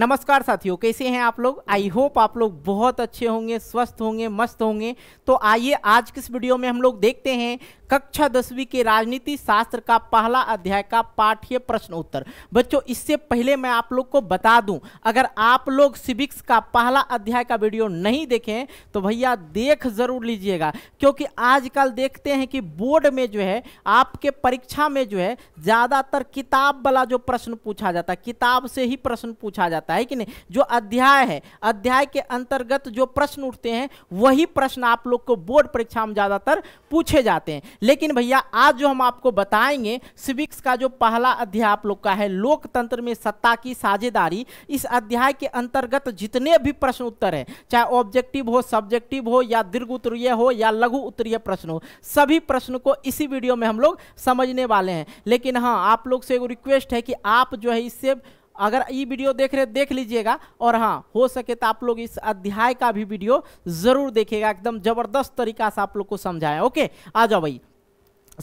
नमस्कार साथियों कैसे हैं आप लोग आई होप आप लोग बहुत अच्छे होंगे स्वस्थ होंगे मस्त होंगे तो आइए आज किस वीडियो में हम लोग देखते हैं कक्षा दसवीं के राजनीति शास्त्र का पहला अध्याय का पाठ्य प्रश्न उत्तर बच्चों इससे पहले मैं आप लोग को बता दूं अगर आप लोग सिविक्स का पहला अध्याय का वीडियो नहीं देखें तो भैया देख जरूर लीजिएगा क्योंकि आजकल देखते हैं कि बोर्ड में जो है आपके परीक्षा में जो है ज़्यादातर किताब वाला जो प्रश्न पूछा जाता है किताब से ही प्रश्न पूछा जाता है कि नहीं जो अध्याय है अध्याय के अंतर्गत जो प्रश्न उठते हैं वही प्रश्न आप लोग को बोर्ड परीक्षा में ज़्यादातर पूछे जाते हैं लेकिन भैया आज जो हम आपको बताएंगे सिविक्स का जो पहला अध्याय आप लोग का है लोकतंत्र में सत्ता की साझेदारी इस अध्याय के अंतर्गत जितने भी प्रश्न उत्तर हैं चाहे ऑब्जेक्टिव हो सब्जेक्टिव हो या दीर्घ उत्तरीय हो या लघु उत्तरीय प्रश्न हो सभी प्रश्न को इसी वीडियो में हम लोग समझने वाले हैं लेकिन हाँ आप लोग से रिक्वेस्ट है कि आप जो है इससे अगर ये वीडियो देख रहे देख लीजिएगा और हाँ हो सके तो आप लोग इस अध्याय का भी वीडियो जरूर देखिएगा एकदम जबरदस्त तरीका से आप लोग को समझाएं ओके आ जाओ भाई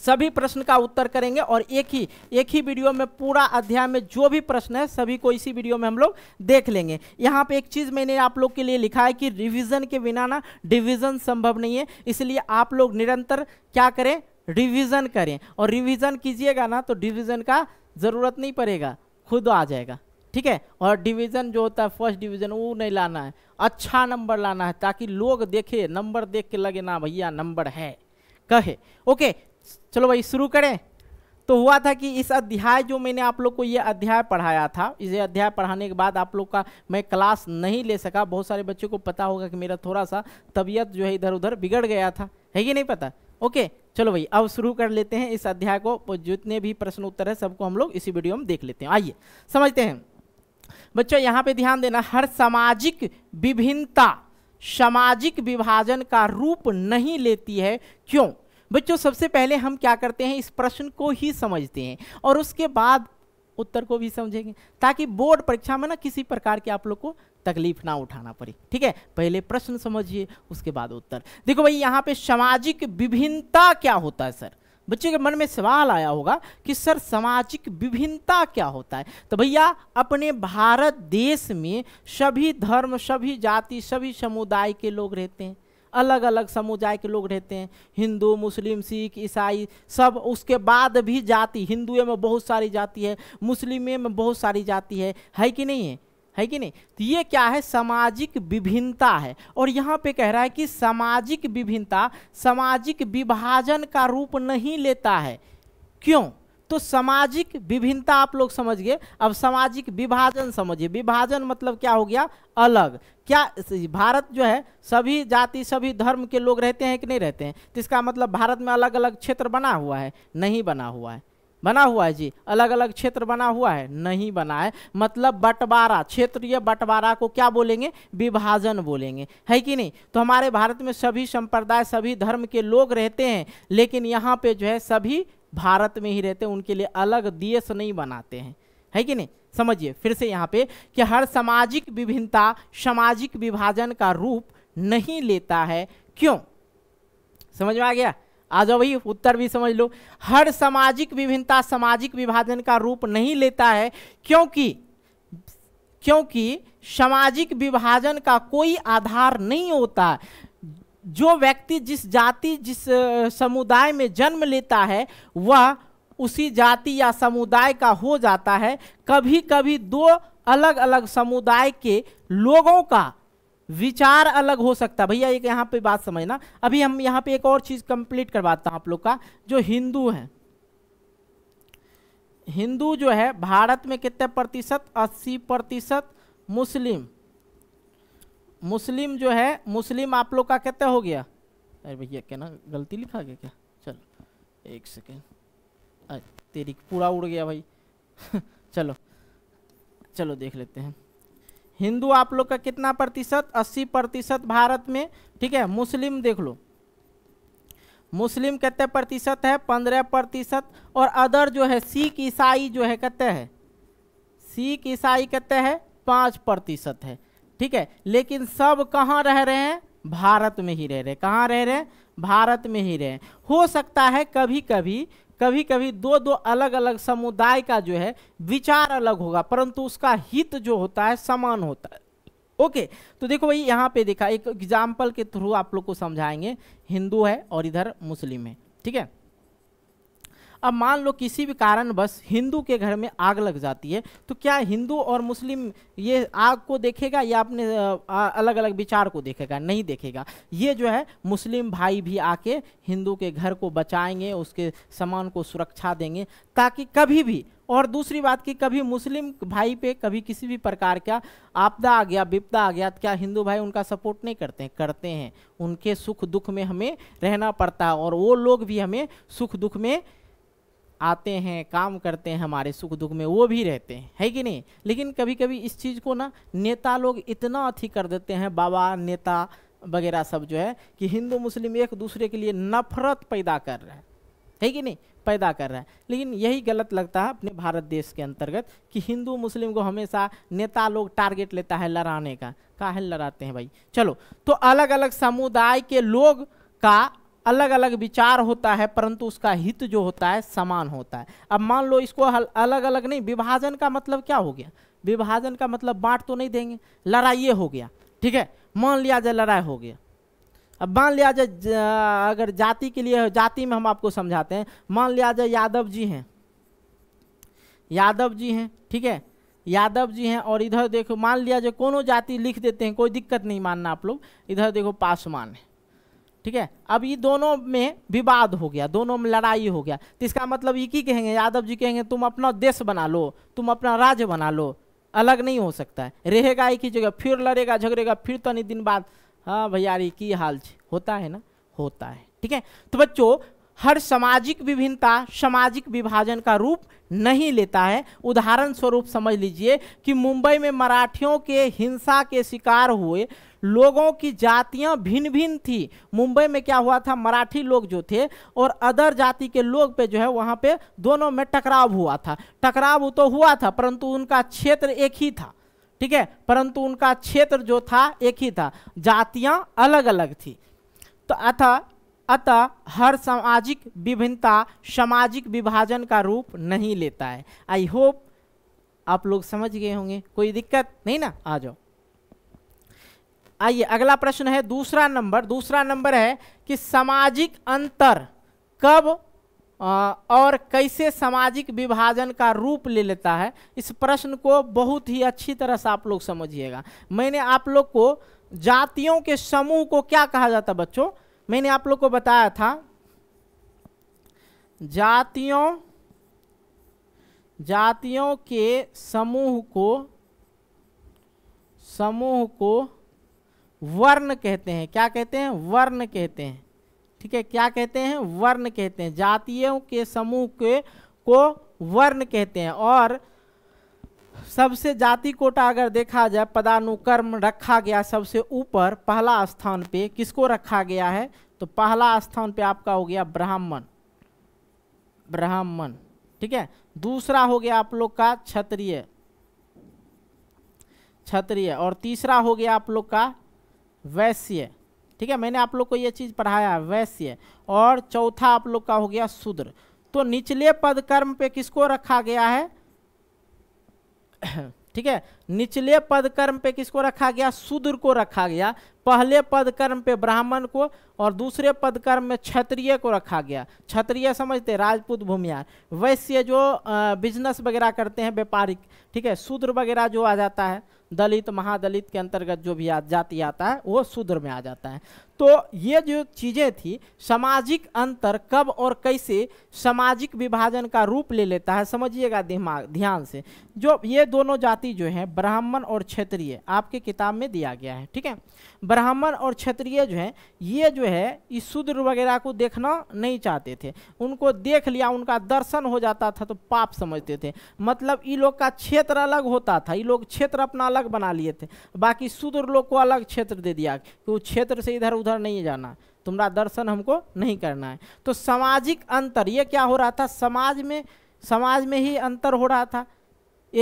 सभी प्रश्न का उत्तर करेंगे और एक ही एक ही वीडियो में पूरा अध्याय में जो भी प्रश्न है सभी को इसी वीडियो में हम लोग देख लेंगे यहाँ पे एक चीज़ मैंने आप लोग के लिए लिखा है कि रिविज़न के बिना ना डिविज़न संभव नहीं है इसलिए आप लोग निरंतर क्या करें रिविज़न करें और रिविज़न कीजिएगा ना तो डिविज़न का ज़रूरत नहीं पड़ेगा खुद आ जाएगा ठीक है और डिवीज़न जो होता है फर्स्ट डिवीज़न वो नहीं लाना है अच्छा नंबर लाना है ताकि लोग देखे नंबर देख के लगे ना भैया नंबर है कहे ओके चलो भाई शुरू करें तो हुआ था कि इस अध्याय जो मैंने आप लोग को ये अध्याय पढ़ाया था इसे अध्याय पढ़ाने के बाद आप लोग का मैं क्लास नहीं ले सका बहुत सारे बच्चों को पता होगा कि मेरा थोड़ा सा तबीयत जो है इधर उधर बिगड़ गया था है कि नहीं पता ओके चलो भाई अब शुरू कर लेते हैं इस अध्याय को जितने भी प्रश्न उत्तर है सबको हम लोग इसी वीडियो में देख लेते हैं आइए समझते हैं बच्चों यहाँ पे ध्यान देना हर सामाजिक विभिन्नता सामाजिक विभाजन का रूप नहीं लेती है क्यों बच्चों सबसे पहले हम क्या करते हैं इस प्रश्न को ही समझते हैं और उसके बाद उत्तर को भी समझेंगे ताकि बोर्ड परीक्षा में ना किसी प्रकार के आप लोग को तकलीफ ना उठाना पड़े ठीक है पहले प्रश्न समझिए उसके बाद उत्तर देखो भाई यहाँ पे सामाजिक विभिन्नता क्या होता है सर बच्चों के मन में सवाल आया होगा कि सर सामाजिक विभिन्नता क्या होता है तो भैया अपने भारत देश में सभी धर्म सभी जाति सभी समुदाय के लोग रहते हैं अलग अलग समुदाय के लोग रहते हैं हिंदू मुस्लिम सिख ईसाई सब उसके बाद भी जाति हिंदुए में बहुत सारी जाति है मुस्लिमे में बहुत सारी जाति है है कि नहीं है है कि नहीं तो ये क्या है सामाजिक विभिन्नता है और यहाँ पे कह रहा है कि सामाजिक विभिन्नता सामाजिक विभाजन का रूप नहीं लेता है क्यों तो सामाजिक विभिन्नता आप लोग समझ गए अब सामाजिक विभाजन समझिए विभाजन मतलब क्या हो गया अलग क्या भारत जो है सभी जाति सभी धर्म के लोग रहते हैं कि नहीं रहते हैं तो इसका मतलब भारत में अलग अलग क्षेत्र बना हुआ है नहीं बना हुआ है बना हुआ है जी अलग अलग क्षेत्र बना हुआ है नहीं बना है मतलब बंटवारा क्षेत्रीय बंटवारा को क्या बोलेंगे विभाजन बोलेंगे है कि नहीं तो हमारे भारत में सभी संप्रदाय सभी धर्म के लोग रहते हैं लेकिन यहाँ पे जो है सभी भारत में ही रहते हैं उनके लिए अलग देश नहीं बनाते हैं है कि नहीं समझिए फिर से यहाँ पे कि हर सामाजिक विभिन्नता सामाजिक विभाजन का रूप नहीं लेता है क्यों समझ में आ गया आ जाओ भाई उत्तर भी समझ लो हर सामाजिक विभिन्नता सामाजिक विभाजन का रूप नहीं लेता है क्योंकि क्योंकि सामाजिक विभाजन का कोई आधार नहीं होता जो व्यक्ति जिस जाति जिस समुदाय में जन्म लेता है वह उसी जाति या समुदाय का हो जाता है कभी कभी दो अलग अलग समुदाय के लोगों का विचार अलग हो सकता है भैया एक यहाँ पे बात समझना अभी हम यहाँ पे एक और चीज़ कंप्लीट करवाता हूँ आप लोग का जो हिंदू हैं हिंदू जो है भारत में कितने प्रतिशत अस्सी प्रतिशत मुस्लिम मुस्लिम जो है मुस्लिम आप लोग का कहते हो गया अरे भैया क्या ना गलती लिखा गया क्या चलो एक सेकेंड अरे तेरी पूरा उड़ गया भाई चलो चलो देख लेते हैं हिंदू आप लोग का कितना प्रतिशत अस्सी प्रतिशत भारत में ठीक है मुस्लिम देख लो मुस्लिम कितने प्रतिशत है पंद्रह प्रतिशत और अदर जो है सिख ईसाई जो है कितने है सिख ईसाई कितने है पाँच प्रतिशत है ठीक है लेकिन सब कहाँ रह रहे हैं भारत में ही रह रहे कहाँ रह रहे हैं भारत में ही रहे हो सकता है कभी कभी कभी कभी दो दो अलग अलग समुदाय का जो है विचार अलग होगा परंतु उसका हित जो होता है समान होता है ओके okay, तो देखो भाई यहाँ पे देखा एक एग्जाम्पल के थ्रू आप लोग को समझाएंगे हिंदू है और इधर मुस्लिम है ठीक है अब मान लो किसी भी कारणवश हिंदू के घर में आग लग जाती है तो क्या हिंदू और मुस्लिम ये आग को देखेगा या अपने अलग अलग विचार को देखेगा नहीं देखेगा ये जो है मुस्लिम भाई भी आके हिंदू के घर को बचाएंगे उसके सामान को सुरक्षा देंगे ताकि कभी भी और दूसरी बात कि कभी मुस्लिम भाई पे कभी किसी भी प्रकार का आपदा आ गया विपदा आ गया तो क्या हिंदू भाई उनका सपोर्ट नहीं करते हैं करते हैं उनके सुख दुख में हमें रहना पड़ता है और वो लोग भी हमें सुख दुख में आते हैं काम करते हैं हमारे सुख दुख में वो भी रहते हैं है कि नहीं लेकिन कभी कभी इस चीज़ को ना नेता लोग इतना अथी कर देते हैं बाबा नेता वगैरह सब जो है कि हिंदू मुस्लिम एक दूसरे के लिए नफरत पैदा कर रहे हैं है कि नहीं पैदा कर रहा है लेकिन यही गलत लगता है अपने भारत देश के अंतर्गत कि हिंदू मुस्लिम को हमेशा नेता लोग टारगेट लेता है लड़ाने का काहे लड़ाते हैं भाई चलो तो अलग अलग समुदाय के लोग का अलग अलग विचार होता है परंतु उसका हित जो होता है समान होता है अब मान लो इसको अलग अलग नहीं विभाजन का मतलब क्या हो गया विभाजन का मतलब बांट तो नहीं देंगे लड़ाई हो गया ठीक है मान लिया जाए लड़ाई हो गया अब मान लिया जाए जा, अगर जाति के लिए जाति में हम आपको समझाते हैं मान लिया जाए यादव जी हैं यादव जी हैं ठीक है यादव जी हैं और इधर देखो मान लिया जाए कोनो जाति लिख देते हैं कोई दिक्कत नहीं मानना आप लोग इधर देखो पासवान है ठीक है अब ये दोनों में विवाद हो गया दोनों में लड़ाई हो गया तो इसका मतलब ये की कहेंगे यादव जी कहेंगे तुम अपना देश बना लो तुम अपना राज्य बना लो अलग नहीं हो सकता है रहेगा एक ही जगह फिर लड़ेगा झगड़ेगा फिर तो नहीं दिन बाद हाँ भैया की हाल होता है ना होता है ठीक है तो बच्चों हर सामाजिक विभिन्नता सामाजिक विभाजन का रूप नहीं लेता है उदाहरण स्वरूप समझ लीजिए कि मुंबई में मराठियों के हिंसा के शिकार हुए लोगों की जातियां भिन्न भिन्न थी मुंबई में क्या हुआ था मराठी लोग जो थे और अदर जाति के लोग पे जो है वहाँ पे दोनों में टकराव हुआ था टकराव तो हुआ था परंतु उनका क्षेत्र एक ही था ठीक है परंतु उनका क्षेत्र जो था एक ही था जातियाँ अलग अलग थी तो अतः अतः हर सामाजिक विभिन्नता सामाजिक विभाजन का रूप नहीं लेता है आई होप आप लोग समझ गए होंगे कोई दिक्कत नहीं ना आ जाओ आइए अगला प्रश्न है दूसरा नंबर दूसरा नंबर है कि सामाजिक अंतर कब और कैसे सामाजिक विभाजन का रूप ले लेता है इस प्रश्न को बहुत ही अच्छी तरह से आप लोग समझिएगा मैंने आप लोग को जातियों के समूह को क्या कहा जाता बच्चों मैंने आप लोग को बताया था जातियों जातियों के समूह को समूह को वर्ण कहते हैं क्या कहते हैं वर्ण कहते हैं ठीक है क्या कहते हैं वर्ण कहते हैं जातियों के समूह के को वर्ण कहते हैं और सबसे जाति कोटा अगर देखा जाए पदानुक्रम रखा गया सबसे ऊपर पहला स्थान पे किसको रखा गया है तो पहला स्थान पे आपका हो गया ब्राह्मण ब्राह्मण ठीक है दूसरा हो गया आप लोग का क्षत्रिय क्षत्रिय और तीसरा हो गया आप लोग का वैश्य ठीक है मैंने आप लोग को यह चीज़ पढ़ाया वैश्य और चौथा आप लोग का हो गया शूद्र तो निचले पद कर्म पे किसको रखा गया है ठीक है निचले पद कर्म पे किसको रखा गया शूद्र को रखा गया पहले पद कर्म पे ब्राह्मण को और दूसरे पद कर्म में क्षत्रिय को रखा गया क्षत्रिय समझते राजपूत भूमियार वैश्य जो बिजनेस वगैरह करते हैं व्यापारिक ठीक है शूद्र वगैरह जो आ जाता है दलित महादलित के अंतर्गत जो भी जाति आता है वो शूद्र में आ जाता है तो ये जो चीज़ें थी सामाजिक अंतर कब और कैसे सामाजिक विभाजन का रूप ले लेता है समझिएगा दिमाग ध्यान से जो ये दोनों जाति जो है ब्राह्मण और क्षेत्रीय आपके किताब में दिया गया है ठीक है ब्राह्मण और क्षेत्रीय जो है ये जो है इस शूद्र वगैरह को देखना नहीं चाहते थे उनको देख लिया उनका दर्शन हो जाता था तो पाप समझते थे मतलब ये लोग का क्षेत्र अलग होता था ये लोग क्षेत्र अपना अलग बना लिए थे बाकी शूद्र लोग को अलग क्षेत्र दे दिया कि उस क्षेत्र से इधर उधर नहीं जाना तुम्हारा दर्शन हमको नहीं करना है तो सामाजिक अंतर ये क्या हो रहा था समाज में समाज में ही अंतर हो रहा था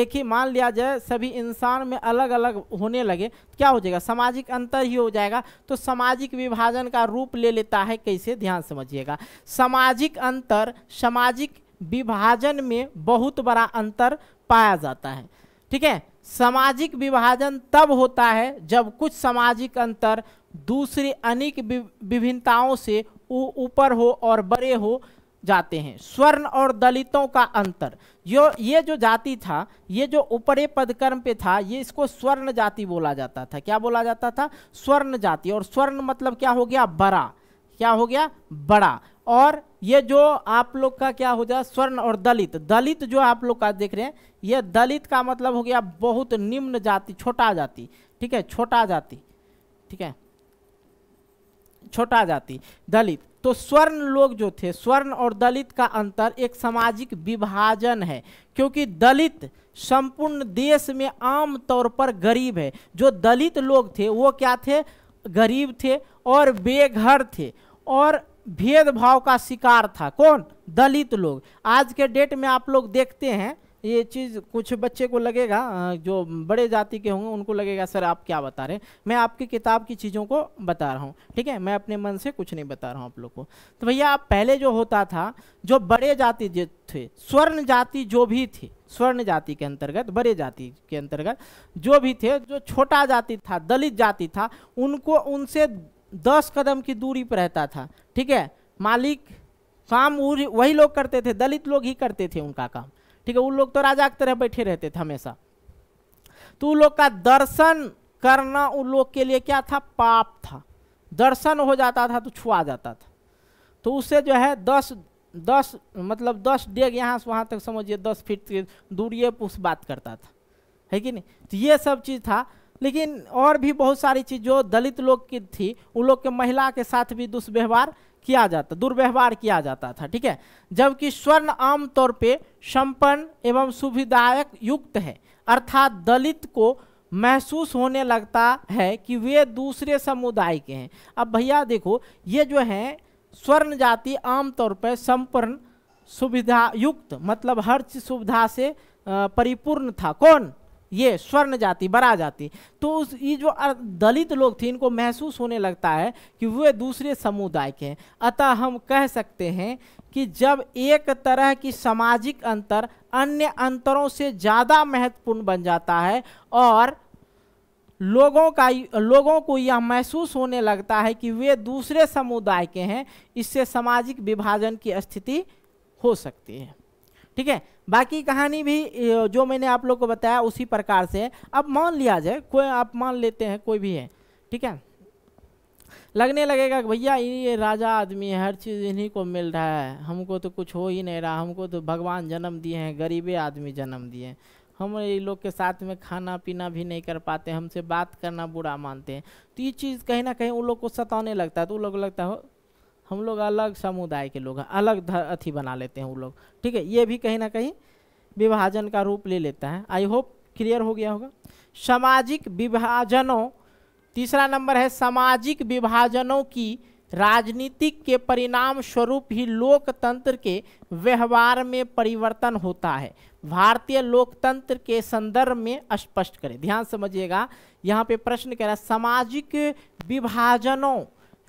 एक ही मान लिया जाए सभी इंसान में अलग अलग होने लगे तो क्या हो जाएगा सामाजिक अंतर ही हो जाएगा तो सामाजिक विभाजन का रूप ले लेता है कैसे ध्यान समझिएगा सामाजिक अंतर सामाजिक विभाजन में बहुत बड़ा अंतर पाया जाता है ठीक है सामाजिक विभाजन तब होता है जब कुछ सामाजिक अंतर दूसरे अनेक विभिन्नताओं से ऊपर हो और बड़े हो जाते हैं स्वर्ण और दलितों का अंतर यो ये जो जाति था ये जो ऊपरे पदकर्म पे था ये इसको स्वर्ण जाति बोला जाता था क्या बोला जाता था स्वर्ण जाति और स्वर्ण मतलब क्या हो गया बड़ा क्या हो गया बड़ा और ये जो आप लोग का क्या हो जाए स्वर्ण और दलित दलित जो आप लोग का देख रहे हैं यह दलित का मतलब हो गया बहुत निम्न जाति छोटा जाति ठीक है छोटा जाति ठीक है छोटा जाति दलित तो स्वर्ण लोग जो थे स्वर्ण और दलित का अंतर एक सामाजिक विभाजन है क्योंकि दलित संपूर्ण देश में आम तौर पर गरीब है जो दलित लोग थे वो क्या थे गरीब थे और बेघर थे और भेदभाव का शिकार था कौन दलित लोग आज के डेट में आप लोग देखते हैं ये चीज़ कुछ बच्चे को लगेगा जो बड़े जाति के होंगे उनको लगेगा सर आप क्या बता रहे हैं मैं आपकी किताब की चीज़ों को बता रहा हूँ ठीक है मैं अपने मन से कुछ नहीं बता रहा हूँ आप लोग को तो भैया आप पहले जो होता था जो बड़े जाति जो थे स्वर्ण जाति जो भी थी स्वर्ण जाति के अंतर्गत बड़े जाति के अंतर्गत जो भी थे जो छोटा जाति था दलित जाति था उनको उनसे दस कदम की दूरी पर रहता था ठीक है मालिक काम वही लोग करते थे दलित लोग ही करते थे उनका काम ठीक है वो लोग तो राजा की तरह बैठे रहते थे हमेशा तो उन लोग का दर्शन करना उन लोग के लिए क्या था पाप था दर्शन हो जाता था तो छुआ जाता था तो उससे जो है दस दस मतलब दस डेग यहाँ से वहाँ तक समझिए दस फीट की दूरी उस बात करता था है कि नहीं तो ये सब चीज़ था लेकिन और भी बहुत सारी चीज़ जो दलित लोग की थी उन लोग के महिला के साथ भी दुष्व्यवहार किया जाता दुर्व्यवहार किया जाता था ठीक है जबकि स्वर्ण आमतौर पे संपन्न एवं सुविधायक युक्त है अर्थात दलित को महसूस होने लगता है कि वे दूसरे समुदाय के हैं अब भैया देखो ये जो हैं स्वर्ण जाति आमतौर पर संपन्न सुविधा युक्त मतलब हर चीज सुविधा से परिपूर्ण था कौन ये स्वर्ण जाति बरा जाति तो उस ये जो दलित लोग थे इनको महसूस होने लगता है कि वे दूसरे समुदाय के हैं अतः हम कह सकते हैं कि जब एक तरह की सामाजिक अंतर अन्य अंतरों से ज़्यादा महत्वपूर्ण बन जाता है और लोगों का लोगों को यह महसूस होने लगता है कि वे दूसरे समुदाय के हैं इससे सामाजिक विभाजन की स्थिति हो सकती है ठीक है बाकी कहानी भी जो मैंने आप लोग को बताया उसी प्रकार से अब मान लिया जाए कोई आप मान लेते हैं कोई भी है ठीक है लगने लगेगा कि भैया ये राजा आदमी है हर चीज़ इन्हीं को मिल रहा है हमको तो कुछ हो ही नहीं रहा हमको तो भगवान जन्म दिए हैं गरीबे आदमी जन्म दिए हैं हम ये लोग के साथ में खाना पीना भी नहीं कर पाते हमसे बात करना बुरा मानते हैं तो ये चीज़ कहीं ना कहीं उन लोग को सताने लगता है तो उन लोग को लगता है हम लोग अलग समुदाय के लोग हैं अलग अथी बना लेते हैं वो लोग ठीक है ये भी कहीं ना कहीं विभाजन का रूप ले लेता है आई होप क्लियर हो गया होगा सामाजिक विभाजनों तीसरा नंबर है सामाजिक विभाजनों की राजनीतिक के परिणाम स्वरूप ही लोकतंत्र के व्यवहार में परिवर्तन होता है भारतीय लोकतंत्र के संदर्भ में स्पष्ट करें ध्यान समझिएगा यहाँ पे प्रश्न कह रहा है सामाजिक विभाजनों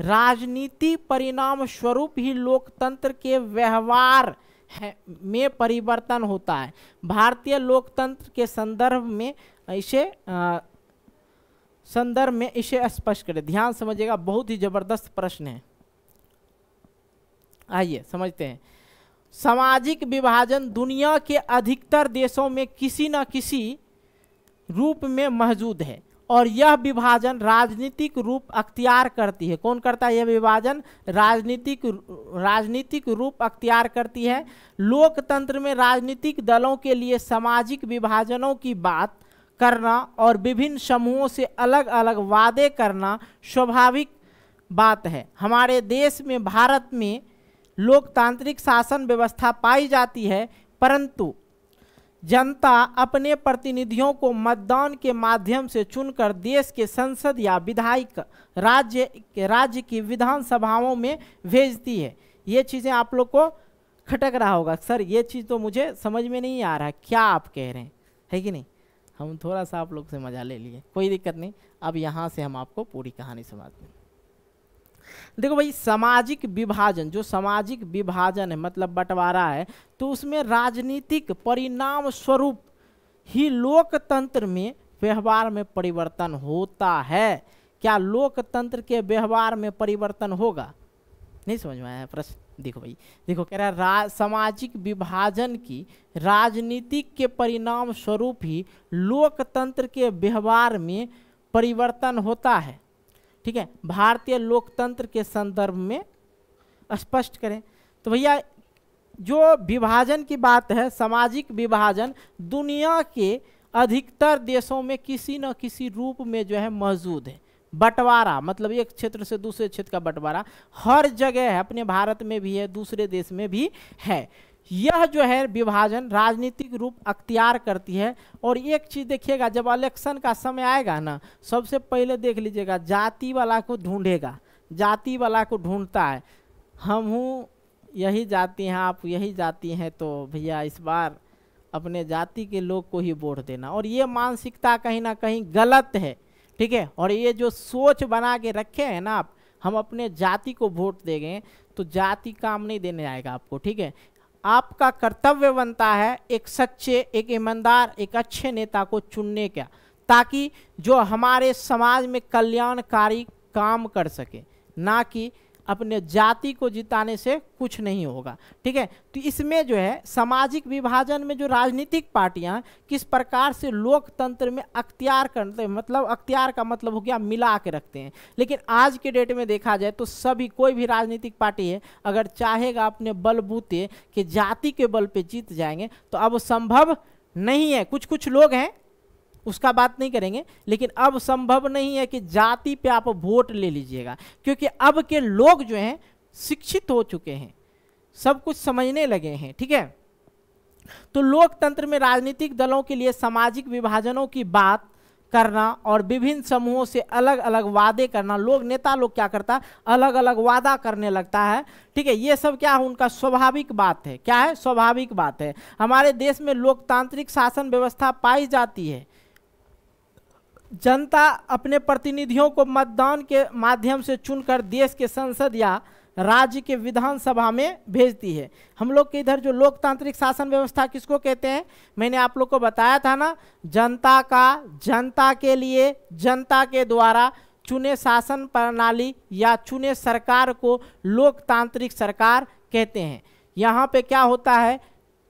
राजनीति परिणाम स्वरूप ही लोकतंत्र के व्यवहार में परिवर्तन होता है भारतीय लोकतंत्र के संदर्भ में इसे संदर्भ में इसे स्पष्ट करें ध्यान समझिएगा बहुत ही जबरदस्त प्रश्न है आइए समझते हैं सामाजिक विभाजन दुनिया के अधिकतर देशों में किसी न किसी रूप में मौजूद है और यह विभाजन राजनीतिक रूप अख्तियार करती है कौन करता है यह विभाजन राजनीतिक राजनीतिक रूप अख्तियार करती है लोकतंत्र में राजनीतिक दलों के लिए सामाजिक विभाजनों की बात करना और विभिन्न समूहों से अलग अलग वादे करना स्वाभाविक बात है हमारे देश में भारत में लोकतांत्रिक शासन व्यवस्था पाई जाती है परंतु जनता अपने प्रतिनिधियों को मतदान के माध्यम से चुनकर देश के संसद या विधायक राज्य राज्य की विधानसभाओं में भेजती है ये चीज़ें आप लोग को खटक रहा होगा सर ये चीज़ तो मुझे समझ में नहीं आ रहा क्या आप कह रहे हैं है कि नहीं हम थोड़ा सा आप लोग से मज़ा ले लिए कोई दिक्कत नहीं अब यहाँ से हम आपको पूरी कहानी सुनाते हैं देखो भाई सामाजिक विभाजन जो सामाजिक विभाजन है मतलब बंटवारा है तो उसमें राजनीतिक परिणाम स्वरूप ही लोकतंत्र में व्यवहार में परिवर्तन होता है क्या लोकतंत्र के व्यवहार में परिवर्तन होगा नहीं समझ में आया प्रश्न देखो भाई देखो कह रहा है सामाजिक विभाजन की राजनीतिक के परिणाम स्वरूप ही लोकतंत्र के व्यवहार में परिवर्तन होता है ठीक है भारतीय लोकतंत्र के संदर्भ में स्पष्ट करें तो भैया जो विभाजन की बात है सामाजिक विभाजन दुनिया के अधिकतर देशों में किसी न किसी रूप में जो है मौजूद है बंटवारा मतलब एक क्षेत्र से दूसरे क्षेत्र का बंटवारा हर जगह है अपने भारत में भी है दूसरे देश में भी है यह जो है विभाजन राजनीतिक रूप अख्तियार करती है और एक चीज़ देखिएगा जब इलेक्शन का समय आएगा ना सबसे पहले देख लीजिएगा जाति वाला को ढूंढेगा जाति वाला को ढूंढता है हम हूँ यही जाति हैं आप यही जाति हैं तो भैया इस बार अपने जाति के लोग को ही वोट देना और ये मानसिकता कहीं ना कहीं गलत है ठीक है और ये जो सोच बना के रखे हैं ना आप हम अपने जाति को वोट देंगे तो जाति काम नहीं देने आएगा आपको ठीक है आपका कर्तव्य बनता है एक सच्चे एक ईमानदार एक अच्छे नेता को चुनने का ताकि जो हमारे समाज में कल्याणकारी काम कर सके ना कि अपने जाति को जिताने से कुछ नहीं होगा ठीक है तो इसमें जो है सामाजिक विभाजन में जो राजनीतिक पार्टियां किस प्रकार से लोकतंत्र में अख्तियार करते हैं मतलब अख्तियार का मतलब हो गया मिला के रखते हैं लेकिन आज के डेट में देखा जाए तो सभी कोई भी राजनीतिक पार्टी है अगर चाहेगा अपने बलबूते कि जाति के बल पर जीत जाएंगे तो अब संभव नहीं है कुछ कुछ लोग हैं उसका बात नहीं करेंगे लेकिन अब संभव नहीं है कि जाति पे आप वोट ले लीजिएगा क्योंकि अब के लोग जो हैं शिक्षित हो चुके हैं सब कुछ समझने लगे हैं ठीक है तो लोकतंत्र में राजनीतिक दलों के लिए सामाजिक विभाजनों की बात करना और विभिन्न समूहों से अलग अलग वादे करना लोग नेता लोग क्या करता अलग अलग वादा करने लगता है ठीक है ये सब क्या है उनका स्वाभाविक बात है क्या है स्वाभाविक बात है हमारे देश में लोकतांत्रिक शासन व्यवस्था पाई जाती है जनता अपने प्रतिनिधियों को मतदान के माध्यम से चुनकर देश के संसद या राज्य के विधानसभा में भेजती है हम लोग के इधर जो लोकतांत्रिक शासन व्यवस्था किसको कहते हैं मैंने आप लोग को बताया था ना जनता का जनता के लिए जनता के द्वारा चुने शासन प्रणाली या चुने सरकार को लोकतांत्रिक सरकार कहते हैं यहाँ पे क्या होता है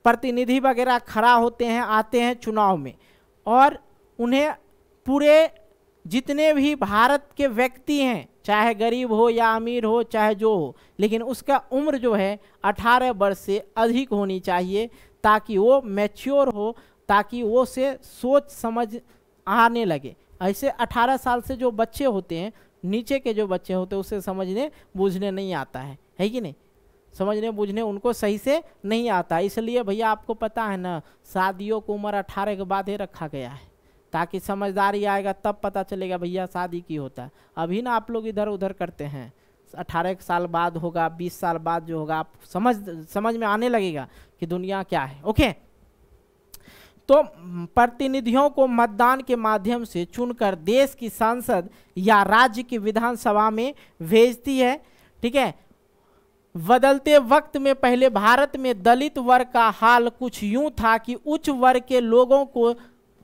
प्रतिनिधि वगैरह खड़ा होते हैं आते हैं चुनाव में और उन्हें पूरे जितने भी भारत के व्यक्ति हैं चाहे गरीब हो या अमीर हो चाहे जो हो लेकिन उसका उम्र जो है 18 वर्ष से अधिक होनी चाहिए ताकि वो मैच्योर हो ताकि वो से सोच समझ आने लगे ऐसे 18 साल से जो बच्चे होते हैं नीचे के जो बच्चे होते हैं उसे समझने बूझने नहीं आता है है कि नहीं समझने बूझने उनको सही से नहीं आता इसलिए भैया आपको पता है ना शादियों को उम्र अट्ठारह के बाद ही रखा गया है ताकि समझदारी आएगा तब पता चलेगा भैया शादी की होता है अभी ना आप लोग इधर उधर करते हैं अठारह साल बाद होगा बीस साल बाद जो होगा आप समझ समझ में आने लगेगा कि दुनिया क्या है ओके तो प्रतिनिधियों को मतदान के माध्यम से चुनकर देश की संसद या राज्य की विधानसभा में भेजती है ठीक है बदलते वक्त में पहले भारत में दलित वर्ग का हाल कुछ यूं था कि उच्च वर्ग के लोगों को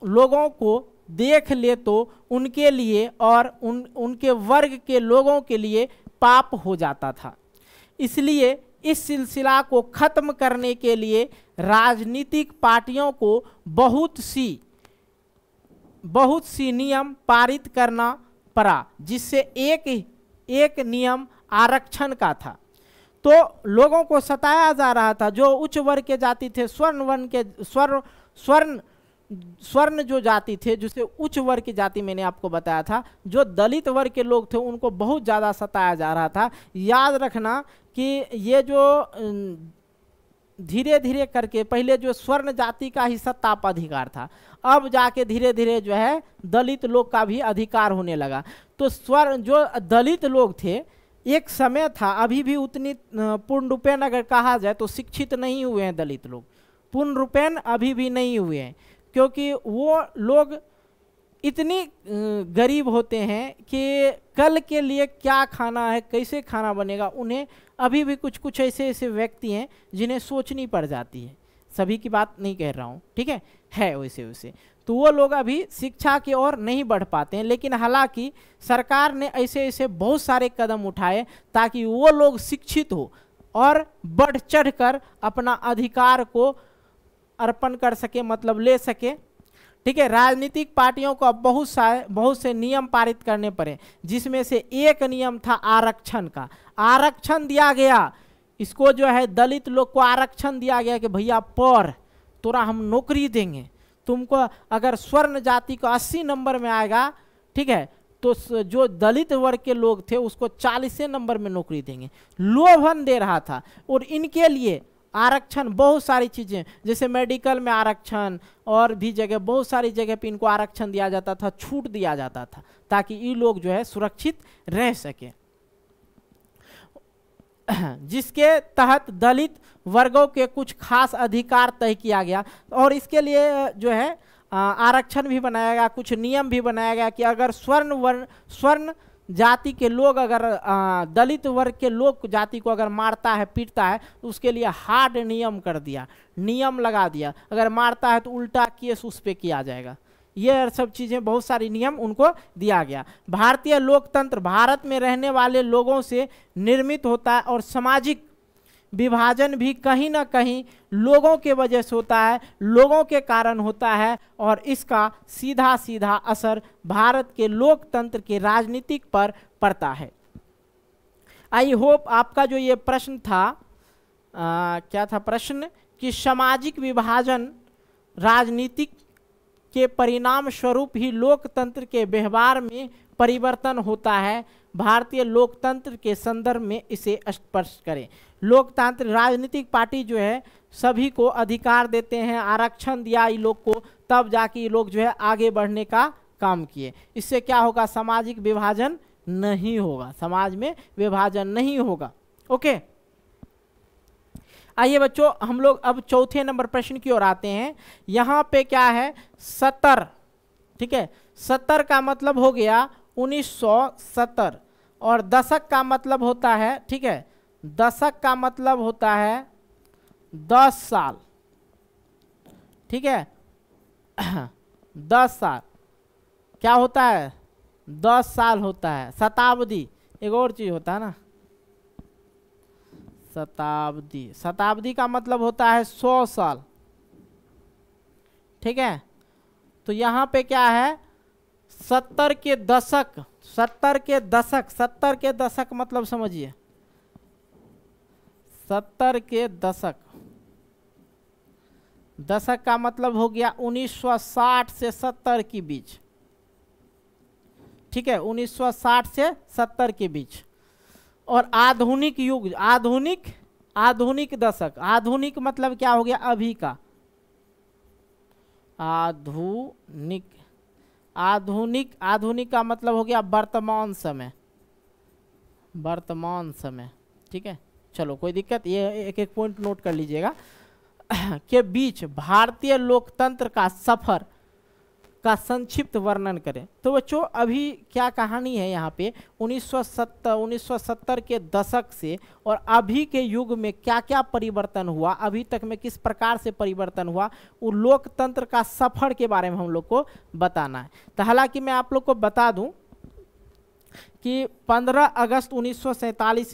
लोगों को देख ले तो उनके लिए और उन उनके वर्ग के लोगों के लिए पाप हो जाता था इसलिए इस सिलसिला को ख़त्म करने के लिए राजनीतिक पार्टियों को बहुत सी बहुत सी नियम पारित करना पड़ा जिससे एक एक नियम आरक्षण का था तो लोगों को सताया जा रहा था जो उच्च वर्ग के जाति थे स्वर्ण वर्ण के स्वर्ण स्वर्ण स्वर्ण जो जाति थे जिसे उच्च वर्ग की जाति मैंने आपको बताया था जो दलित वर्ग के लोग थे उनको बहुत ज़्यादा सताया जा रहा था याद रखना कि ये जो धीरे धीरे करके पहले जो स्वर्ण जाति का ही सत्ता पर अधिकार था अब जाके धीरे धीरे जो है दलित लोग का भी अधिकार होने लगा तो स्वर्ण जो दलित लोग थे एक समय था अभी भी उतनी पूर्ण रूपेण अगर कहा जाए तो शिक्षित नहीं हुए हैं दलित लोग पूर्ण रूपेण अभी भी नहीं हुए हैं क्योंकि वो लोग इतनी गरीब होते हैं कि कल के लिए क्या खाना है कैसे खाना बनेगा उन्हें अभी भी कुछ कुछ ऐसे ऐसे व्यक्ति हैं जिन्हें सोचनी पड़ जाती है सभी की बात नहीं कह रहा हूँ ठीक है है वैसे वैसे तो वो लोग अभी शिक्षा की ओर नहीं बढ़ पाते हैं लेकिन हालांकि सरकार ने ऐसे ऐसे बहुत सारे कदम उठाए ताकि वो लोग शिक्षित हो और बढ़ चढ़ कर अपना अधिकार को अर्पण कर सके मतलब ले सके ठीक है राजनीतिक पार्टियों को अब बहुत सारे बहुत से नियम पारित करने पड़े जिसमें से एक नियम था आरक्षण का आरक्षण दिया गया इसको जो है दलित लोग को आरक्षण दिया गया कि भैया पढ़ तोरा हम नौकरी देंगे तुमको अगर स्वर्ण जाति को 80 नंबर में आएगा ठीक है तो जो दलित वर्ग के लोग थे उसको चालीसें नंबर में नौकरी देंगे लोभन दे रहा था और इनके लिए आरक्षण बहुत सारी चीज़ें जैसे मेडिकल में आरक्षण और भी जगह बहुत सारी जगह पे इनको आरक्षण दिया जाता था छूट दिया जाता था ताकि ये लोग जो है सुरक्षित रह सके जिसके तहत दलित वर्गों के कुछ खास अधिकार तय किया गया और इसके लिए जो है आरक्षण भी बनाया गया कुछ नियम भी बनाया गया कि अगर स्वर्ण वर्ण स्वर्ण जाति के लोग अगर दलित वर्ग के लोग जाति को अगर मारता है पीटता है तो उसके लिए हार्ड नियम कर दिया नियम लगा दिया अगर मारता है तो उल्टा केस उस पर किया जाएगा ये सब चीज़ें बहुत सारी नियम उनको दिया गया भारतीय लोकतंत्र भारत में रहने वाले लोगों से निर्मित होता है और सामाजिक विभाजन भी कहीं ना कहीं लोगों के वजह से होता है लोगों के कारण होता है और इसका सीधा सीधा असर भारत के लोकतंत्र के राजनीतिक पर पड़ता है आई होप आपका जो ये प्रश्न था आ, क्या था प्रश्न कि सामाजिक विभाजन राजनीतिक के परिणाम स्वरूप ही लोकतंत्र के व्यवहार में परिवर्तन होता है भारतीय लोकतंत्र के संदर्भ में इसे स्पर्श करें लोकतांत्रिक राजनीतिक पार्टी जो है सभी को अधिकार देते हैं आरक्षण दिया ये लोग को तब जाके ये लोग जो है आगे बढ़ने का काम किए इससे क्या होगा सामाजिक विभाजन नहीं होगा समाज में विभाजन नहीं होगा ओके आइए बच्चों हम लोग अब चौथे नंबर प्रश्न की ओर आते हैं यहाँ पे क्या है सत्तर ठीक है सत्तर का मतलब हो गया उन्नीस सौ सत्तर और दशक का मतलब होता है ठीक है दशक का मतलब होता है दस साल ठीक है दस साल क्या होता है दस साल होता है शताब्दी एक और चीज़ होता है ना शताब्दी शताब्दी का मतलब होता है सौ साल ठीक है तो यहाँ पे क्या है सत्तर के दशक सत्तर के दशक सत्तर के दशक मतलब समझिए सत्तर के दशक दशक का मतलब हो गया 1960 से 70 के बीच ठीक है 1960 से 70 के बीच और आधुनिक युग आधुनिक आधुनिक दशक आधुनिक मतलब क्या हो गया अभी का आधुनिक आधुनिक आधुनिक का मतलब हो गया वर्तमान समय वर्तमान समय ठीक है चलो कोई दिक्कत ये एक एक पॉइंट नोट कर लीजिएगा के बीच भारतीय लोकतंत्र का सफर का संक्षिप्त वर्णन करें तो बच्चों अभी क्या कहानी है यहाँ पे 1970 1970 के दशक से और अभी के युग में क्या क्या परिवर्तन हुआ अभी तक में किस प्रकार से परिवर्तन हुआ वो लोकतंत्र का सफर के बारे में हम लोग को बताना है तो हालांकि मैं आप लोग को बता दूँ कि 15 अगस्त उन्नीस सौ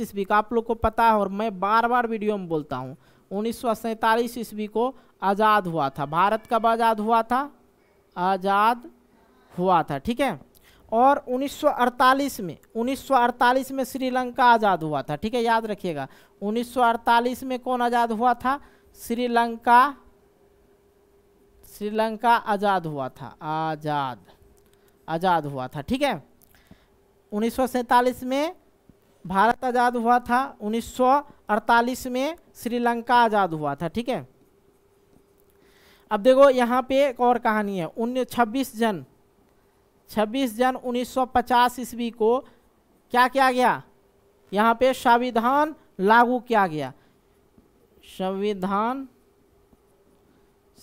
ईस्वी का आप लोग को पता है और मैं बार बार वीडियो में बोलता हूँ उन्नीस सौ ईस्वी को आज़ाद हुआ था भारत कब आज़ाद हुआ था आज़ाद हुआ था ठीक है और 1948 में 1948 में श्रीलंका आज़ाद हुआ था ठीक है याद रखिएगा 1948 में कौन आज़ाद हुआ था श्रीलंका श्रीलंका आज़ाद हुआ था आज़ाद आज़ाद हुआ था ठीक है उन्नीस में भारत आज़ाद हुआ था 1948 में श्रीलंका आज़ाद हुआ था ठीक है अब देखो यहाँ पे एक और कहानी है उन्नीस छब्बीस जन 26 जन 1950 ईस्वी को क्या किया गया यहाँ पे संविधान लागू किया गया संविधान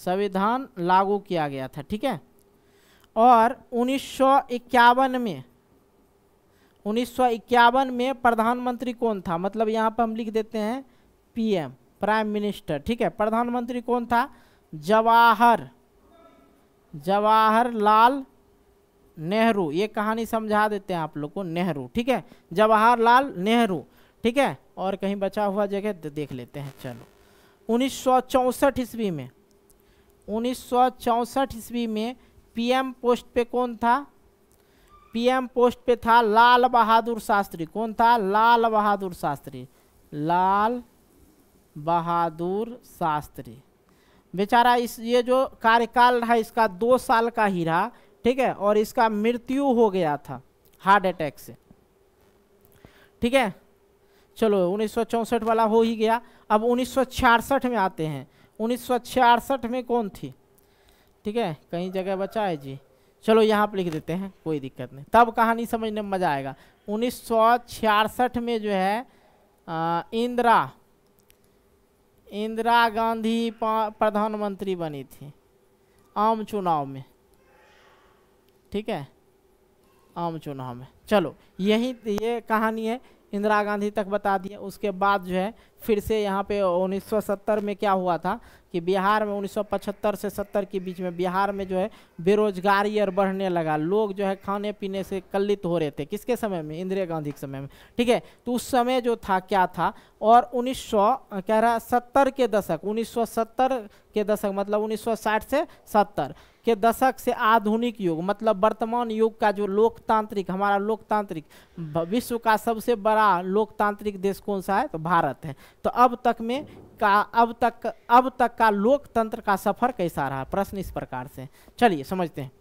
संविधान लागू किया गया था ठीक है और उन्नीस में उन्नीस में प्रधानमंत्री कौन था मतलब यहाँ पर हम लिख देते हैं पीएम प्राइम मिनिस्टर ठीक है प्रधानमंत्री कौन था जवाहर जवाहरलाल नेहरू ये कहानी समझा देते हैं आप लोग को नेहरू ठीक है जवाहरलाल नेहरू ठीक है और कहीं बचा हुआ जगह देख लेते हैं चलो उन्नीस ईस्वी में उन्नीस ईस्वी में पीएम पोस्ट पे कौन था पीएम पोस्ट पे था लाल बहादुर शास्त्री कौन था लाल बहादुर शास्त्री लाल बहादुर शास्त्री बेचारा इस ये जो कार्यकाल रहा इसका दो साल का ही रहा ठीक है और इसका मृत्यु हो गया था हार्ट अटैक से ठीक है चलो उन्नीस वाला हो ही गया अब उन्नीस में आते हैं उन्नीस में कौन थी ठीक है कहीं जगह बचा है जी चलो यहाँ पर लिख देते हैं कोई दिक्कत नहीं तब कहानी समझने में मज़ा आएगा उन्नीस में जो है इंदिरा इंदिरा गांधी प्रधानमंत्री बनी थी आम चुनाव में ठीक है आम चुनाव में चलो यही ये कहानी है इंदिरा गांधी तक बता दिए उसके बाद जो है फिर से यहाँ पे 1970 में क्या हुआ था कि बिहार में 1975 से 70 के बीच में बिहार में जो है बेरोजगारी और बढ़ने लगा लोग जो है खाने पीने से कल्लित हो रहे थे किसके समय में इंदिरा गांधी के समय में ठीक है तो उस समय जो था क्या था और 1900 कह रहा सत्तर के दशक 1970 के दशक मतलब 1960 से 70 के दशक से आधुनिक युग मतलब वर्तमान युग का जो लोकतांत्रिक हमारा लोकतांत्रिक विश्व का सबसे बड़ा लोकतांत्रिक देश कौन सा है तो भारत है तो अब तक में का अब तक अब तक का लोकतंत्र का सफर कैसा रहा प्रश्न इस प्रकार से चलिए समझते हैं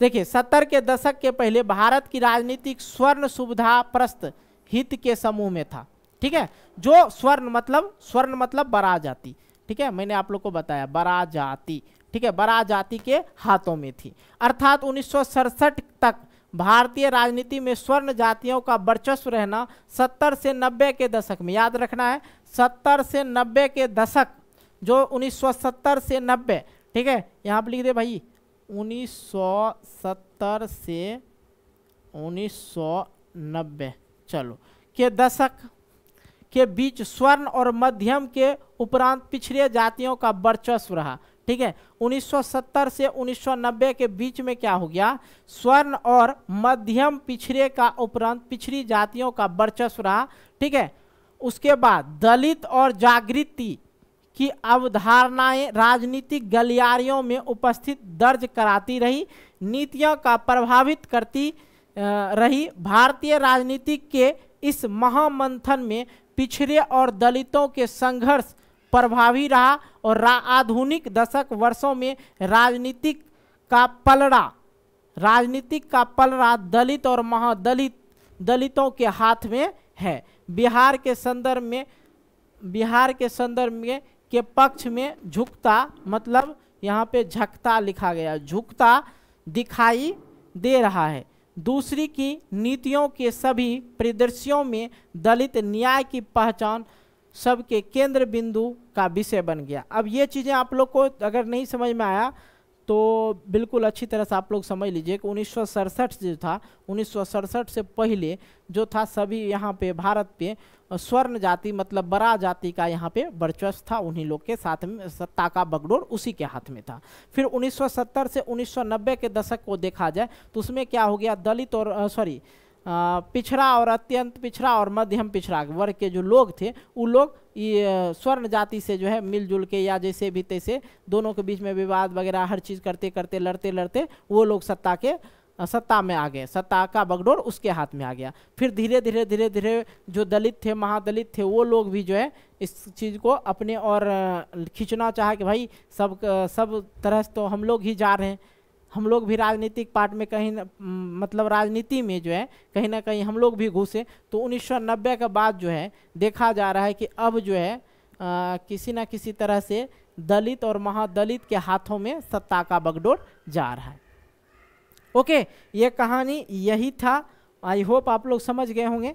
देखिए सत्तर के दशक के पहले भारत की राजनीतिक स्वर्ण सुविधा प्रस्त हित के समूह में था ठीक है जो स्वर्ण मतलब स्वर्ण मतलब बरा जाति ठीक है मैंने आप लोग को बताया बरा जाति ठीक है बड़ा जाति के हाथों में थी अर्थात उन्नीस तक भारतीय राजनीति में स्वर्ण जातियों का वर्चस्व रहना 70 से 90 के दशक में याद रखना है 70 से 90 के दशक जो 1970 से 90 ठीक है यहाँ पर लिख दे भाई 1970 से 1990 चलो के दशक के बीच स्वर्ण और मध्यम के उपरांत पिछड़े जातियों का वर्चस्व रहा ठीक है 1970 से 1990 के बीच में क्या हो गया स्वर्ण और मध्यम पिछड़े का उपरांत पिछड़ी जातियों का वर्चस्व रहा ठीक है उसके बाद दलित और जागृति की अवधारणाएं राजनीतिक गलियारियों में उपस्थित दर्ज कराती रही नीतियों का प्रभावित करती रही भारतीय राजनीति के इस महामंथन में पिछड़े और दलितों के संघर्ष प्रभावी रहा और आधुनिक दशक वर्षों में राजनीतिक का पलड़ा राजनीतिक का पलड़ा दलित और महादलित दलितों के हाथ में है बिहार के संदर्भ में बिहार के संदर्भ में के पक्ष में झुकता मतलब यहाँ पे झकता लिखा गया झुकता दिखाई दे रहा है दूसरी की नीतियों के सभी परिदृश्यों में दलित न्याय की पहचान सबके केंद्र बिंदु का विषय बन गया अब ये चीज़ें आप लोग को अगर नहीं समझ में आया तो बिल्कुल अच्छी तरह से आप लोग समझ लीजिए कि उन्नीस जो था उन्नीस से पहले जो था सभी यहाँ पे भारत पे स्वर्ण जाति मतलब बड़ा जाति का यहाँ पे वर्चस्व था उन्हीं लोग के साथ में सत्ता का बगडोर उसी के हाथ में था फिर 1970 से 1990 के दशक को देखा जाए तो उसमें क्या हो गया दलित और सॉरी पिछड़ा और अत्यंत पिछड़ा और मध्यम पिछड़ा वर्ग के जो लोग थे वो लोग ये स्वर्ण जाति से जो है मिलजुल के या जैसे भी तैसे दोनों के बीच में विवाद वगैरह हर चीज़ करते करते लड़ते लड़ते वो लोग सत्ता के सत्ता में आ गए सत्ता का बगडोर उसके हाथ में आ गया फिर धीरे धीरे धीरे धीरे जो दलित थे महादलित थे वो लोग भी जो है इस चीज़ को अपने और खींचना चाहा कि भाई सब सब तरह से तो हम लोग ही जा रहे हैं हम लोग भी राजनीतिक पार्ट में कहीं ना मतलब राजनीति में जो है कहीं ना कहीं हम लोग भी घुसे तो उन्नीस के बाद जो है देखा जा रहा है कि अब जो है आ, किसी ना किसी तरह से दलित और महादलित के हाथों में सत्ता का बगडोर जा रहा है ओके ये कहानी यही था आई होप आप लोग समझ गए होंगे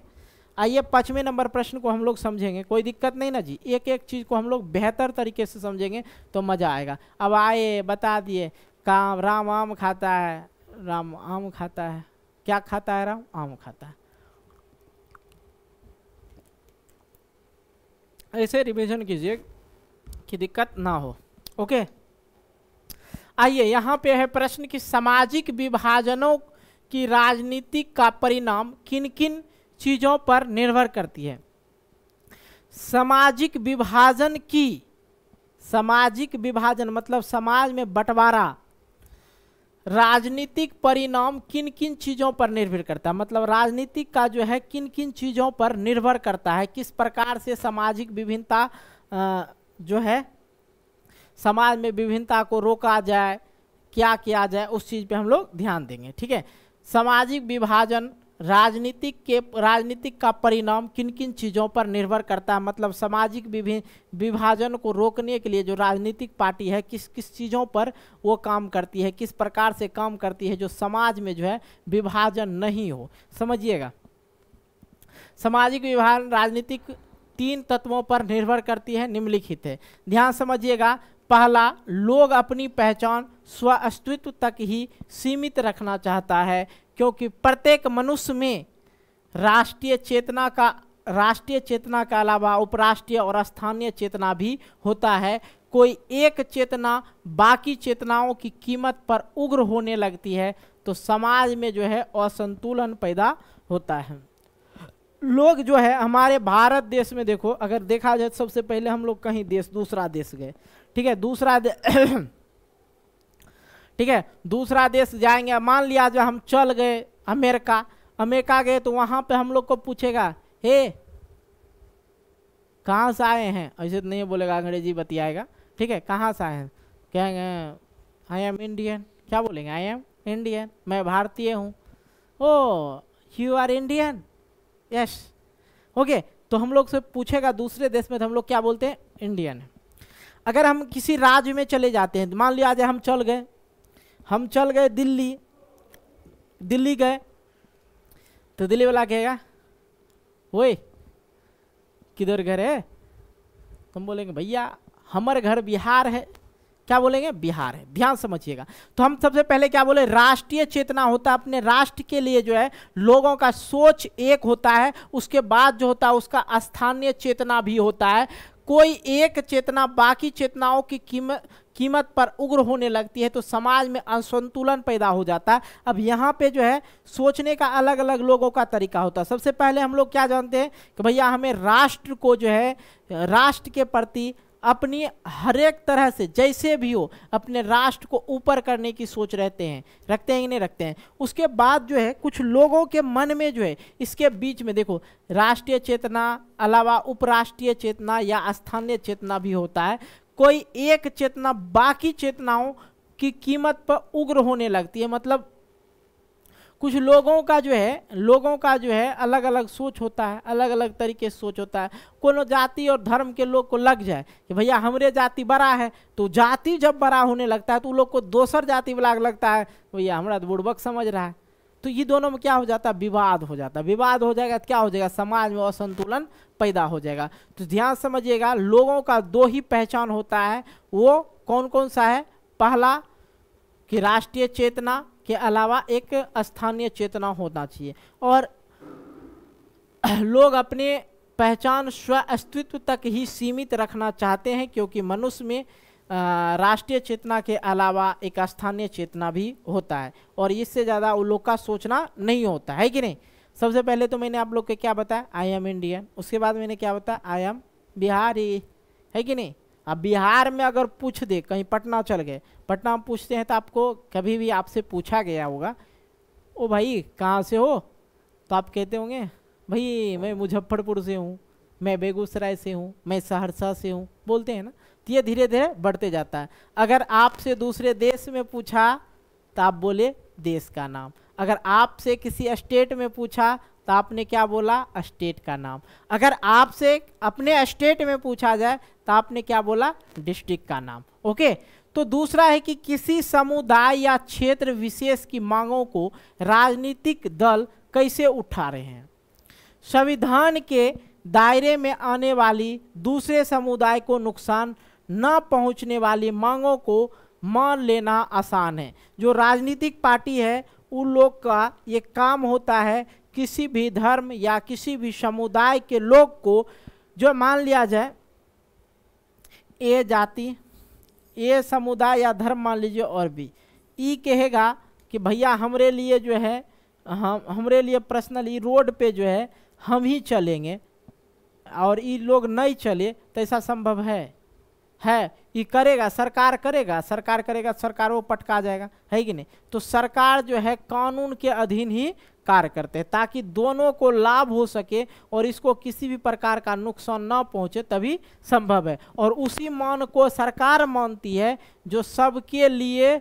आइए पाँचवें नंबर प्रश्न को हम लोग समझेंगे कोई दिक्कत नहीं ना जी एक एक चीज़ को हम लोग बेहतर तरीके से समझेंगे तो मज़ा आएगा अब आए बता दिए काम राम आम खाता है राम आम खाता है क्या खाता है राम आम खाता है ऐसे रिविजन कीजिए कि दिक्कत ना हो ओके आइए यहाँ पे है प्रश्न कि सामाजिक विभाजनों की राजनीति का परिणाम किन किन चीज़ों पर निर्भर करती है सामाजिक विभाजन की सामाजिक विभाजन मतलब समाज में बंटवारा राजनीतिक परिणाम किन किन चीज़ों पर निर्भर करता है मतलब राजनीतिक का जो है किन किन चीज़ों पर निर्भर करता है किस प्रकार से सामाजिक विभिन्नता जो है समाज में विभिन्नता को रोका जाए क्या किया जाए उस चीज़ पे हम लोग ध्यान देंगे ठीक है सामाजिक विभाजन राजनीतिक के राजनीतिक का परिणाम किन किन चीज़ों पर निर्भर करता है मतलब सामाजिक विभिन्न विभाजन को रोकने के लिए जो राजनीतिक पार्टी है किस किस चीज़ों पर वो काम करती है किस प्रकार से काम करती है जो समाज में जो है विभाजन नहीं हो समझिएगा सामाजिक विभाजन राजनीतिक तीन तत्वों पर निर्भर करती है निम्नलिखित है ध्यान समझिएगा पहला लोग अपनी पहचान स्व अस्तित्व तक ही सीमित रखना चाहता है क्योंकि प्रत्येक मनुष्य में राष्ट्रीय चेतना का राष्ट्रीय चेतना के अलावा उपराष्ट्रीय और स्थानीय चेतना भी होता है कोई एक चेतना बाकी चेतनाओं की कीमत पर उग्र होने लगती है तो समाज में जो है असंतुलन पैदा होता है लोग जो है हमारे भारत देश में देखो अगर देखा जाए तो सबसे पहले हम लोग कहीं देश दूसरा देश गए ठीक है दूसरा ठीक है दूसरा देश जाएंगे मान लिया जो हम चल गए अमेरिका अमेरिका गए तो वहाँ पे हम लोग को पूछेगा हे कहाँ से आए हैं ऐसे तो नहीं बोलेगा अंग्रेजी बतियाएगा ठीक है कहाँ से आए हैं कहेंगे आई एम इंडियन क्या बोलेंगे आई एम इंडियन मैं भारतीय हूँ oh you are Indian yes okay तो हम लोग से पूछेगा दूसरे देश में तो हम लोग क्या बोलते हैं इंडियन अगर हम किसी राज्य में चले जाते हैं मान लिया आज हम चल गए हम चल गए दिल्ली दिल्ली गए तो दिल्ली वाला कहेगा वो किधर घर है तुम बोलेंगे भैया हमारे घर बिहार है क्या बोलेंगे बिहार है ध्यान समझिएगा तो हम सबसे पहले क्या बोले राष्ट्रीय चेतना होता है अपने राष्ट्र के लिए जो है लोगों का सोच एक होता है उसके बाद जो होता है उसका स्थानीय चेतना भी होता है कोई एक चेतना बाकी चेतनाओं की कीमत कीमत पर उग्र होने लगती है तो समाज में असंतुलन पैदा हो जाता है अब यहाँ पे जो है सोचने का अलग अलग लोगों का तरीका होता है सबसे पहले हम लोग क्या जानते हैं कि भैया हमें राष्ट्र को जो है राष्ट्र के प्रति अपनी हर एक तरह से जैसे भी हो अपने राष्ट्र को ऊपर करने की सोच रहते हैं रखते हैं कि नहीं रखते हैं उसके बाद जो है कुछ लोगों के मन में जो है इसके बीच में देखो राष्ट्रीय चेतना अलावा उपराष्ट्रीय चेतना या स्थानीय चेतना भी होता है कोई एक चेतना बाकी चेतनाओं की कीमत पर उग्र होने लगती है मतलब कुछ लोगों का जो है लोगों का जो है अलग अलग सोच होता है अलग अलग तरीके से सोच होता है कोनो जाति और धर्म के लोग को लग जाए कि भैया हमरे जाति बड़ा है तो जाति जब बड़ा होने लगता है तो उन लोग को दूसर जाति वाला लगता है भैया हमारा तो बुड़बक समझ रहा है तो ये दोनों में क्या हो जाता है विवाद हो जाता है विवाद हो जाएगा तो क्या हो जाएगा समाज में असंतुलन पैदा हो जाएगा तो ध्यान समझिएगा लोगों का दो ही पहचान होता है वो कौन कौन सा है पहला कि राष्ट्रीय चेतना के अलावा एक स्थानीय चेतना होना चाहिए और लोग अपने पहचान स्व अस्तित्व तक ही सीमित रखना चाहते हैं क्योंकि मनुष्य में राष्ट्रीय चेतना के अलावा एक स्थानीय चेतना भी होता है और इससे ज़्यादा उन लोग का सोचना नहीं होता है कि नहीं सबसे पहले तो मैंने आप लोग के क्या बताया आई एम इंडियन उसके बाद मैंने क्या बताया आई एम बिहारी है कि नहीं अब बिहार में अगर पूछ दे कहीं पटना चल गए पटना में पूछते हैं तो आपको कभी भी आपसे पूछा गया होगा ओ भाई कहाँ से हो तो आप कहते होंगे भाई मैं मुजफ्फरपुर से हूँ मैं बेगूसराय से हूँ मैं सहरसा से हूँ बोलते हैं ना तो ये धीरे धीरे बढ़ते जाता है अगर आपसे दूसरे देश में पूछा तो आप बोले देश का नाम अगर आपसे किसी स्टेट में पूछा तो आपने क्या बोला स्टेट का नाम अगर आपसे अपने स्टेट में पूछा जाए तो आपने क्या बोला डिस्ट्रिक्ट का नाम ओके तो दूसरा है कि किसी समुदाय या क्षेत्र विशेष की मांगों को राजनीतिक दल कैसे उठा रहे हैं संविधान के दायरे में आने वाली दूसरे समुदाय को नुकसान न पहुंचने वाली मांगों को मान लेना आसान है जो राजनीतिक पार्टी है उन लोग का ये काम होता है किसी भी धर्म या किसी भी समुदाय के लोग को जो मान लिया जाए ए जाति ए समुदाय या धर्म मान लीजिए और भी ई कहेगा कि भैया हमरे लिए जो है हम हमरे लिए पर्सनली रोड पे जो है हम ही चलेंगे और ये लोग नहीं चले तो ऐसा संभव है है ये करेगा सरकार करेगा सरकार करेगा सरकार वो पटका जाएगा है कि नहीं तो सरकार जो है कानून के अधीन ही कार्य करते हैं ताकि दोनों को लाभ हो सके और इसको किसी भी प्रकार का नुकसान ना पहुंचे तभी संभव है और उसी मान को सरकार मानती है जो सबके लिए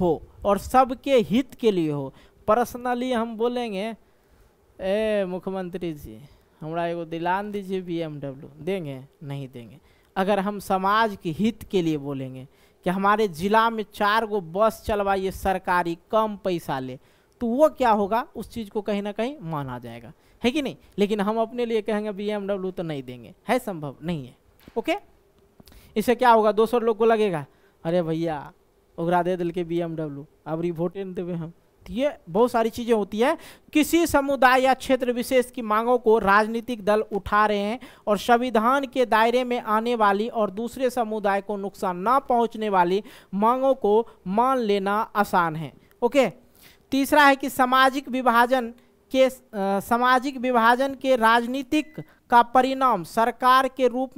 हो और सबके हित के लिए हो पर्सनली हम बोलेंगे ए मुख्यमंत्री जी हमारा एगो दिलान दीजिए बी देंगे नहीं देंगे अगर हम समाज के हित के लिए बोलेंगे कि हमारे ज़िला में चार गो बस चलवाइए सरकारी कम पैसा ले तो वो क्या होगा उस चीज़ को कहीं ना कहीं माना जाएगा है कि नहीं लेकिन हम अपने लिए कहेंगे बी तो नहीं देंगे है संभव नहीं है ओके इससे क्या होगा दो लोग को लगेगा अरे भैया उगरा दे दिल के बी एम डब्ल्यू अब रिवोटे नहीं देवे हम है बहुत सारी चीज़ें होती है किसी समुदाय या क्षेत्र विशेष की मांगों को राजनीतिक दल उठा रहे हैं और संविधान के दायरे में आने वाली और दूसरे समुदाय को नुकसान ना पहुंचने वाली मांगों को मान लेना आसान है ओके तीसरा है कि सामाजिक विभाजन के सामाजिक विभाजन के राजनीतिक का परिणाम सरकार के रूप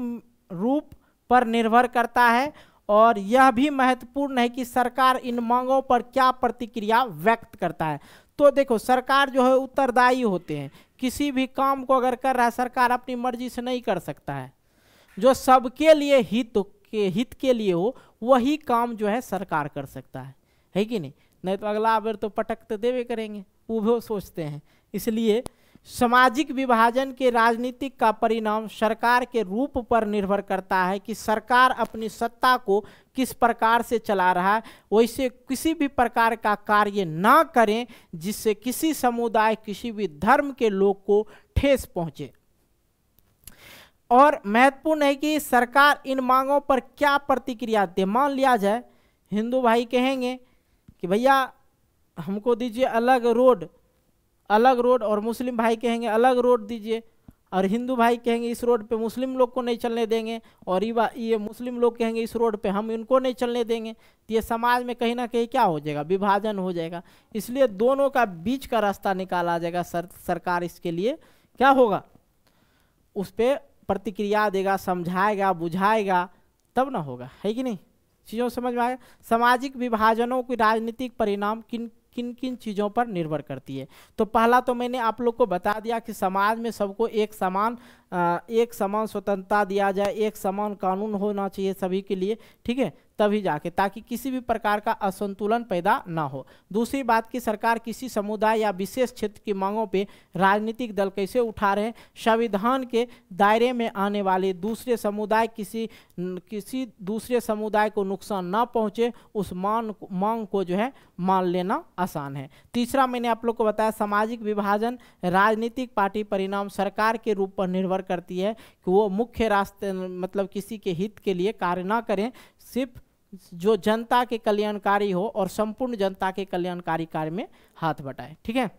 रूप पर निर्भर करता है और यह भी महत्वपूर्ण है कि सरकार इन मांगों पर क्या प्रतिक्रिया व्यक्त करता है तो देखो सरकार जो है उत्तरदायी होते हैं किसी भी काम को अगर कर रहा है सरकार अपनी मर्जी से नहीं कर सकता है जो सबके लिए हित के हित के लिए हो वही काम जो है सरकार कर सकता है है कि नहीं नहीं तो अगला बेर तो पटक तो देवे करेंगे वो भी सोचते हैं इसलिए सामाजिक विभाजन के राजनीतिक का परिणाम सरकार के रूप पर निर्भर करता है कि सरकार अपनी सत्ता को किस प्रकार से चला रहा है वैसे किसी भी प्रकार का कार्य ना करें जिससे किसी समुदाय किसी भी धर्म के लोग को ठेस पहुंचे और महत्वपूर्ण है कि सरकार इन मांगों पर क्या प्रतिक्रिया दे मान लिया जाए हिंदू भाई कहेंगे कि भैया हमको दीजिए अलग रोड अलग रोड और मुस्लिम भाई कहेंगे अलग रोड दीजिए और हिंदू भाई कहेंगे इस रोड पे मुस्लिम लोग को नहीं चलने देंगे और ये मुस्लिम लोग कहेंगे इस रोड पे हम इनको नहीं चलने देंगे तो ये समाज में कहीं ना कहीं क्या हो जाएगा विभाजन हो जाएगा इसलिए दोनों का बीच का रास्ता निकाला जाएगा सर, सरकार इसके लिए क्या होगा उस पर प्रतिक्रिया देगा समझाएगा बुझाएगा तब ना होगा है कि नहीं चीज़ों समझ में आएगा सामाजिक विभाजनों के राजनीतिक परिणाम किन किन किन चीज़ों पर निर्भर करती है तो पहला तो मैंने आप लोग को बता दिया कि समाज में सबको एक समान एक समान स्वतंत्रता दिया जाए एक समान कानून होना चाहिए सभी के लिए ठीक है तभी जाके ताकि किसी भी प्रकार का असंतुलन पैदा ना हो दूसरी बात कि सरकार किसी समुदाय या विशेष क्षेत्र की मांगों पे राजनीतिक दल कैसे उठा रहे संविधान के दायरे में आने वाले दूसरे समुदाय किसी किसी दूसरे समुदाय को नुकसान ना पहुँचे उस मान मांग को जो है मान लेना आसान है तीसरा मैंने आप लोग को बताया सामाजिक विभाजन राजनीतिक पार्टी परिणाम सरकार के रूप पर निर्भर करती है कि वो मुख्य रास्ते मतलब किसी के हित के लिए कार्य ना करें सिर्फ जो जनता के कल्याणकारी हो और संपूर्ण जनता के कल्याणकारी कार्य में हाथ बटाए ठीक है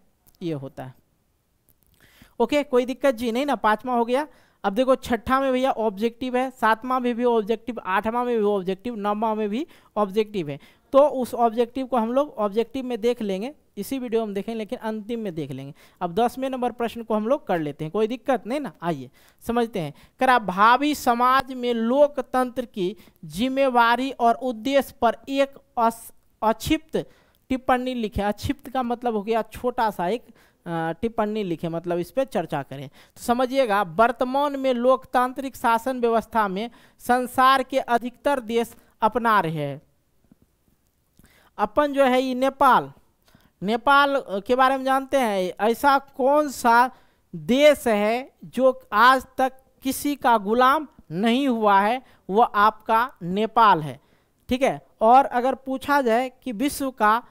ये होता है ओके कोई दिक्कत जी नहीं ना पांचवा हो गया अब देखो छठा में भैया ऑब्जेक्टिव है सातवां में भी ऑब्जेक्टिव आठवां में भी ऑब्जेक्टिव नौवां में भी ऑब्जेक्टिव है तो उस ऑब्जेक्टिव को हम लोग ऑब्जेक्टिव में देख लेंगे इसी वीडियो में देखें लेकिन अंतिम में देख लेंगे अब दसवें नंबर प्रश्न को हम लोग कर लेते हैं कोई दिक्कत नहीं ना आइए समझते हैं करा भावी समाज में लोकतंत्र की जिम्मेवारी और उद्देश्य पर एक अक्षिप्त टिप्पणी लिखें अक्षिप्त का मतलब हो गया छोटा सा एक टिप्पणी लिखें मतलब इस पर चर्चा करें तो समझिएगा वर्तमान में लोकतांत्रिक शासन व्यवस्था में संसार के अधिकतर देश अपना रहे हैं अपन जो है ये नेपाल नेपाल के बारे में जानते हैं ऐसा कौन सा देश है जो आज तक किसी का गुलाम नहीं हुआ है वह आपका नेपाल है ठीक है और अगर पूछा जाए कि विश्व का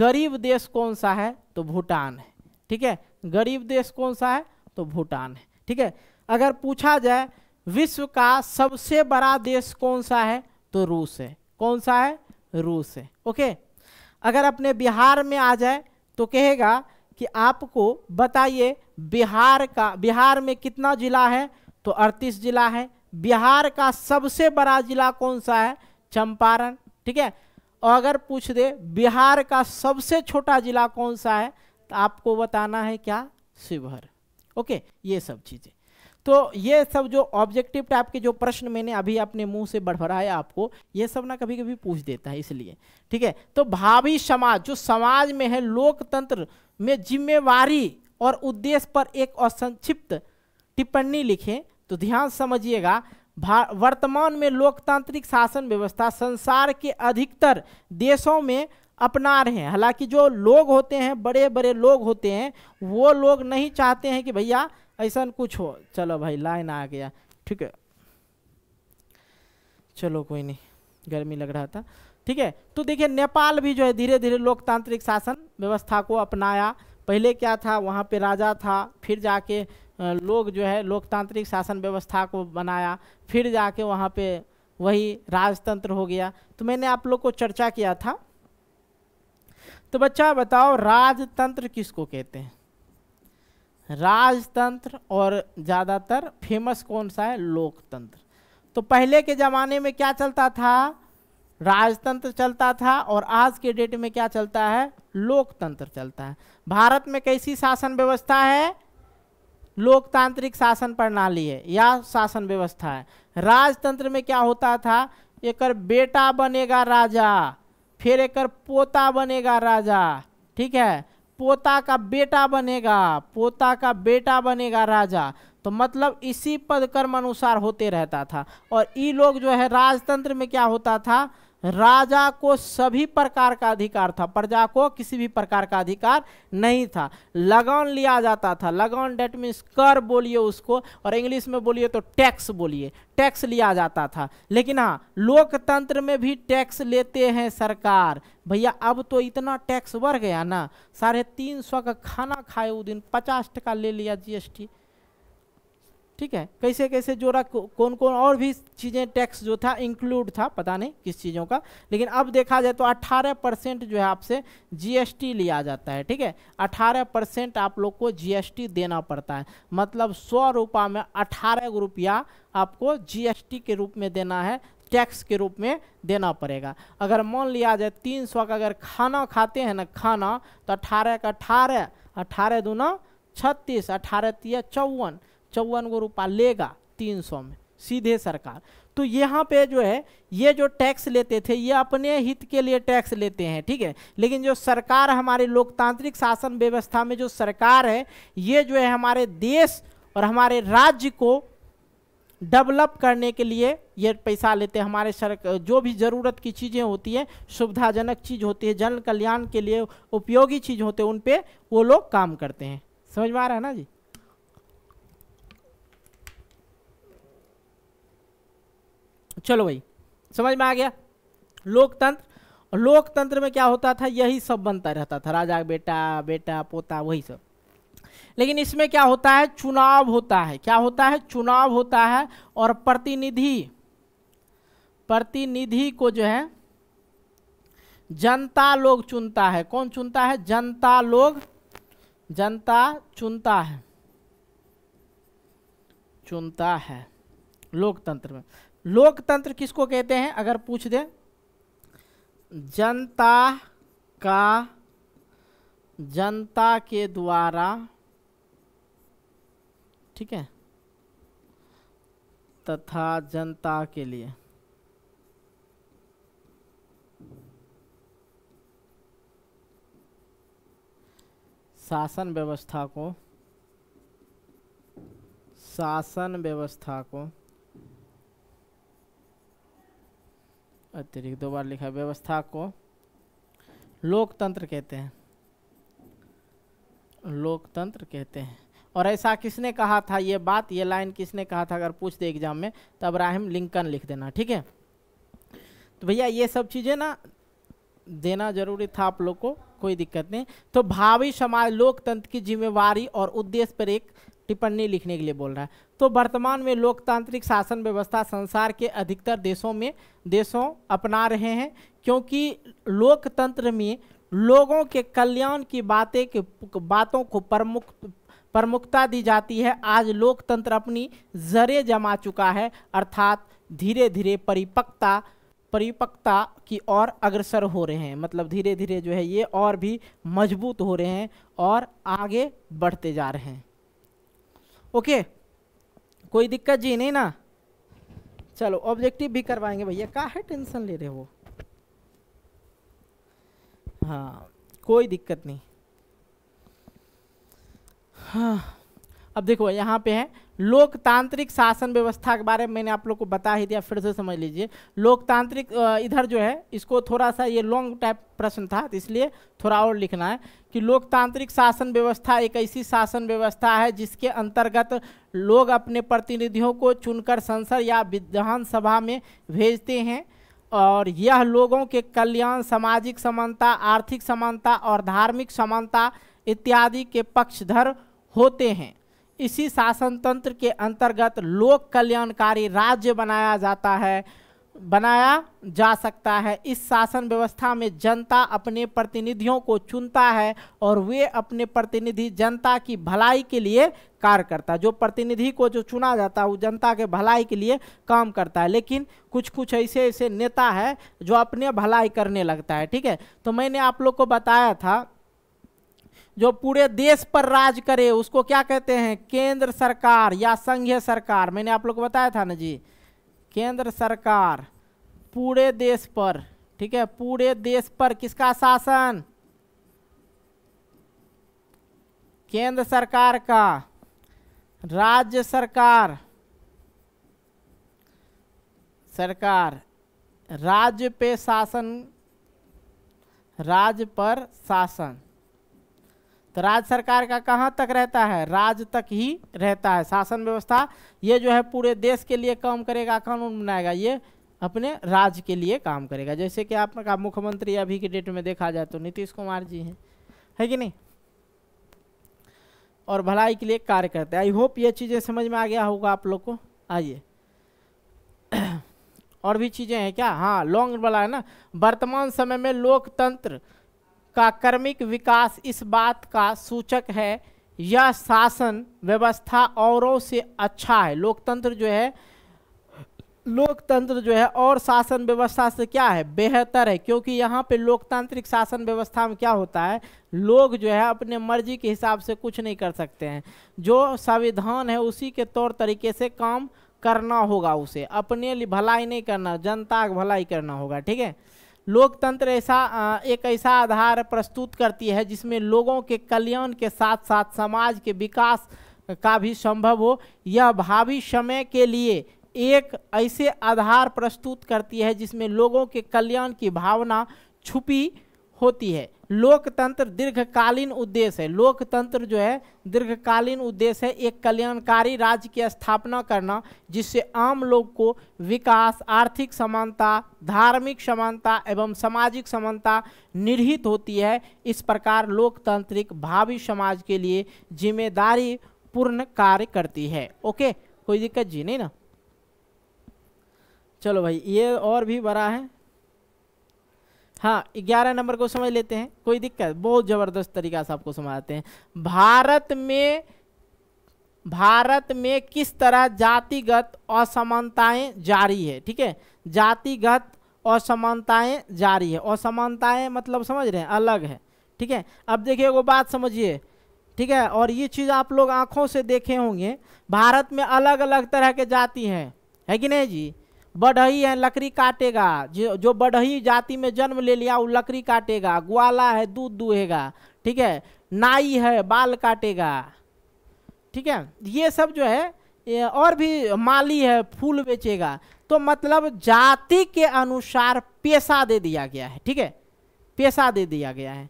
गरीब देश कौन सा है तो भूटान है ठीक है गरीब देश कौन सा है तो भूटान है ठीक है अगर पूछा जाए विश्व का सबसे बड़ा देश कौन सा है तो रूस है कौन सा है रूस है ओके अगर अपने बिहार में आ जाए तो कहेगा कि आपको बताइए बिहार का बिहार में कितना जिला है तो अड़तीस जिला है बिहार का सबसे बड़ा जिला कौन सा है चंपारण ठीक है और अगर पूछ दे बिहार का सबसे छोटा जिला कौन सा है तो आपको बताना है क्या शिवहर ओके ये सब चीज़ें तो ये सब जो ऑब्जेक्टिव टाइप के जो प्रश्न मैंने अभी अपने मुंह से बढ़भराया आपको ये सब ना कभी कभी पूछ देता है इसलिए ठीक है तो भावी समाज जो समाज में है लोकतंत्र में जिम्मेवारी और उद्देश्य पर एक असंक्षिप्त टिप्पणी लिखें तो ध्यान समझिएगा वर्तमान में लोकतांत्रिक शासन व्यवस्था संसार के अधिकतर देशों में अपना रहे हैं हालांकि जो लोग होते हैं बड़े बड़े लोग होते हैं वो लोग नहीं चाहते हैं कि भैया ऐसा कुछ हो चलो भाई लाइन आ गया ठीक है चलो कोई नहीं गर्मी लग रहा था ठीक है तो देखिए नेपाल भी जो है धीरे धीरे लोकतांत्रिक शासन व्यवस्था को अपनाया पहले क्या था वहाँ पे राजा था फिर जाके लोग जो है लोकतांत्रिक शासन व्यवस्था को बनाया फिर जाके वहाँ पे वही राजतंत्र हो गया तो मैंने आप लोग को चर्चा किया था तो बच्चा बताओ राजतंत्र किसको कहते हैं राजतंत्र और ज़्यादातर फेमस कौन सा है लोकतंत्र तो पहले के ज़माने में क्या चलता था राजतंत्र चलता था और आज के डेट में क्या चलता है लोकतंत्र चलता है भारत में कैसी शासन व्यवस्था है लोकतांत्रिक शासन प्रणाली है या शासन व्यवस्था है राजतंत्र में क्या होता था एक बेटा बनेगा राजा फिर एक पोता बनेगा राजा ठीक है पोता का बेटा बनेगा पोता का बेटा बनेगा राजा तो मतलब इसी पद कर्म अनुसार होते रहता था और ये लोग जो है राजतंत्र में क्या होता था राजा को सभी प्रकार का अधिकार था प्रजा को किसी भी प्रकार का अधिकार नहीं था लगान लिया जाता था लगान डेट मीन्स कर बोलिए उसको और इंग्लिश में बोलिए तो टैक्स बोलिए टैक्स लिया जाता था लेकिन हाँ लोकतंत्र में भी टैक्स लेते हैं सरकार भैया अब तो इतना टैक्स बढ़ गया ना साढ़े तीन सौ का खाना खाए उस दिन पचास टका ले लिया जीएसटी ठीक है कैसे कैसे जोड़ा कौन कौन और भी चीज़ें टैक्स जो था इंक्लूड था पता नहीं किस चीज़ों का लेकिन अब देखा जाए तो 18 परसेंट जो है आपसे जीएसटी लिया जाता है ठीक है 18 परसेंट आप लोग को जीएसटी देना पड़ता है मतलब सौ रुपये में अठारह रुपया आपको जीएसटी के रूप में देना है टैक्स के रूप में देना पड़ेगा अगर मान लिया जाए तीन सौ का अगर खाना खाते हैं ना खाना तो अठारह का अठारह अठारह दूना छत्तीस अठारह तीस चौवन चौवन गो रुपया लेगा तीन सौ में सीधे सरकार तो यहाँ पे जो है ये जो टैक्स लेते थे ये अपने हित के लिए टैक्स लेते हैं ठीक है लेकिन जो सरकार हमारे लोकतांत्रिक शासन व्यवस्था में जो सरकार है ये जो है हमारे देश और हमारे राज्य को डेवलप करने के लिए ये पैसा लेते हैं हमारे सर जो भी ज़रूरत की चीज़ें होती हैं सुविधाजनक चीज़ होती है जन कल्याण के लिए उपयोगी चीज़ होते हैं उन पर वो लोग काम करते हैं समझ में आ रहा है ना जी चलो भाई समझ में आ गया लोकतंत्र लोकतंत्र में क्या होता था यही सब बनता रहता था राजा बेटा बेटा पोता वही सब लेकिन इसमें क्या होता है चुनाव होता है क्या होता है चुनाव होता है और प्रतिनिधि प्रतिनिधि को जो है जनता लोग चुनता है कौन चुनता है जनता लोग जनता चुनता है चुनता है लोकतंत्र में लोकतंत्र किसको कहते हैं अगर पूछ दें जनता का जनता के द्वारा ठीक है तथा जनता के लिए शासन व्यवस्था को शासन व्यवस्था को अतिरिक्त दो बार लिखा व्यवस्था को लोकतंत्र कहते हैं लोकतंत्र कहते हैं और ऐसा किसने कहा था ये बात ये लाइन किसने कहा था अगर पूछ दे एग्जाम में तो अब्राहिम लिंकन लिख देना ठीक है तो भैया ये सब चीज़ें ना देना जरूरी था आप लोग को कोई दिक्कत नहीं तो भावी समाज लोकतंत्र की जिम्मेवारी और उद्देश्य पर एक टिप्पणी लिखने के लिए बोल रहा है तो वर्तमान में लोकतांत्रिक शासन व्यवस्था संसार के अधिकतर देशों में देशों अपना रहे हैं क्योंकि लोकतंत्र में लोगों के कल्याण की बातें के बातों को प्रमुख प्रमुखता दी जाती है आज लोकतंत्र अपनी जरें जमा चुका है अर्थात धीरे धीरे परिपक्ता परिपक्ता की ओर अग्रसर हो रहे हैं मतलब धीरे धीरे जो है ये और भी मजबूत हो रहे हैं और आगे बढ़ते जा रहे हैं ओके कोई दिक्कत जी नहीं ना चलो ऑब्जेक्टिव भी करवाएंगे भैया का है टेंशन ले रहे हो हाँ कोई दिक्कत नहीं हाँ अब देखो यहाँ पे है लोकतांत्रिक शासन व्यवस्था के बारे में मैंने आप लोग को बता ही दिया फिर से समझ लीजिए लोकतांत्रिक इधर जो है इसको थोड़ा सा ये लॉन्ग टाइप प्रश्न था तो इसलिए थोड़ा और लिखना है कि लोकतांत्रिक शासन व्यवस्था एक ऐसी शासन व्यवस्था है जिसके अंतर्गत लोग अपने प्रतिनिधियों को चुनकर संसद या विधानसभा में भेजते हैं और यह लोगों के कल्याण सामाजिक समानता आर्थिक समानता और धार्मिक समानता इत्यादि के पक्षधर होते हैं इसी शासन तंत्र के अंतर्गत लोक कल्याणकारी राज्य बनाया जाता है बनाया जा सकता है इस शासन व्यवस्था में जनता अपने प्रतिनिधियों को चुनता है और वे अपने प्रतिनिधि जनता की भलाई के लिए कार्य करता है जो प्रतिनिधि को जो चुना जाता है वो जनता के भलाई के लिए काम करता है लेकिन कुछ कुछ ऐसे ऐसे नेता है जो अपने भलाई करने लगता है ठीक है तो मैंने आप लोग को बताया था जो पूरे देश पर राज करे उसको क्या कहते हैं केंद्र सरकार या संघीय सरकार मैंने आप लोग को बताया था ना जी केंद्र सरकार पूरे देश पर ठीक है पूरे देश पर किसका शासन केंद्र सरकार का राज्य सरकार सरकार राज्य पे शासन राज्य पर शासन तो राज्य सरकार का कहाँ तक रहता है राज्य तक ही रहता है शासन व्यवस्था ये जो है पूरे देश के लिए काम करेगा कानून बनाएगा ये अपने राज्य के लिए काम करेगा जैसे कि आप मुख्यमंत्री अभी की डेट में देखा जाए तो नीतीश कुमार जी हैं है कि नहीं और भलाई के लिए कार्य करते हैं आई होप ये चीज़ें समझ में आ गया होगा आप लोग को आइए और भी चीज़ें हैं क्या हाँ लॉन्ग वाला है ना वर्तमान समय में लोकतंत्र का कर्मिक विकास इस बात का सूचक है यह शासन व्यवस्था औरों से अच्छा है लोकतंत्र जो है लोकतंत्र जो है और शासन व्यवस्था से क्या है बेहतर है क्योंकि यहाँ पे लोकतांत्रिक शासन व्यवस्था में क्या होता है लोग जो है अपने मर्जी के हिसाब से कुछ नहीं कर सकते हैं जो संविधान है उसी के तौर तरीके से काम करना होगा उसे अपने लिए भलाई नहीं करना जनता भलाई करना होगा ठीक है लोकतंत्र ऐसा एक ऐसा आधार प्रस्तुत करती है जिसमें लोगों के कल्याण के साथ साथ समाज के विकास का भी संभव हो यह भावी समय के लिए एक ऐसे आधार प्रस्तुत करती है जिसमें लोगों के कल्याण की भावना छुपी होती है लोकतंत्र दीर्घकालीन उद्देश्य है लोकतंत्र जो है दीर्घकालीन उद्देश्य है एक कल्याणकारी राज्य की स्थापना करना जिससे आम लोग को विकास आर्थिक समानता धार्मिक समानता एवं सामाजिक समानता निर्हित होती है इस प्रकार लोकतांत्रिक भावी समाज के लिए जिम्मेदारी पूर्ण कार्य करती है ओके कोई दिक्कत जी नहीं ना चलो भाई ये और भी बड़ा है हाँ ग्यारह नंबर को समझ लेते हैं कोई दिक्कत बहुत ज़बरदस्त तरीका से आपको समझाते हैं भारत में भारत में किस तरह जातिगत असमानताएं जारी है ठीक है जातिगत असमानताएं जारी है असमानताएं मतलब समझ रहे हैं अलग है ठीक है अब देखिए वो बात समझिए ठीक है और ये चीज़ आप लोग आँखों से देखे होंगे भारत में अलग अलग तरह के जाति हैं है कि नहीं जी बढ़ई है लकड़ी काटेगा जो जो बढ़ई जाति में जन्म ले लिया वो लकड़ी काटेगा ग्वाला है दूध दुहेगा ठीक है नाई है बाल काटेगा ठीक है ये सब जो है और भी माली है फूल बेचेगा तो मतलब जाति के अनुसार पेशा दे दिया गया है ठीक है पेशा दे दिया गया है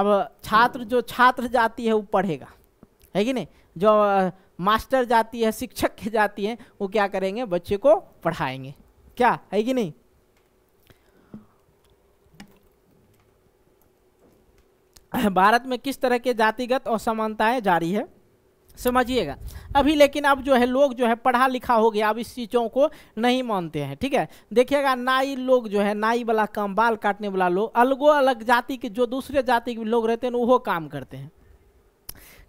अब छात्र जो छात्र जाति है वो पढ़ेगा है कि नहीं जो मास्टर जाती है शिक्षक के जाती है वो क्या करेंगे बच्चे को पढ़ाएंगे क्या है कि नहीं भारत में किस तरह के जातिगत असमानताएं जारी है समझिएगा अभी लेकिन अब जो है लोग जो है पढ़ा लिखा हो गया अब इस चीज़ों को नहीं मानते हैं ठीक है देखिएगा नाई लोग जो है नाई वाला काम बाल काटने वाला लोग अलगो अलग जाति के जो दूसरे जाति के लोग रहते हैं वो काम करते हैं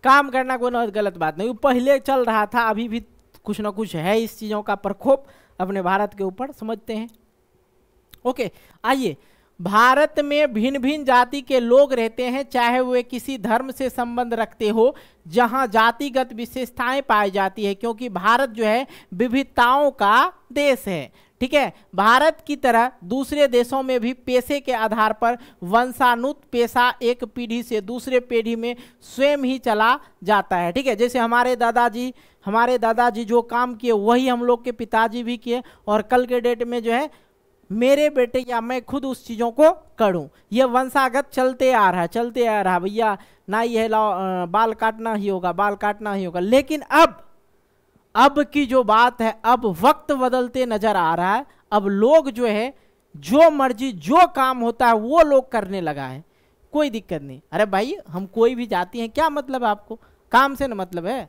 काम करना कोई ना गलत बात नहीं पहले चल रहा था अभी भी कुछ ना कुछ है इस चीज़ों का प्रकोप अपने भारत के ऊपर समझते हैं ओके आइए भारत में भिन्न भिन्न जाति के लोग रहते हैं चाहे वे किसी धर्म से संबंध रखते हो जहां जातिगत विशेषताएं पाई जाती है क्योंकि भारत जो है विविधताओं का देश है ठीक है भारत की तरह दूसरे देशों में भी पेशे के आधार पर वंशानुत पेशा एक पीढ़ी से दूसरे पीढ़ी में स्वयं ही चला जाता है ठीक है जैसे हमारे दादाजी हमारे दादाजी जो काम किए वही हम लोग के पिताजी भी किए और कल के डेट में जो है मेरे बेटे या मैं खुद उस चीज़ों को करूं ये वंशागत चलते आ रहा है चलते आ रहा भैया ना ये लाओ बाल काटना ही होगा बाल काटना ही होगा लेकिन अब अब की जो बात है अब वक्त बदलते नजर आ रहा है अब लोग जो है जो मर्जी जो काम होता है वो लोग करने लगा है कोई दिक्कत नहीं अरे भाई हम कोई भी जाती हैं क्या मतलब आपको काम से ना मतलब है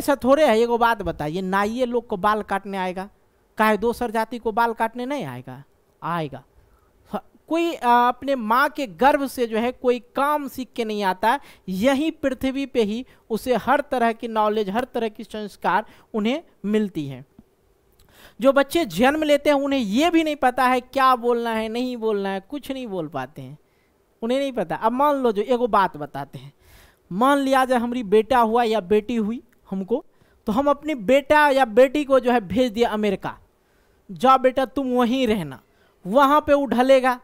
ऐसा थोड़े है एगो बात बताइए ना ये लोग को बाल काटने आएगा काहे दूसर जाति को बाल काटने नहीं आएगा आएगा कोई अपने माँ के गर्भ से जो है कोई काम सीख के नहीं आता यही पृथ्वी पे ही उसे हर तरह की नॉलेज हर तरह की संस्कार उन्हें मिलती है जो बच्चे जन्म लेते हैं उन्हें ये भी नहीं पता है क्या बोलना है नहीं बोलना है कुछ नहीं बोल पाते हैं उन्हें नहीं पता अब मान लो जो एगो बात बताते हैं मान लिया जब हमारी बेटा हुआ या बेटी हुई हमको तो हम अपने बेटा या बेटी को जो है भेज दिया अमेरिका जा बेटा तुम वहीं रहना वहाँ पे वो ढलेगा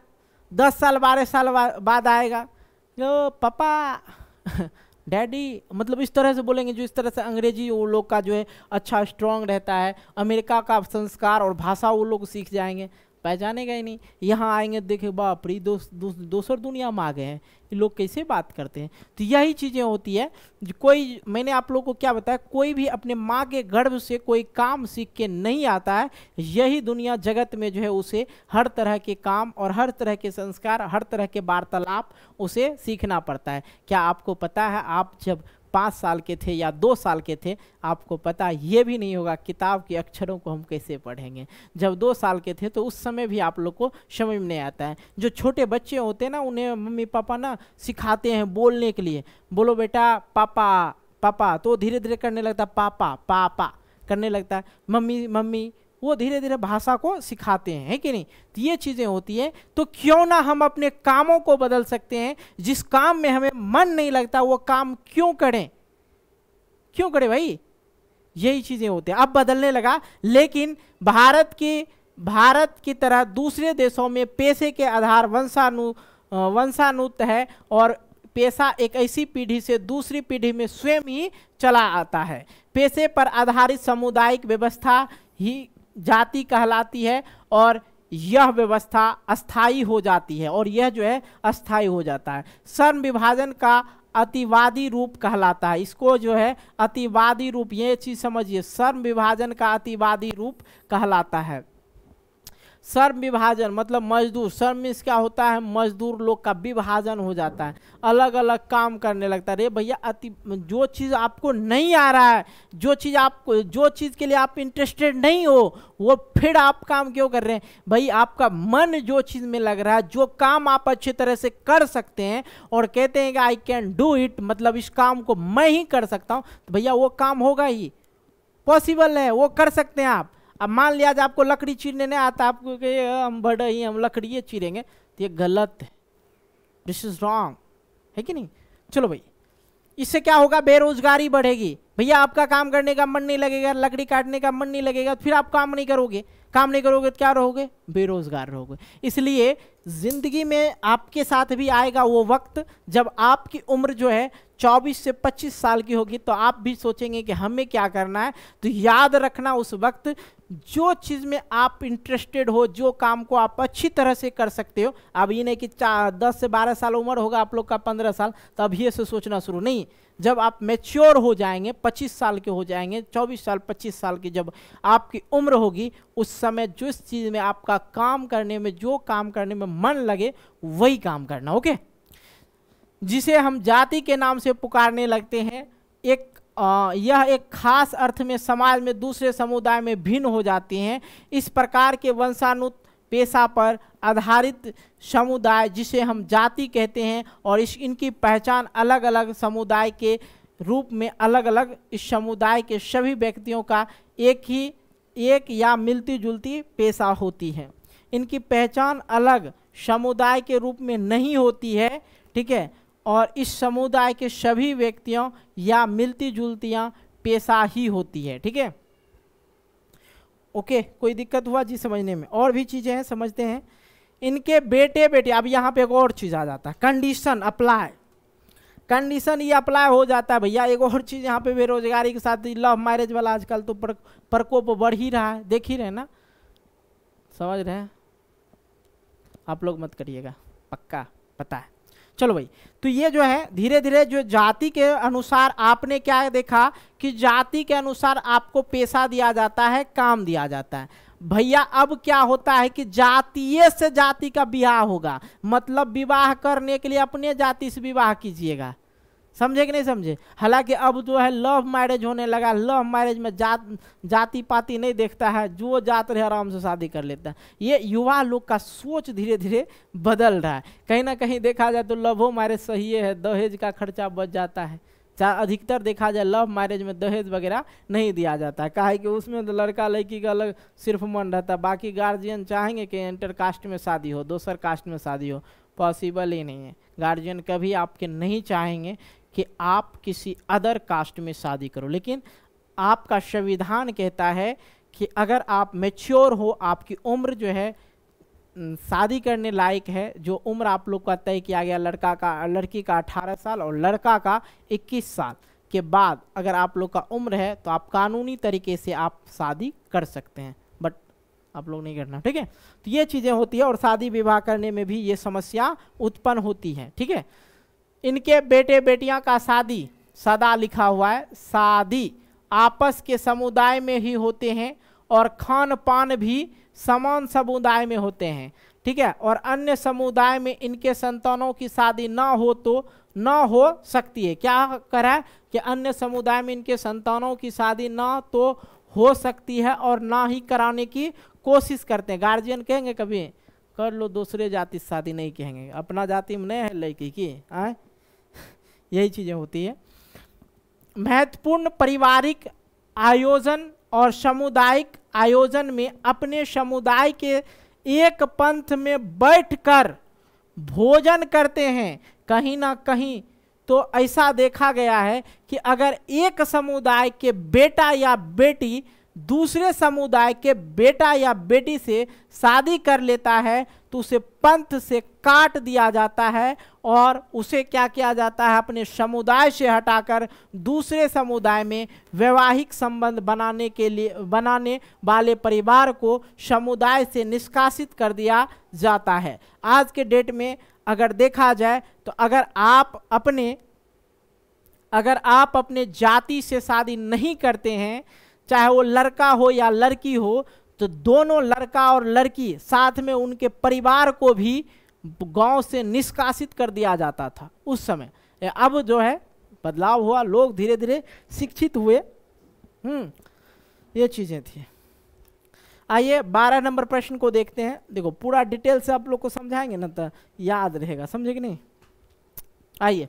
दस साल बारह साल बाद आएगा जो पापा डैडी मतलब इस तरह से बोलेंगे जो इस तरह से अंग्रेजी वो लोग का जो है अच्छा स्ट्रांग रहता है अमेरिका का संस्कार और भाषा वो लोग सीख जाएंगे पहचानेगा ही नहीं यहाँ आएंगे देखे बाप रे दोस्त दो, दोसर दुनिया में आ गए हैं ये लोग कैसे बात करते हैं तो यही चीज़ें होती है कोई मैंने आप लोग को क्या बताया कोई भी अपने माँ के गर्भ से कोई काम सीख के नहीं आता है यही दुनिया जगत में जो है उसे हर तरह के काम और हर तरह के संस्कार हर तरह के वार्तालाप उसे सीखना पड़ता है क्या आपको पता है आप जब पाँच साल के थे या दो साल के थे आपको पता ये भी नहीं होगा किताब के अक्षरों को हम कैसे पढ़ेंगे जब दो साल के थे तो उस समय भी आप लोग को समझ में नहीं आता है जो छोटे बच्चे होते हैं ना उन्हें मम्मी पापा ना सिखाते हैं बोलने के लिए बोलो बेटा पापा पापा तो धीरे धीरे करने लगता पापा पापा करने लगता है मम्मी मम्मी वो धीरे धीरे भाषा को सिखाते हैं है कि नहीं तो ये चीज़ें होती हैं तो क्यों ना हम अपने कामों को बदल सकते हैं जिस काम में हमें मन नहीं लगता वो काम क्यों करें क्यों करें भाई यही चीज़ें होती हैं अब बदलने लगा लेकिन भारत की भारत की तरह दूसरे देशों में पैसे के आधार वंशानु वंशानुत है और पैसा एक ऐसी पीढ़ी से दूसरी पीढ़ी में स्वयं ही चला आता है पैसे पर आधारित सामुदायिक व्यवस्था ही जाति कहलाती है और यह व्यवस्था अस्थाई हो जाती है और यह जो है अस्थाई हो जाता है शर्म विभाजन का अतिवादी रूप कहलाता है इसको जो है अतिवादी रूप ये चीज़ समझिए शर्म विभाजन का अतिवादी रूप कहलाता है श्रम विभाजन मतलब मजदूर श्रम मीन्स क्या होता है मजदूर लोग का विभाजन हो जाता है अलग अलग काम करने लगता है रे भैया अति जो चीज़ आपको नहीं आ रहा है जो चीज़ आपको जो चीज़ के लिए आप इंटरेस्टेड नहीं हो वो फिर आप काम क्यों कर रहे हैं भाई आपका मन जो चीज़ में लग रहा है जो काम आप अच्छी तरह से कर सकते हैं और कहते हैं कि आई कैन डू इट मतलब इस काम को मैं ही कर सकता हूँ तो भैया वो काम होगा ही पॉसिबल है वो कर सकते हैं आप अब मान लिया आपको लकड़ी चीरने नहीं आता आपको कि हम बड़े ही हम लकड़ी चीरेंगे तो ये गलत है दिस इज रॉन्ग है कि नहीं चलो भाई इससे क्या होगा बेरोजगारी बढ़ेगी भैया आपका काम करने का मन नहीं लगेगा लकड़ी काटने का मन नहीं लगेगा फिर आप काम नहीं करोगे काम नहीं करोगे तो क्या रहोगे बेरोजगार रहोगे इसलिए ज़िंदगी में आपके साथ भी आएगा वो वक्त जब आपकी उम्र जो है 24 से 25 साल की होगी तो आप भी सोचेंगे कि हमें क्या करना है तो याद रखना उस वक्त जो चीज़ में आप इंटरेस्टेड हो जो काम को आप अच्छी तरह से कर सकते हो अब ये नहीं कि चार दस से बारह साल उम्र होगा आप लोग का पंद्रह साल तब ये से सोचना शुरू नहीं जब आप मेच्योर हो जाएंगे पच्चीस साल के हो जाएंगे चौबीस साल पच्चीस साल की जब आपकी उम्र होगी उस समय जिस चीज़ में आपका काम करने में जो काम करने में मन लगे वही काम करना ओके जिसे हम जाति के नाम से पुकारने लगते हैं एक यह एक खास अर्थ में समाज में दूसरे समुदाय में भिन्न हो जाती हैं इस प्रकार के वंशानुत पेशा पर आधारित समुदाय जिसे हम जाति कहते हैं और इस इनकी पहचान अलग अलग समुदाय के रूप में अलग अलग इस समुदाय के सभी व्यक्तियों का एक ही एक या मिलती जुलती पेशा होती है इनकी पहचान अलग समुदाय के रूप में नहीं होती है ठीक है और इस समुदाय के सभी व्यक्तियों या मिलती जुलतियाँ पेशा ही होती है ठीक है ओके कोई दिक्कत हुआ जी समझने में और भी चीज़ें हैं समझते हैं इनके बेटे बेटे अब यहाँ पे एक और चीज़ आ जाता है कंडीशन अप्लाई कंडीशन ये अप्लाई हो जाता है भैया एक और चीज़ यहाँ पे बेरोजगारी के साथ लव मैरिज वाला आजकल तो पर, प्रकोप बढ़ ही रहा है देख ही रहे ना समझ रहे हैं आप लोग मत करिएगा पक्का पता है चलो भाई तो ये जो है धीरे धीरे जो जाति के अनुसार आपने क्या देखा कि जाति के अनुसार आपको पैसा दिया जाता है काम दिया जाता है भैया अब क्या होता है कि जातीय से जाति का विवाह होगा मतलब विवाह करने के लिए अपने जाति से विवाह कीजिएगा समझे कि नहीं समझे हालांकि अब जो है लव मैरिज होने लगा लव मैरिज में जात जाति पाति नहीं देखता है जो जात रहे आराम से शादी कर लेता है ये युवा लोग का सोच धीरे धीरे बदल रहा है कहीं ना कहीं देखा जाए तो लव मैरिज सही है दहेज का खर्चा बच जाता है चाहे अधिकतर देखा जाए लव मैरिज में दहेज वगैरह नहीं दिया जाता है कहा कि उसमें तो लड़का लड़की का अलग सिर्फ मन रहता है बाकी गार्जियन चाहेंगे कि इंटर कास्ट में शादी हो दूसर कास्ट में शादी हो पॉसिबल ही नहीं है गार्जियन कभी आपके नहीं चाहेंगे कि आप किसी अदर कास्ट में शादी करो लेकिन आपका संविधान कहता है कि अगर आप मेच्योर हो आपकी उम्र जो है शादी करने लायक है जो उम्र आप लोग का तय किया गया लड़का का लड़की का अठारह साल और लड़का का इक्कीस साल के बाद अगर आप लोग का उम्र है तो आप कानूनी तरीके से आप शादी कर सकते हैं बट आप लोग नहीं करना ठीक है तो ये चीज़ें होती है और शादी विवाह करने में भी ये समस्या उत्पन्न होती है ठीक है इनके बेटे बेटियां का शादी सदा लिखा हुआ है शादी आपस के समुदाय में ही होते हैं और खान पान भी समान समुदाय में होते हैं ठीक है और अन्य समुदाय में इनके संतानों की शादी ना हो तो ना हो सकती है क्या कह रहा है कि अन्य समुदाय में इनके संतानों की शादी ना तो हो सकती है और ना ही कराने की कोशिश करते हैं गार्जियन कहेंगे कभी कर लो दूसरे जाति शादी नहीं कहेंगे अपना जाति में नहीं है लड़की की आए यही चीज़ें होती है महत्वपूर्ण पारिवारिक आयोजन और सामुदायिक आयोजन में अपने समुदाय के एक पंथ में बैठकर भोजन करते हैं कहीं ना कहीं तो ऐसा देखा गया है कि अगर एक समुदाय के बेटा या बेटी दूसरे समुदाय के बेटा या बेटी से शादी कर लेता है तो उसे पंथ से काट दिया जाता है और उसे क्या किया जाता है अपने समुदाय से हटाकर दूसरे समुदाय में वैवाहिक संबंध बनाने के लिए बनाने वाले परिवार को समुदाय से निष्कासित कर दिया जाता है आज के डेट में अगर देखा जाए तो अगर आप अपने अगर आप अपने जाति से शादी नहीं करते हैं चाहे वो लड़का हो या लड़की हो तो दोनों लड़का और लड़की साथ में उनके परिवार को भी गांव से निष्कासित कर दिया जाता था उस समय अब जो है बदलाव हुआ लोग धीरे धीरे शिक्षित हुए हम्म ये चीज़ें थी आइए बारह नंबर प्रश्न को देखते हैं देखो पूरा डिटेल से आप लोग को समझाएंगे ना तो याद रहेगा समझे कि नहीं आइए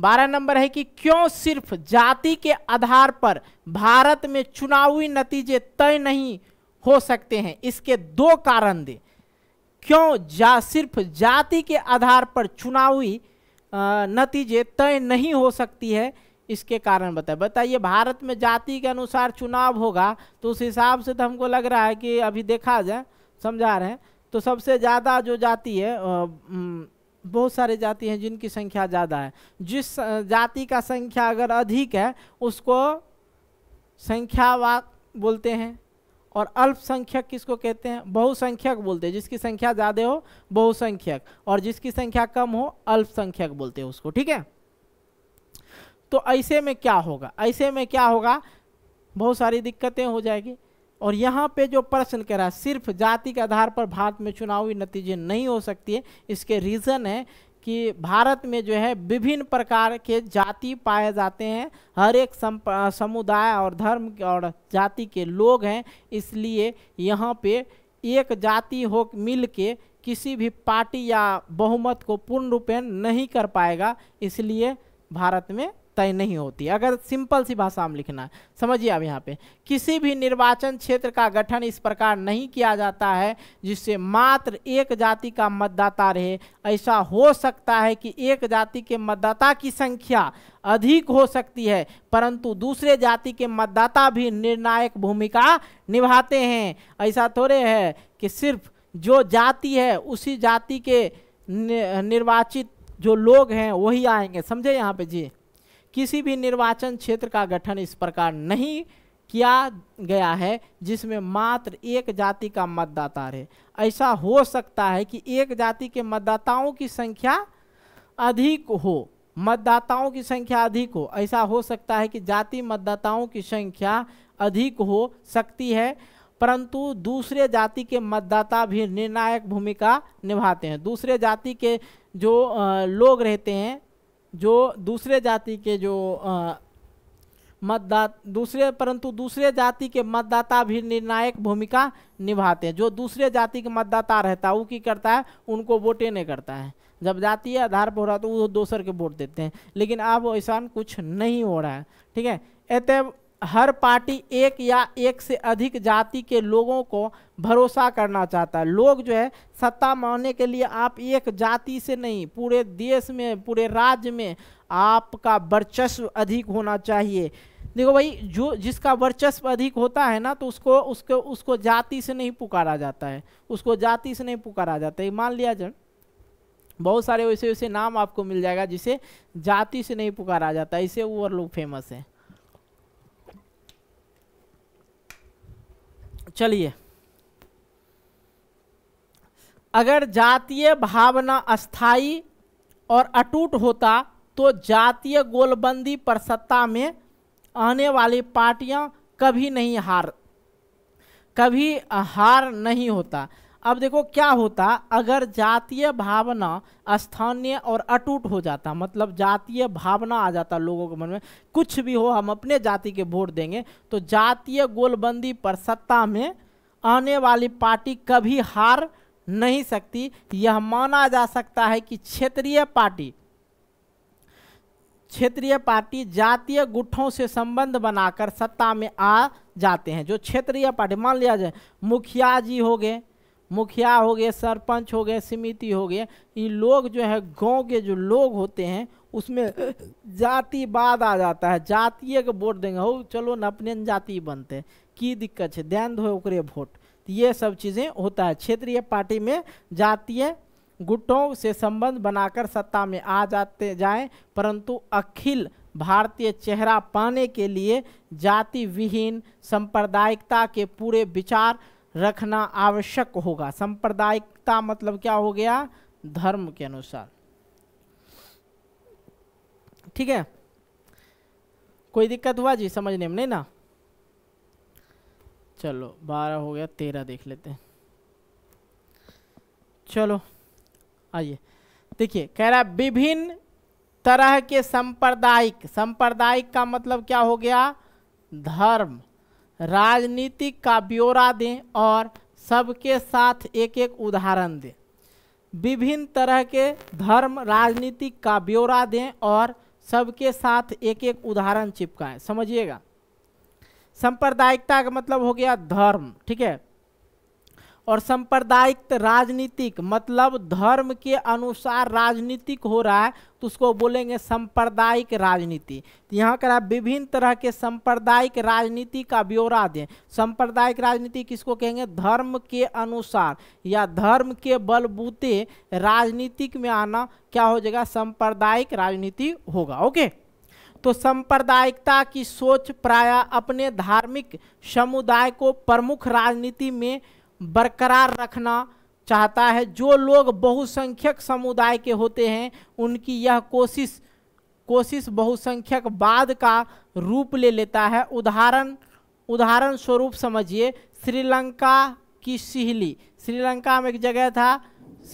बारह नंबर है कि क्यों सिर्फ जाति के आधार पर भारत में चुनावी नतीजे तय नहीं हो सकते हैं इसके दो कारण दें क्यों जा सिर्फ जाति के आधार पर चुनावी नतीजे तय नहीं हो सकती है इसके कारण बताए बताइए भारत में जाति के अनुसार चुनाव होगा तो उस हिसाब से तो हमको लग रहा है कि अभी देखा जाए समझा रहे हैं तो सबसे ज़्यादा जो जाति है बहुत सारे जाति हैं जिनकी संख्या ज़्यादा है जिस जाति का संख्या अगर अधिक है उसको संख्यावाद बोलते हैं और अल्पसंख्यक किसको कहते हैं बहुसंख्यक बोलते हैं जिसकी संख्या ज़्यादा हो बहुसंख्यक और जिसकी संख्या कम हो अल्पसंख्यक बोलते हैं उसको ठीक है तो ऐसे में क्या होगा ऐसे में क्या होगा बहुत सारी दिक्कतें हो जाएगी और यहाँ पे जो प्रश्न कह रहा है सिर्फ जाति के आधार पर भारत में चुनावी नतीजे नहीं हो सकती इसके रीज़न है कि भारत में जो है विभिन्न प्रकार के जाति पाए जाते हैं हर एक समुदाय और धर्म और जाति के लोग हैं इसलिए यहाँ पे एक जाति हो मिल के किसी भी पार्टी या बहुमत को पूर्ण रूपेण नहीं कर पाएगा इसलिए भारत में तय नहीं होती अगर सिंपल सी भाषा में लिखना है समझिए अब यहाँ पे किसी भी निर्वाचन क्षेत्र का गठन इस प्रकार नहीं किया जाता है जिससे मात्र एक जाति का मतदाता रहे ऐसा हो सकता है कि एक जाति के मतदाता की संख्या अधिक हो सकती है परंतु दूसरे जाति के मतदाता भी निर्णायक भूमिका निभाते हैं ऐसा थोड़े है कि सिर्फ जो जाति है उसी जाति के निर्वाचित जो लोग हैं वही आएंगे समझे यहाँ पे जी किसी भी निर्वाचन क्षेत्र का गठन इस प्रकार नहीं किया गया है जिसमें मात्र एक जाति का मतदाता रहे ऐसा हो सकता है कि एक जाति के मतदाताओं की संख्या अधिक हो मतदाताओं की संख्या अधिक हो ऐसा हो सकता है कि जाति मतदाताओं की संख्या अधिक हो सकती है परंतु दूसरे जाति के मतदाता भी निर्णायक भूमिका निभाते हैं दूसरे जाति के जो लोग रहते हैं जो दूसरे जाति के जो मतदाता दूसरे परंतु दूसरे जाति के मतदाता भी निर्णायक भूमिका निभाते हैं जो दूसरे जाति के मतदाता रहता है वो की करता है उनको वोटे नहीं करता है जब जातीय आधार पर हो रहा तो वो दूसर के वोट देते हैं लेकिन अब ऐसा कुछ नहीं हो रहा है ठीक है अतएव हर पार्टी एक या एक से अधिक जाति के लोगों को भरोसा करना चाहता है लोग जो है सत्ता मांगने के लिए आप एक जाति से नहीं पूरे देश में पूरे राज्य में आपका वर्चस्व अधिक होना चाहिए देखो भाई जो जिसका वर्चस्व अधिक होता है ना तो उसको उसको उसको जाति से नहीं पुकारा जाता है उसको जाति से नहीं पुकारा जाता है मान लिया जन बहुत सारे वैसे वैसे नाम आपको मिल जाएगा जिसे जाति से नहीं पुकारा जाता है इसे और लोग फेमस हैं चलिए अगर जातीय भावना अस्थाई और अटूट होता तो जातीय गोलबंदी पर सत्ता में आने वाली पार्टियां कभी नहीं हार कभी हार नहीं होता अब देखो क्या होता अगर जातीय भावना स्थानीय और अटूट हो जाता मतलब जातीय भावना आ जाता लोगों के मन में कुछ भी हो हम अपने जाति के वोट देंगे तो जातीय गोलबंदी पर सत्ता में आने वाली पार्टी कभी हार नहीं सकती यह माना जा सकता है कि क्षेत्रीय पार्टी क्षेत्रीय पार्टी जातीय गुटों से संबंध बनाकर सत्ता में आ जाते हैं जो क्षेत्रीय पार्टी मान लिया जाए मुखिया जी हो गए मुखिया हो गए सरपंच हो गए समिति हो गए ये लोग जो है गांव के जो लोग होते हैं उसमें जातिवाद आ जाता है जातीय के वोट देंगे हो चलो न अपने जाति बनते हैं की दिक्कत है ध्यान दो ओकरे वोट तो ये सब चीज़ें होता है क्षेत्रीय पार्टी में जातीय गुटों से संबंध बनाकर सत्ता में आ जाते जाए परंतु अखिल भारतीय चेहरा पाने के लिए जाति विहीन सांप्रदायिकता के पूरे विचार रखना आवश्यक होगा सांप्रदायिकता मतलब क्या हो गया धर्म के अनुसार ठीक है कोई दिक्कत हुआ जी समझने में नहीं ना चलो बारह हो गया तेरह देख लेते हैं चलो आइए देखिए कह रहा विभिन्न तरह के सांप्रदायिक सांप्रदायिक का मतलब क्या हो गया धर्म राजनीतिक का ब्यौरा दें और सबके साथ एक एक उदाहरण दें विभिन्न तरह के धर्म राजनीतिक का ब्यौरा दें और सबके साथ एक एक उदाहरण चिपकाएं समझिएगा सांप्रदायिकता का मतलब हो गया धर्म ठीक है और सांप्रदायिक राजनीतिक मतलब धर्म के अनुसार राजनीतिक हो रहा है तो उसको बोलेंगे सांप्रदायिक राजनीति तो यहाँ करा विभिन्न तरह के सांप्रदायिक राजनीति का ब्यौरा दें सांप्रदायिक राजनीति किसको कहेंगे धर्म के अनुसार या धर्म के बलबूते राजनीतिक में आना क्या हो जाएगा सांप्रदायिक राजनीति होगा ओके तो सांप्रदायिकता की सोच प्राय अपने धार्मिक समुदाय को प्रमुख राजनीति में बरकरार रखना चाहता है जो लोग बहुसंख्यक समुदाय के होते हैं उनकी यह कोशिश कोशिश बहुसंख्यक बाद का रूप ले लेता है उदाहरण उदाहरण स्वरूप समझिए श्रीलंका की सिहली श्रीलंका में एक जगह था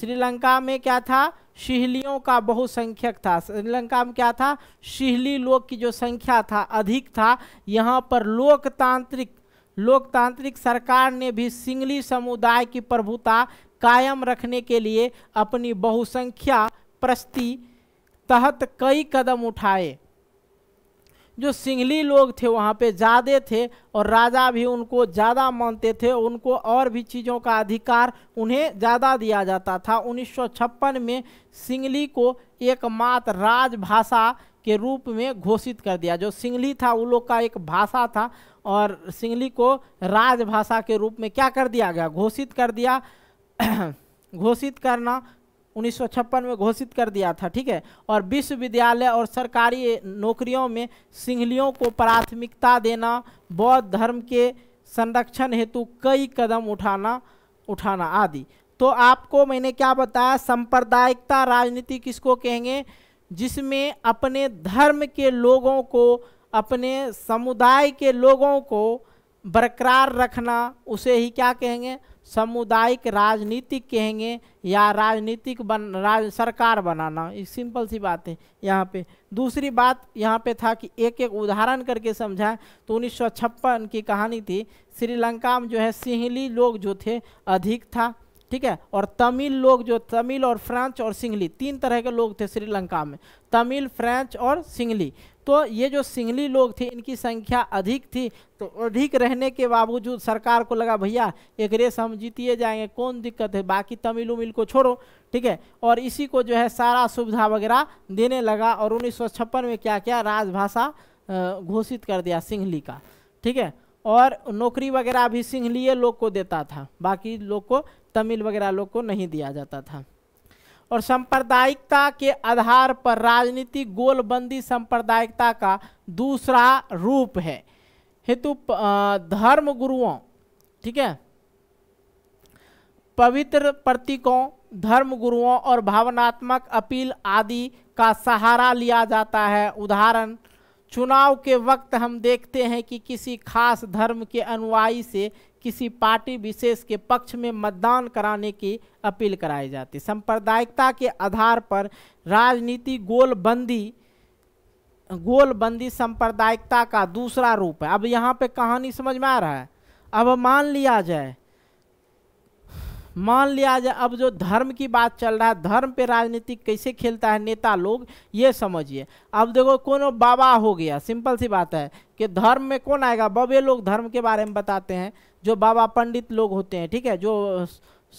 श्रीलंका में क्या था शिहलियों का बहुसंख्यक था श्रीलंका में क्या था शिहली लोग की जो संख्या था अधिक था यहाँ पर लोकतांत्रिक लोकतांत्रिक सरकार ने भी सिंगली समुदाय की प्रभुता कायम रखने के लिए अपनी बहुसंख्या प्रस्ती तहत कई कदम उठाए जो सिंगली लोग थे वहाँ पे ज़्यादा थे और राजा भी उनको ज़्यादा मानते थे उनको और भी चीज़ों का अधिकार उन्हें ज़्यादा दिया जाता था 1956 में सिंगली को एकमात्र राजभाषा के रूप में घोषित कर दिया जो सिंगली था वो लोग का एक भाषा था और सिंगली को राजभाषा के रूप में क्या कर दिया गया घोषित कर दिया घोषित करना 1956 में घोषित कर दिया था ठीक है और विश्वविद्यालय और सरकारी नौकरियों में सिंगलियों को प्राथमिकता देना बौद्ध धर्म के संरक्षण हेतु कई कदम उठाना उठाना आदि तो आपको मैंने क्या बताया सांप्रदायिकता राजनीति किसको कहेंगे जिसमें अपने धर्म के लोगों को अपने समुदाय के लोगों को बरकरार रखना उसे ही क्या कहेंगे सामुदायिक राजनीतिक कहेंगे या राजनीतिक बन राज सरकार बनाना ये सिंपल सी बात है यहाँ पे दूसरी बात यहाँ पे था कि एक एक उदाहरण करके समझाएं तो उन्नीस की कहानी थी श्रीलंका में जो है सिंहली लोग जो थे अधिक था ठीक है और तमिल लोग जो तमिल और फ्रेंच और सिंगली तीन तरह के लोग थे श्रीलंका में तमिल फ्रेंच और सिंगली तो ये जो सिंगली लोग थे इनकी संख्या अधिक थी तो अधिक रहने के बावजूद सरकार को लगा भैया एक रेस हम जीतिए जाएंगे कौन दिक्कत है बाकी तमिल उमिल को छोड़ो ठीक है और इसी को जो है सारा सुविधा वगैरह देने लगा और उन्नीस में क्या क्या राजभाषा घोषित कर दिया सिंगली का ठीक है और नौकरी वगैरह भी सिंहलीय लोग को देता था बाकी लोग को तमिल वगैरह लोग को नहीं दिया जाता था और सांप्रदायिकता के आधार पर राजनीति गोलबंदी सांप्रदायिकता का दूसरा रूप है हेतु धर्म गुरुओं ठीक है पवित्र प्रतीकों धर्म गुरुओं और भावनात्मक अपील आदि का सहारा लिया जाता है उदाहरण चुनाव के वक्त हम देखते हैं कि किसी खास धर्म के अनुयायी से किसी पार्टी विशेष के पक्ष में मतदान कराने की अपील कराई जाती सांप्रदायिकता के आधार पर राजनीति गोलबंदी गोलबंदी सांप्रदायिकता का दूसरा रूप है अब यहाँ पे कहानी समझ में आ रहा है अब मान लिया जाए मान लिया जाए अब जो धर्म की बात चल रहा है धर्म पे राजनीति कैसे खेलता है नेता लोग ये समझिए अब देखो कौन बाबा हो गया सिंपल सी बात है कि धर्म में कौन आएगा बबे लोग धर्म के बारे में बताते हैं जो बाबा पंडित लोग होते हैं ठीक है जो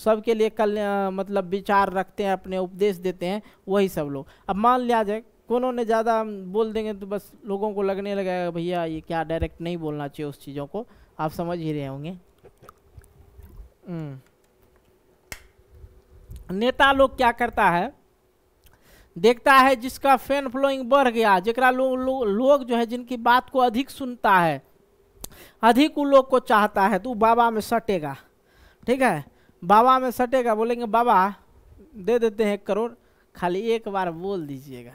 सबके लिए कल मतलब विचार रखते हैं अपने उपदेश देते हैं वही सब लोग अब मान लिया जाए कोनों ने ज़्यादा बोल देंगे तो बस लोगों को लगने लगेगा भैया ये क्या डायरेक्ट नहीं बोलना चाहिए उस चीज़ों को आप समझ ही रहे होंगे हम्म। नेता लोग क्या करता है देखता है जिसका फैन फ्लोइंग बढ़ गया जरा लोग लो, लोग जो है जिनकी बात को अधिक सुनता है अधिक उन लोग को चाहता है तो बाबा में सटेगा ठीक है बाबा में सटेगा बोलेंगे बाबा दे देते हैं एक करोड़ खाली एक बार बोल दीजिएगा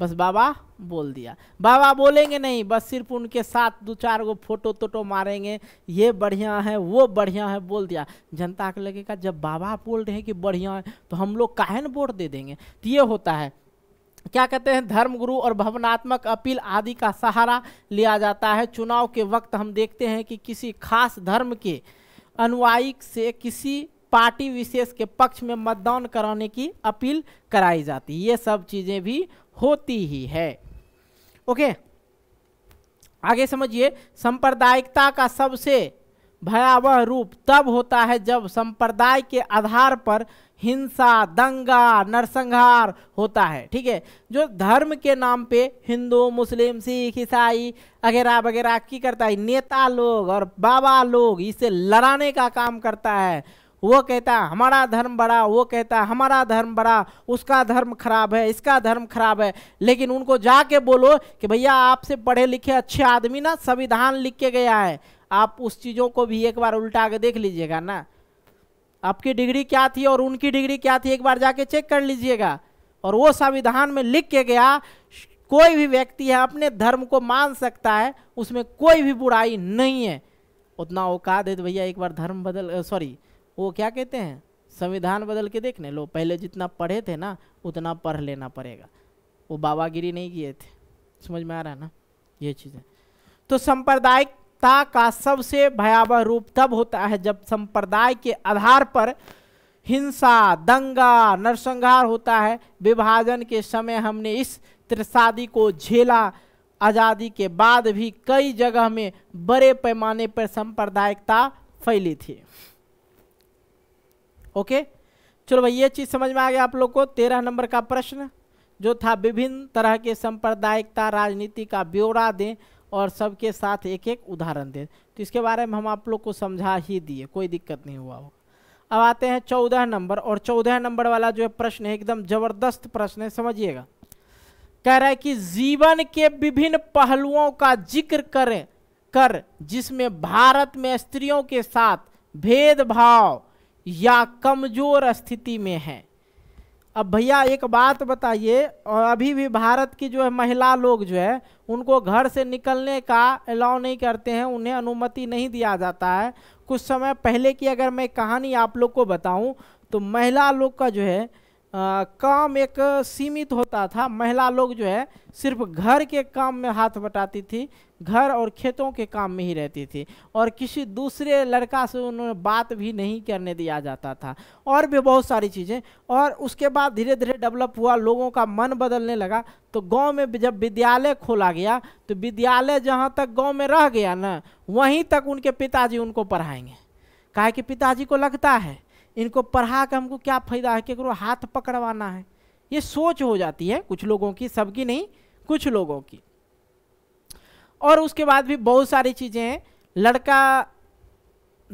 बस बाबा बोल दिया बाबा बोलेंगे नहीं बस सिर्फ उनके साथ दो चार गो फोटो तोटो मारेंगे ये बढ़िया है वो बढ़िया है बोल दिया जनता को लगेगा जब बाबा बोल रहे हैं कि बढ़िया है तो हम लोग काहन वोट दे देंगे तो ये होता है क्या कहते हैं धर्मगुरु और भवनात्मक अपील आदि का सहारा लिया जाता है चुनाव के वक्त हम देखते हैं कि किसी खास धर्म के अनुयायी से किसी पार्टी विशेष के पक्ष में मतदान कराने की अपील कराई जाती है ये सब चीज़ें भी होती ही है ओके आगे समझिए सांप्रदायिकता का सबसे भयावह रूप तब होता है जब संप्रदाय के आधार पर हिंसा दंगा नरसंहार होता है ठीक है जो धर्म के नाम पे हिंदू मुस्लिम सिख ईसाई वगैरह वगैरह की करता है नेता लोग और बाबा लोग इसे लड़ाने का काम करता है वो कहता है हमारा धर्म बड़ा वो कहता है हमारा धर्म बड़ा उसका धर्म खराब है इसका धर्म खराब है लेकिन उनको जाके बोलो कि भैया आपसे पढ़े लिखे अच्छे आदमी ना संविधान लिख के गया है आप उस चीज़ों को भी एक बार उल्टा के देख लीजिएगा ना आपकी डिग्री क्या थी और उनकी डिग्री क्या थी एक बार जाके चेक कर लीजिएगा और वो संविधान में लिख के गया कोई भी व्यक्ति है अपने धर्म को मान सकता है उसमें कोई भी बुराई नहीं है उतना औका दे तो भैया एक बार धर्म बदल सॉरी वो क्या कहते हैं संविधान बदल के देखने लो पहले जितना पढ़े थे ना उतना पढ़ लेना पड़ेगा वो बाबागिरी नहीं किए थे समझ में आ रहा है ना ये चीज़ें तो सांप्रदायिक मानवता का सबसे भयावह रूप तब होता है जब संप्रदाय के आधार पर हिंसा दंगा नरसंहार होता है विभाजन के समय हमने इस त्रिसादी को झेला आज़ादी के बाद भी कई जगह में बड़े पैमाने पर सांप्रदायिकता फैली थी ओके चलो भाई ये चीज़ समझ में आ गया आप लोग को तेरह नंबर का प्रश्न जो था विभिन्न तरह के सांप्रदायिकता राजनीति का ब्यौरा दें और सबके साथ एक एक उदाहरण दें तो इसके बारे में हम आप लोग को समझा ही दिए कोई दिक्कत नहीं हुआ होगा अब आते हैं चौदह नंबर और चौदह नंबर वाला जो है प्रश्न है एकदम जबरदस्त प्रश्न है समझिएगा कह रहा है कि जीवन के विभिन्न पहलुओं का जिक्र करें कर जिसमें भारत में स्त्रियों के साथ भेदभाव या कमजोर स्थिति में है अब भैया एक बात बताइए और अभी भी भारत की जो है महिला लोग जो है उनको घर से निकलने का अलाउ नहीं करते हैं उन्हें अनुमति नहीं दिया जाता है कुछ समय पहले की अगर मैं कहानी आप लोग को बताऊं तो महिला लोग का जो है आ, काम एक सीमित होता था महिला लोग जो है सिर्फ घर के काम में हाथ बटाती थी घर और खेतों के काम में ही रहती थी और किसी दूसरे लड़का से उन्हें बात भी नहीं करने दिया जाता था और भी बहुत सारी चीज़ें और उसके बाद धीरे धीरे डेवलप हुआ लोगों का मन बदलने लगा तो गांव में जब विद्यालय खोला गया तो विद्यालय जहाँ तक गाँव में रह गया ना वहीं तक उनके पिताजी उनको पढ़ाएंगे कहा कि पिताजी को लगता है इनको पढ़ा कर हमको क्या फ़ायदा है कि हाथ पकड़वाना है ये सोच हो जाती है कुछ लोगों की सबकी नहीं कुछ लोगों की और उसके बाद भी बहुत सारी चीज़ें हैं लड़का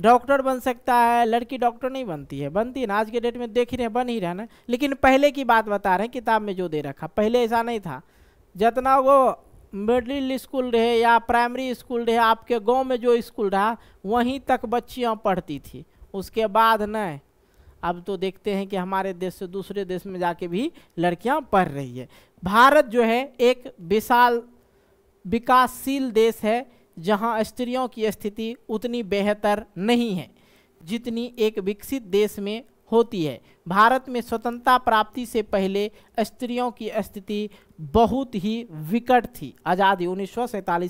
डॉक्टर बन सकता है लड़की डॉक्टर नहीं बनती है बनती है ना आज के डेट में देख ही रहे हैं बन ही रहना ना लेकिन पहले की बात बता रहे हैं किताब में जो दे रखा पहले ऐसा नहीं था जितना वो मिडिल स्कूल रहे या प्राइमरी स्कूल रहे आपके गांव में जो स्कूल रहा वहीं तक बच्चियाँ पढ़ती थी उसके बाद नहीं अब तो देखते हैं कि हमारे देश से दूसरे देश में जाके भी लड़कियां पढ़ रही है भारत जो है एक विशाल विकासशील देश है जहां स्त्रियों की स्थिति उतनी बेहतर नहीं है जितनी एक विकसित देश में होती है भारत में स्वतंत्रता प्राप्ति से पहले स्त्रियों की स्थिति बहुत ही विकट थी आज़ादी उन्नीस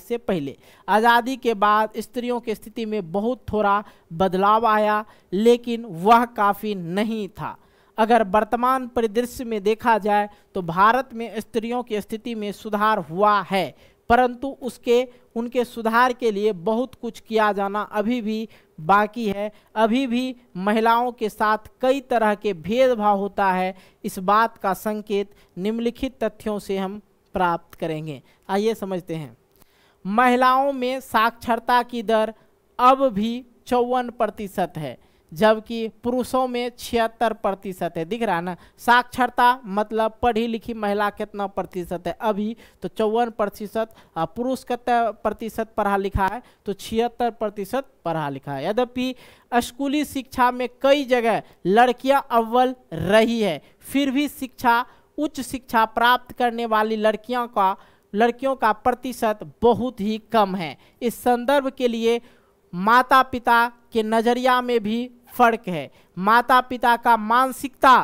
से पहले आज़ादी के बाद स्त्रियों की स्थिति में बहुत थोड़ा बदलाव आया लेकिन वह काफ़ी नहीं था अगर वर्तमान परिदृश्य में देखा जाए तो भारत में स्त्रियों की स्थिति में सुधार हुआ है परंतु उसके उनके सुधार के लिए बहुत कुछ किया जाना अभी भी बाकी है अभी भी महिलाओं के साथ कई तरह के भेदभाव होता है इस बात का संकेत निम्नलिखित तथ्यों से हम प्राप्त करेंगे आइए समझते हैं महिलाओं में साक्षरता की दर अब भी चौवन प्रतिशत है जबकि पुरुषों में छिहत्तर प्रतिशत है दिख रहा ना साक्षरता मतलब पढ़ी लिखी महिला कितना प्रतिशत है अभी तो चौवन प्रतिशत पुरुष कत प्रतिशत पढ़ा लिखा है तो छिहत्तर प्रतिशत पढ़ा लिखा है यद्यपि स्कूली शिक्षा में कई जगह लड़कियां अव्वल रही है फिर भी शिक्षा उच्च शिक्षा प्राप्त करने वाली लड़कियों का लड़कियों का प्रतिशत बहुत ही कम है इस संदर्भ के लिए माता पिता के नज़रिया में भी फर्क है माता पिता का मानसिकता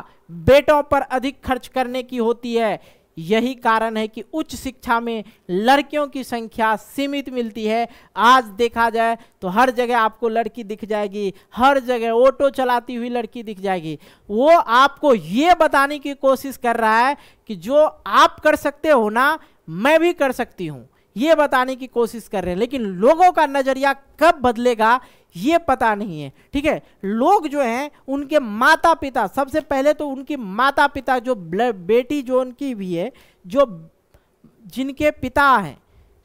बेटों पर अधिक खर्च करने की होती है यही कारण है कि उच्च शिक्षा में लड़कियों की संख्या सीमित मिलती है आज देखा जाए तो हर जगह आपको लड़की दिख जाएगी हर जगह ऑटो चलाती हुई लड़की दिख जाएगी वो आपको ये बताने की कोशिश कर रहा है कि जो आप कर सकते हो ना मैं भी कर सकती हूँ ये बताने की कोशिश कर रहे हैं लेकिन लोगों का नज़रिया कब बदलेगा ये पता नहीं है ठीक है लोग जो हैं उनके माता पिता सबसे पहले तो उनकी माता पिता जो बेटी जो उनकी भी है जो जिनके पिता हैं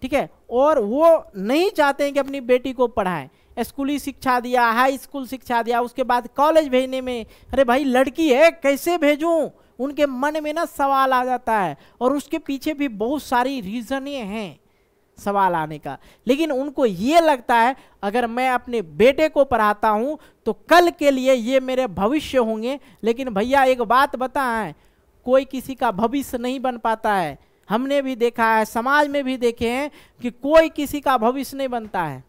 ठीक है और वो नहीं चाहते हैं कि अपनी बेटी को पढ़ाएं स्कूली शिक्षा दिया हाई स्कूल शिक्षा दिया उसके बाद कॉलेज भेजने में अरे भाई लड़की है कैसे भेजूँ उनके मन में ना सवाल आ जाता है और उसके पीछे भी बहुत सारी रीज़नें हैं सवाल आने का लेकिन उनको ये लगता है अगर मैं अपने बेटे को पढ़ाता हूँ तो कल के लिए ये मेरे भविष्य होंगे लेकिन भैया एक बात बताएं कोई किसी का भविष्य नहीं बन पाता है हमने भी देखा है समाज में भी देखे हैं कि कोई किसी का भविष्य नहीं बनता है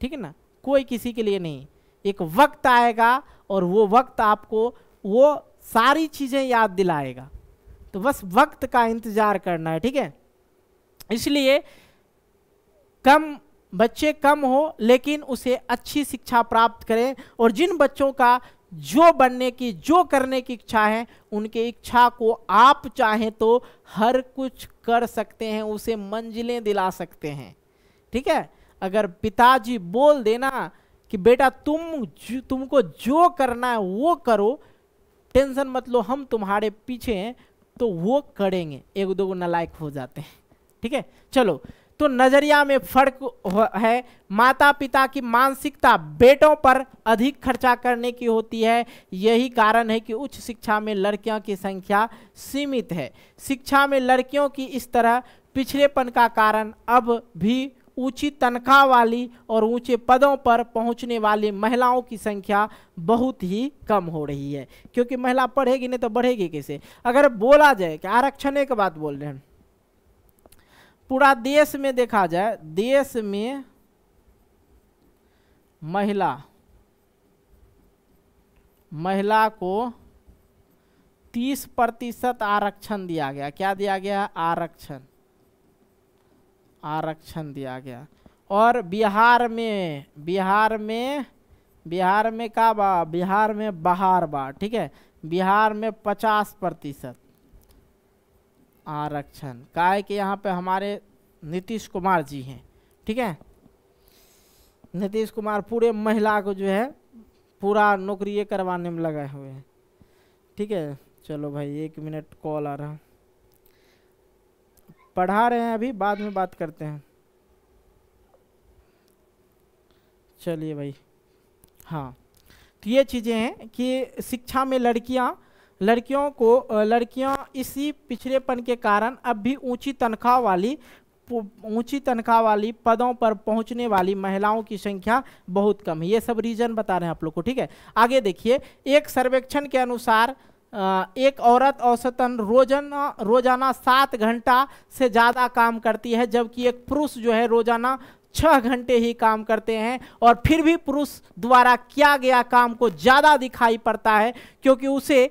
ठीक है ना कोई किसी के लिए नहीं एक वक्त आएगा और वो वक्त आपको वो सारी चीज़ें याद दिलाएगा तो बस वक्त का इंतज़ार करना है ठीक है इसलिए कम बच्चे कम हो लेकिन उसे अच्छी शिक्षा प्राप्त करें और जिन बच्चों का जो बनने की जो करने की इच्छा है उनके इच्छा को आप चाहें तो हर कुछ कर सकते हैं उसे मंजिलें दिला सकते हैं ठीक है अगर पिताजी बोल देना कि बेटा तुम तुमको जो करना है वो करो टेंशन मत लो हम तुम्हारे पीछे हैं तो वो करेंगे एक दो नालायक हो जाते हैं ठीक है चलो तो नज़रिया में फर्क है माता पिता की मानसिकता बेटों पर अधिक खर्चा करने की होती है यही कारण है कि उच्च शिक्षा में लड़कियों की संख्या सीमित है शिक्षा में लड़कियों की इस तरह पिछड़ेपन का कारण अब भी ऊंची तनख्वाह वाली और ऊंचे पदों पर पहुंचने वाली महिलाओं की संख्या बहुत ही कम हो रही है क्योंकि महिला पढ़ेगी नहीं तो बढ़ेगी कैसे अगर बोला जाए कि आरक्षण एक बात बोल रहे हैं पूरा देश में देखा जाए देश में महिला महिला को 30 प्रतिशत आरक्षण दिया गया क्या दिया गया आरक्षण आरक्षण दिया गया और बिहार में बिहार में बिहार में का बिहार में बहार बा ठीक है बिहार में 50 प्रतिशत आरक्षण का है कि यहाँ पे हमारे नीतीश कुमार जी हैं ठीक है नीतीश कुमार पूरे महिला को जो है पूरा नौकरी ये करवाने में लगाए हुए हैं ठीक है चलो भाई एक मिनट कॉल आ रहा पढ़ा रहे हैं अभी बाद में बात करते हैं चलिए भाई हाँ तो ये चीज़ें हैं कि शिक्षा में लड़कियाँ लड़कियों को लड़कियां इसी पिछड़ेपन के कारण अब भी ऊंची तनख्वाह वाली ऊंची तनख्वाह वाली पदों पर पहुंचने वाली महिलाओं की संख्या बहुत कम है ये सब रीजन बता रहे हैं आप लोग को ठीक है आगे देखिए एक सर्वेक्षण के अनुसार एक औरत औसतन रोजाना रोजाना सात घंटा से ज़्यादा काम करती है जबकि एक पुरुष जो है रोजाना छः घंटे ही काम करते हैं और फिर भी पुरुष द्वारा किया गया काम को ज़्यादा दिखाई पड़ता है क्योंकि उसे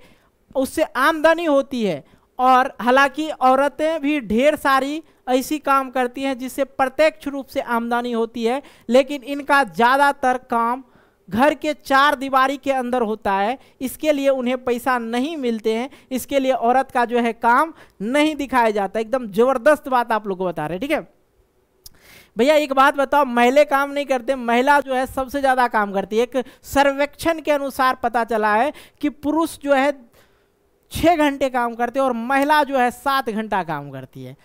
उससे आमदनी होती है और हालांकि औरतें भी ढेर सारी ऐसी काम करती हैं जिससे प्रत्यक्ष रूप से आमदनी होती है लेकिन इनका ज़्यादातर काम घर के चार दीवारी के अंदर होता है इसके लिए उन्हें पैसा नहीं मिलते हैं इसके लिए औरत का जो है काम नहीं दिखाया जाता एकदम ज़बरदस्त बात आप लोग को बता रहे ठीक है भैया एक बात बताओ महिला काम नहीं करते महिला जो है सबसे ज़्यादा काम करती है एक सर्वेक्षण के अनुसार पता चला है कि पुरुष जो है छः घंटे काम करते हैं और महिला जो है सात घंटा काम करती है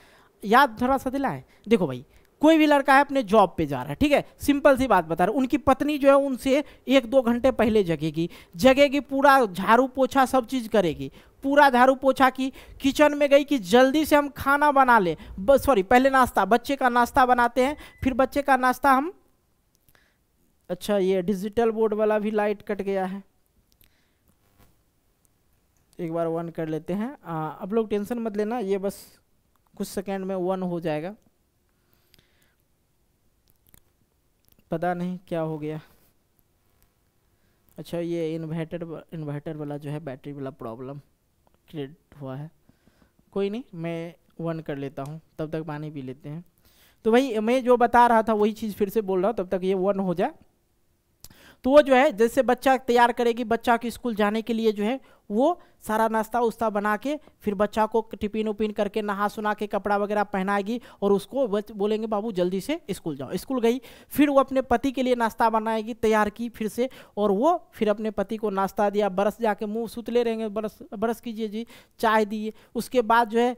याद थोड़ा सा दिलाएं देखो भाई कोई भी लड़का है अपने जॉब पे जा रहा है ठीक है सिंपल सी बात बता रहा उनकी पत्नी जो है उनसे एक दो घंटे पहले जगेगी जगेगी पूरा झाड़ू पोछा सब चीज़ करेगी पूरा झाड़ू पोछा की किचन में गई कि जल्दी से हम खाना बना लें सॉरी पहले नाश्ता बच्चे का नाश्ता बनाते हैं फिर बच्चे का नाश्ता हम अच्छा ये डिजिटल बोर्ड वाला भी लाइट कट गया है एक बार वन कर लेते हैं अब लोग टेंशन मत लेना ये बस कुछ सेकेंड में वन हो जाएगा पता नहीं क्या हो गया अच्छा ये इन्वर्टर इन्वर्टर वाला जो है बैटरी वाला प्रॉब्लम क्रिएट हुआ है कोई नहीं मैं वन कर लेता हूँ तब तक पानी पी लेते हैं तो भाई मैं जो बता रहा था वही चीज़ फिर से बोल रहा हूँ तब तक ये वन हो जाए तो वो जो है जैसे बच्चा तैयार करेगी बच्चा के स्कूल जाने के लिए जो है वो सारा नाश्ता उस्ता बना के फिर बच्चा को टिफिन उपिन करके नहा सुना के कपड़ा वगैरह पहनाएगी और उसको बोलेंगे बाबू जल्दी से स्कूल जाओ स्कूल गई फिर वो अपने पति के लिए नाश्ता बनाएगी तैयार की फिर से और वो फिर अपने पति को नाश्ता दिया बरस जाके मुँह सुतले ले रहेंगे बरस बरस कीजिए जी चाय दिए उसके बाद जो है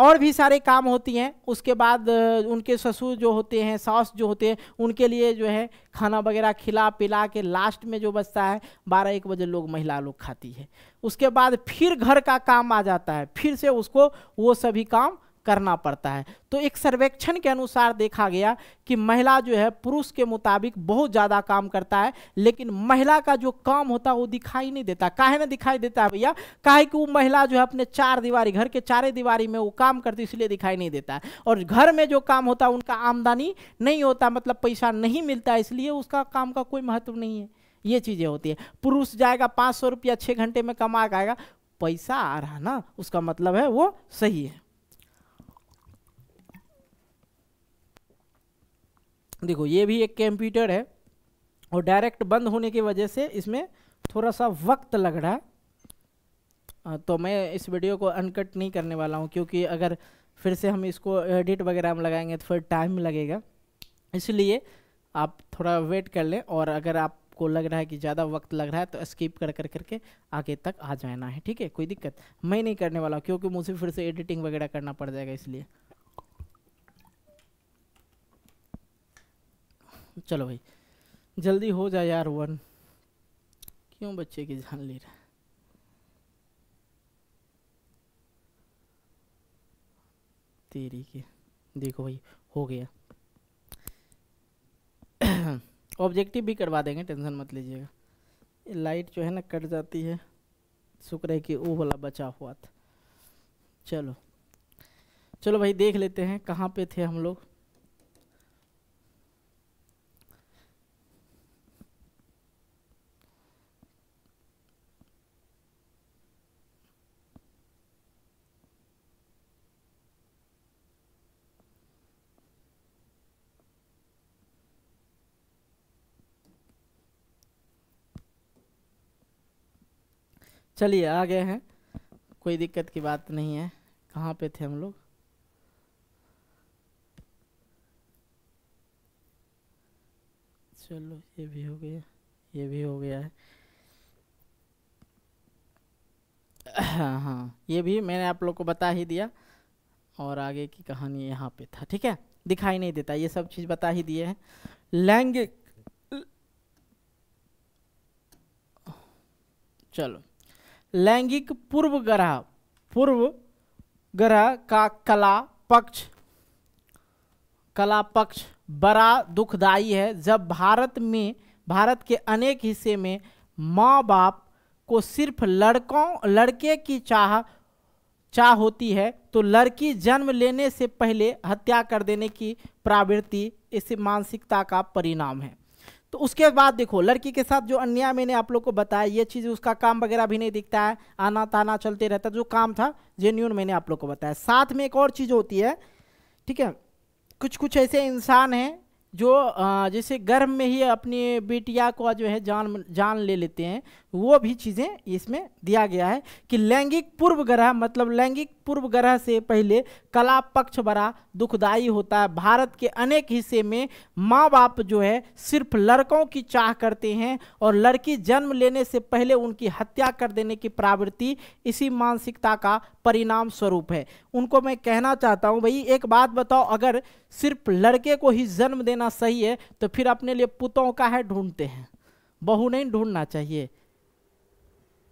और भी सारे काम होती हैं उसके बाद उनके ससुर जो होते हैं सास जो होते हैं उनके लिए जो है खाना वगैरह खिला पिला के लास्ट में जो बचता है बारह एक बजे लोग महिला लोग खाती है उसके बाद फिर घर का काम आ जाता है फिर से उसको वो सभी काम करना पड़ता है तो एक सर्वेक्षण के अनुसार देखा गया कि महिला जो है पुरुष के मुताबिक बहुत ज़्यादा काम करता है लेकिन महिला का जो काम होता है वो दिखाई नहीं देता काहे ना दिखाई देता है भैया काहे कि वो महिला जो है अपने चार दीवारी घर के चारे दीवारी में वो काम करती इसलिए दिखाई नहीं देता है और घर में जो काम होता है उनका आमदनी नहीं होता मतलब पैसा नहीं मिलता इसलिए उसका काम का कोई महत्व नहीं है ये चीज़ें होती है पुरुष जाएगा पाँच सौ रुपया छः घंटे में कमा के आएगा पैसा आ रहा ना उसका मतलब है वो सही है देखो ये भी एक कंप्यूटर है और डायरेक्ट बंद होने की वजह से इसमें थोड़ा सा वक्त लग रहा है तो मैं इस वीडियो को अनकट नहीं करने वाला हूँ क्योंकि अगर फिर से हम इसको एडिट वगैरह में लगाएंगे तो फिर टाइम लगेगा इसलिए आप थोड़ा वेट कर लें और अगर आपको लग रहा है कि ज़्यादा वक्त लग रहा है तो स्किप कर कर करके आगे तक आ जाना है ठीक है कोई दिक्कत मैं नहीं करने वाला क्योंकि मुझे फिर से एडिटिंग वगैरह करना पड़ जाएगा इसलिए चलो भाई जल्दी हो जाए यार वन क्यों बच्चे की जान ले रहा है तेरी की देखो भाई हो गया ऑब्जेक्टिव भी करवा देंगे टेंशन मत लीजिएगा लाइट जो है ना कट जाती है शुक्र है कि वो वाला बचा हुआ था चलो चलो भाई देख लेते हैं कहाँ पे थे हम लोग चलिए आ गए हैं कोई दिक्कत की बात नहीं है कहाँ पे थे हम लोग चलो ये भी हो गया ये भी हो गया है हाँ हाँ ये भी मैंने आप लोग को बता ही दिया और आगे की कहानी यहाँ पे था ठीक है दिखाई नहीं देता ये सब चीज़ बता ही दिए हैं लैंगिक चलो लैंगिक पूर्व ग्रह पूर्व ग्रह का कला पक्ष कला पक्ष बड़ा दुखदायी है जब भारत में भारत के अनेक हिस्से में माँ बाप को सिर्फ लड़कों लड़के की चाह चाह होती है तो लड़की जन्म लेने से पहले हत्या कर देने की प्रवृत्ति इस मानसिकता का परिणाम है तो उसके बाद देखो लड़की के साथ जो अन्याय मैंने आप लोग को बताया ये चीज़ उसका काम वगैरह भी नहीं दिखता है आना ताना चलते रहता जो काम था जेन्यून मैंने आप लोग को बताया साथ में एक और चीज़ होती है ठीक है कुछ कुछ ऐसे इंसान हैं जो जैसे गर्भ में ही अपनी बेटिया को जो है जान जान ले लेते हैं वो भी चीज़ें इसमें दिया गया है कि लैंगिक पूर्व ग्रह मतलब लैंगिक पूर्व ग्रह से पहले कला पक्ष बड़ा दुखदायी होता है भारत के अनेक हिस्से में माँ बाप जो है सिर्फ लड़कों की चाह करते हैं और लड़की जन्म लेने से पहले उनकी हत्या कर देने की प्रवृत्ति इसी मानसिकता का परिणाम स्वरूप है उनको मैं कहना चाहता हूँ भाई एक बात बताओ अगर सिर्फ लड़के को ही जन्म देने लेना सही है तो फिर अपने लिए पुतों का है ढूंढते हैं बहू नहीं ढूंढना चाहिए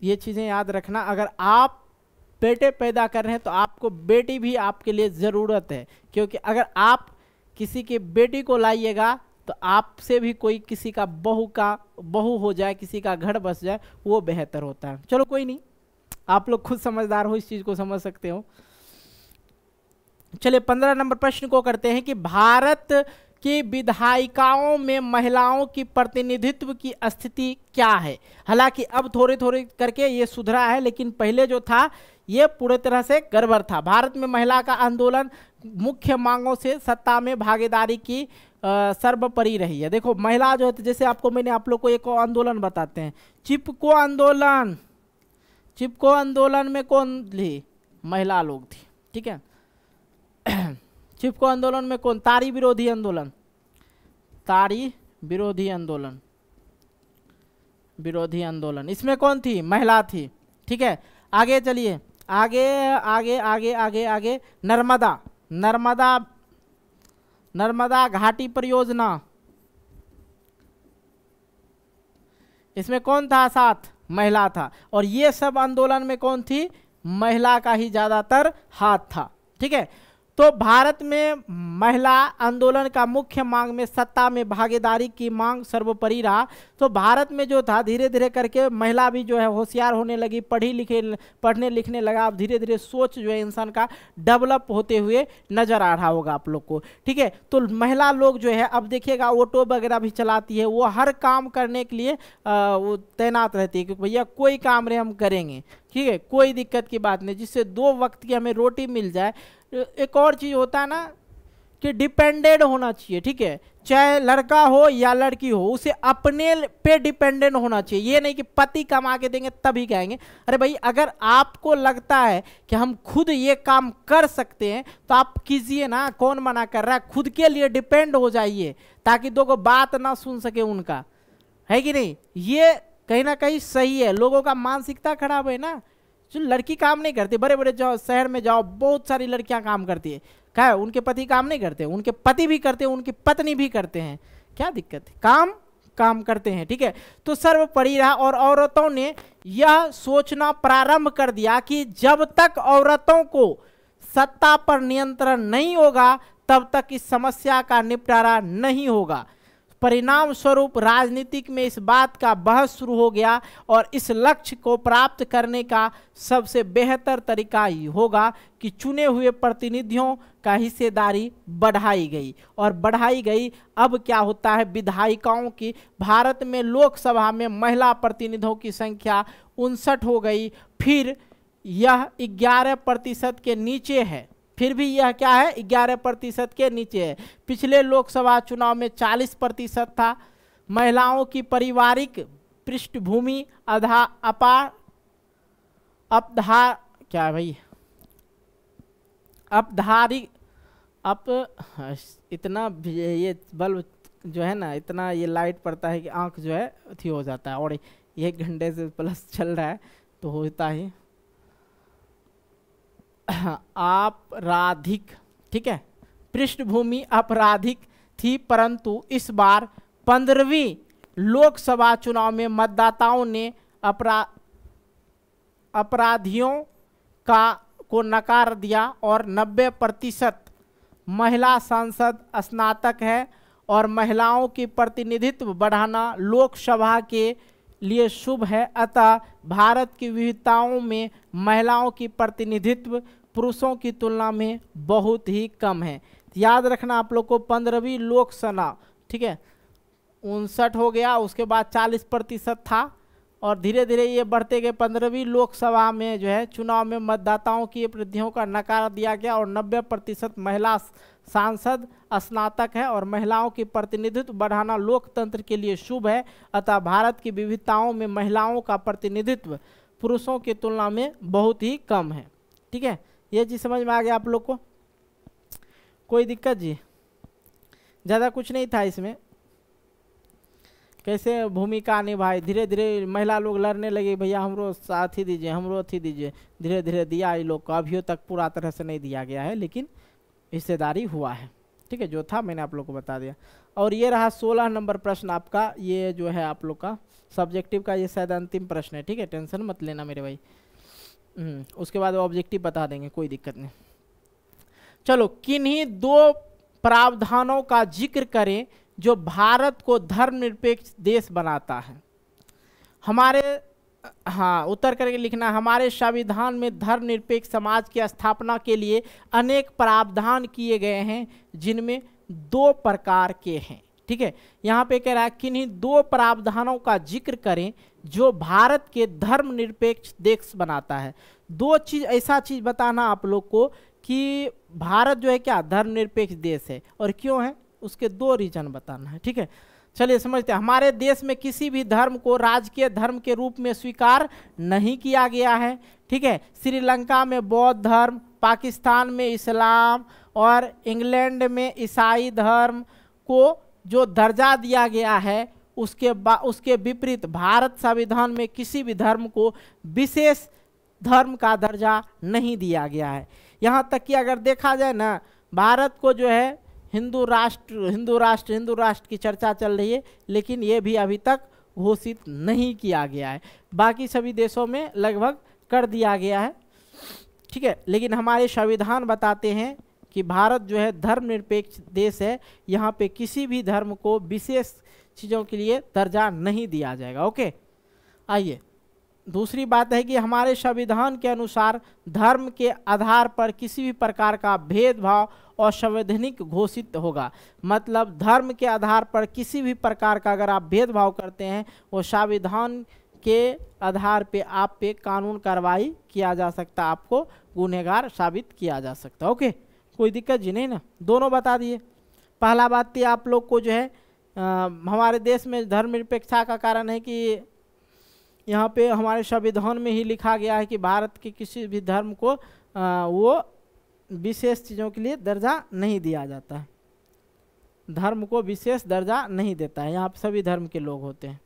ये चीज़ें याद रखना अगर आप बेटे पैदा कर रहे हैं तो आपको बेटी भी आपके लिए ज़रूरत है क्योंकि अगर आप किसी के बेटी को लाइएगा तो आपसे भी कोई किसी का बहू का बहू हो जाए किसी का घर बस जाए वो बेहतर होता है चलो कोई नहीं आप लोग खुद समझदार हो इस चीज़ को समझ सकते हो चलिए पंद्रह नंबर प्रश्न को करते हैं कि भारत कि विधायिकाओं में महिलाओं की प्रतिनिधित्व की स्थिति क्या है हालांकि अब थोड़े थोड़े करके ये सुधरा है लेकिन पहले जो था ये पूरे तरह से गड़बड़ था भारत में महिला का आंदोलन मुख्य मांगों से सत्ता में भागीदारी की सर्वोपरि रही है देखो महिला जो है जैसे आपको मैंने आप लोग को एक आंदोलन बताते हैं चिपको आंदोलन चिपको आंदोलन में कौन थी महिला लोग थी ठीक है चिपको आंदोलन में कौन तारी विरोधी आंदोलन तारी विरोधी आंदोलन विरोधी आंदोलन इसमें कौन थी महिला थी ठीक है आगे चलिए आगे आगे आगे आगे आगे नर्मदा नर्मदा नर्मदा घाटी परियोजना इसमें कौन था साथ महिला था और ये सब आंदोलन में कौन थी महिला का ही ज़्यादातर हाथ था ठीक है तो भारत में महिला आंदोलन का मुख्य मांग में सत्ता में भागीदारी की मांग सर्वोपरि रहा तो भारत में जो था धीरे धीरे करके महिला भी जो है होशियार होने लगी पढ़ी लिखे पढ़ने लिखने लगा अब धीरे धीरे सोच जो है इंसान का डेवलप होते हुए नजर आ रहा होगा आप लोग को ठीक है तो महिला लोग जो है अब देखिएगा ऑटो वगैरह भी चलाती है वो हर काम करने के लिए तैनात रहती है कि भैया कोई काम रहे हम करेंगे ठीक है कोई दिक्कत की बात नहीं जिससे दो वक्त की हमें रोटी मिल जाए एक और चीज़ होता है ना कि डिपेंडेंट होना चाहिए ठीक है चाहे लड़का हो या लड़की हो उसे अपने पे डिपेंडेंट होना चाहिए ये नहीं कि पति कमा के देंगे तभी कहेंगे अरे भाई अगर आपको लगता है कि हम खुद ये काम कर सकते हैं तो आप कीजिए ना कौन मना कर रहा है खुद के लिए डिपेंड हो जाइए ताकि दो को बात ना सुन सके उनका है कि नहीं ये कहीं ना कहीं सही है लोगों का मानसिकता खराब है ना जो लड़की काम नहीं करती बड़े बड़े जाओ शहर में जाओ बहुत सारी लड़कियां काम करती है क्या है उनके पति काम नहीं करते उनके पति भी करते हैं उनकी पत्नी भी करते हैं क्या दिक्कत है काम काम करते हैं ठीक है तो पड़ी रहा और औरतों ने यह सोचना प्रारंभ कर दिया कि जब तक औरतों को सत्ता पर नियंत्रण नहीं होगा तब तक इस समस्या का निपटारा नहीं होगा परिणाम स्वरूप राजनीतिक में इस बात का बहस शुरू हो गया और इस लक्ष्य को प्राप्त करने का सबसे बेहतर तरीका होगा कि चुने हुए प्रतिनिधियों का हिस्सेदारी बढ़ाई गई और बढ़ाई गई अब क्या होता है विधायिकाओं की भारत में लोकसभा में महिला प्रतिनिधियों की संख्या उनसठ हो गई फिर यह ग्यारह प्रतिशत के नीचे है फिर भी यह क्या है ग्यारह प्रतिशत के नीचे है पिछले लोकसभा चुनाव में चालीस प्रतिशत था महिलाओं की पारिवारिक पृष्ठभूमि अधा अपार अपधा क्या भाई अपधारी अप इतना ये बल्ब जो है ना इतना ये लाइट पड़ता है कि आँख जो है अथी हो जाता है और ये घंटे से प्लस चल रहा है तो होता ही आपराधिक ठीक है पृष्ठभूमि आपराधिक थी परंतु इस बार पंद्रहवीं लोकसभा चुनाव में मतदाताओं ने अपरा अपराधियों का को नकार दिया और 90 प्रतिशत महिला सांसद स्नातक है और महिलाओं की प्रतिनिधित्व बढ़ाना लोकसभा के लिए शुभ है अतः भारत की विविधताओं में महिलाओं की प्रतिनिधित्व पुरुषों की तुलना में बहुत ही कम है याद रखना आप लोग को पंद्रहवीं लोकसभा ठीक है उनसठ हो गया उसके बाद चालीस प्रतिशत था और धीरे धीरे ये बढ़ते गए पंद्रहवीं लोकसभा में जो है चुनाव में मतदाताओं की वृद्धियों का नकार दिया गया और नब्बे प्रतिशत महिला सांसद स्नातक है और महिलाओं की प्रतिनिधित्व बढ़ाना लोकतंत्र के लिए शुभ है अतः भारत की विविधताओं में महिलाओं का प्रतिनिधित्व पुरुषों की तुलना में बहुत ही कम है ठीक है ये चीज़ समझ में आ गया आप लोग को कोई दिक्कत जी ज़्यादा कुछ नहीं था इसमें कैसे भूमिका निभाई धीरे धीरे महिला लोग लड़ने लगी भैया हमरो साथ ही दीजिए हमरो अथी दीजिए धीरे धीरे दिया ये लोग को अभियो तक पूरा तरह से नहीं दिया गया है लेकिन हिस्सेदारी हुआ है ठीक है जो था मैंने आप लोग को बता दिया और ये रहा सोलह नंबर प्रश्न आपका ये जो है आप लोग का सब्जेक्टिव का ये शायद अंतिम प्रश्न है ठीक है टेंशन मत लेना मेरे भाई हम्म, उसके बाद ऑब्जेक्टिव बता देंगे कोई दिक्कत नहीं चलो किन्हीं दो प्रावधानों का जिक्र करें जो भारत को धर्मनिरपेक्ष देश बनाता है हमारे हाँ उत्तर करके लिखना हमारे संविधान में धर्मनिरपेक्ष समाज की स्थापना के लिए अनेक प्रावधान किए गए हैं जिनमें दो प्रकार के हैं ठीक है यहाँ पे कह रहा है किन्हीं दो प्रावधानों का जिक्र करें जो भारत के धर्म निरपेक्ष देश बनाता है दो चीज़ ऐसा चीज़ बताना आप लोग को कि भारत जो है क्या धर्मनिरपेक्ष देश है और क्यों है उसके दो रीजन बताना है ठीक है चलिए समझते हैं हमारे देश में किसी भी धर्म को राजकीय धर्म के रूप में स्वीकार नहीं किया गया है ठीक है श्रीलंका में बौद्ध धर्म पाकिस्तान में इस्लाम और इंग्लैंड में ईसाई धर्म को जो दर्जा दिया गया है उसके उसके विपरीत भारत संविधान में किसी भी धर्म को विशेष धर्म का दर्जा नहीं दिया गया है यहाँ तक कि अगर देखा जाए ना भारत को जो है हिंदू राष्ट्र हिंदू राष्ट्र हिंदू राष्ट्र की चर्चा चल रही है लेकिन ये भी अभी तक घोषित नहीं किया गया है बाकी सभी देशों में लगभग कर दिया गया है ठीक है लेकिन हमारे संविधान बताते हैं कि भारत जो है धर्मनिरपेक्ष देश है यहाँ पे किसी भी धर्म को विशेष चीज़ों के लिए दर्जा नहीं दिया जाएगा ओके आइए दूसरी बात है कि हमारे संविधान के अनुसार धर्म के आधार पर किसी भी प्रकार का भेदभाव असंवैधानिक घोषित होगा मतलब धर्म के आधार पर किसी भी प्रकार का अगर आप भेदभाव करते हैं वो संविधान के आधार पे आप पे कानून कार्रवाई किया जा सकता आपको गुनहगार साबित किया जा सकता ओके कोई दिक्कत जी नहीं ना दोनों बता दिए पहला बात थी आप लोग को जो है हमारे देश में धर्मनिरपेक्षता का कारण है कि यहाँ पे हमारे संविधान में ही लिखा गया है कि भारत के किसी भी धर्म को आ, वो विशेष चीज़ों के लिए दर्जा नहीं दिया जाता है धर्म को विशेष दर्जा नहीं देता है यहाँ पर सभी धर्म के लोग होते हैं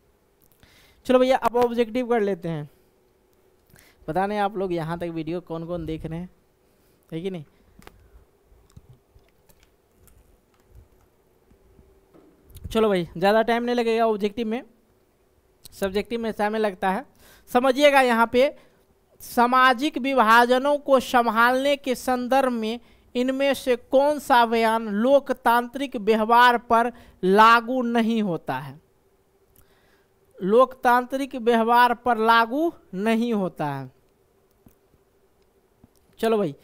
चलो भैया अब ऑब्जेक्टिव कर लेते हैं पता नहीं आप लोग यहाँ तक वीडियो कौन कौन देख रहे हैं है कि नहीं चलो भाई ज़्यादा टाइम नहीं लगेगा ऑब्जेक्टिव में सब्जेक्टिव में समय लगता है समझिएगा यहाँ पे सामाजिक विभाजनों को संभालने के संदर्भ में इनमें से कौन सा बयान लोकतांत्रिक व्यवहार पर लागू नहीं होता है लोकतांत्रिक व्यवहार पर लागू नहीं होता है चलो भाई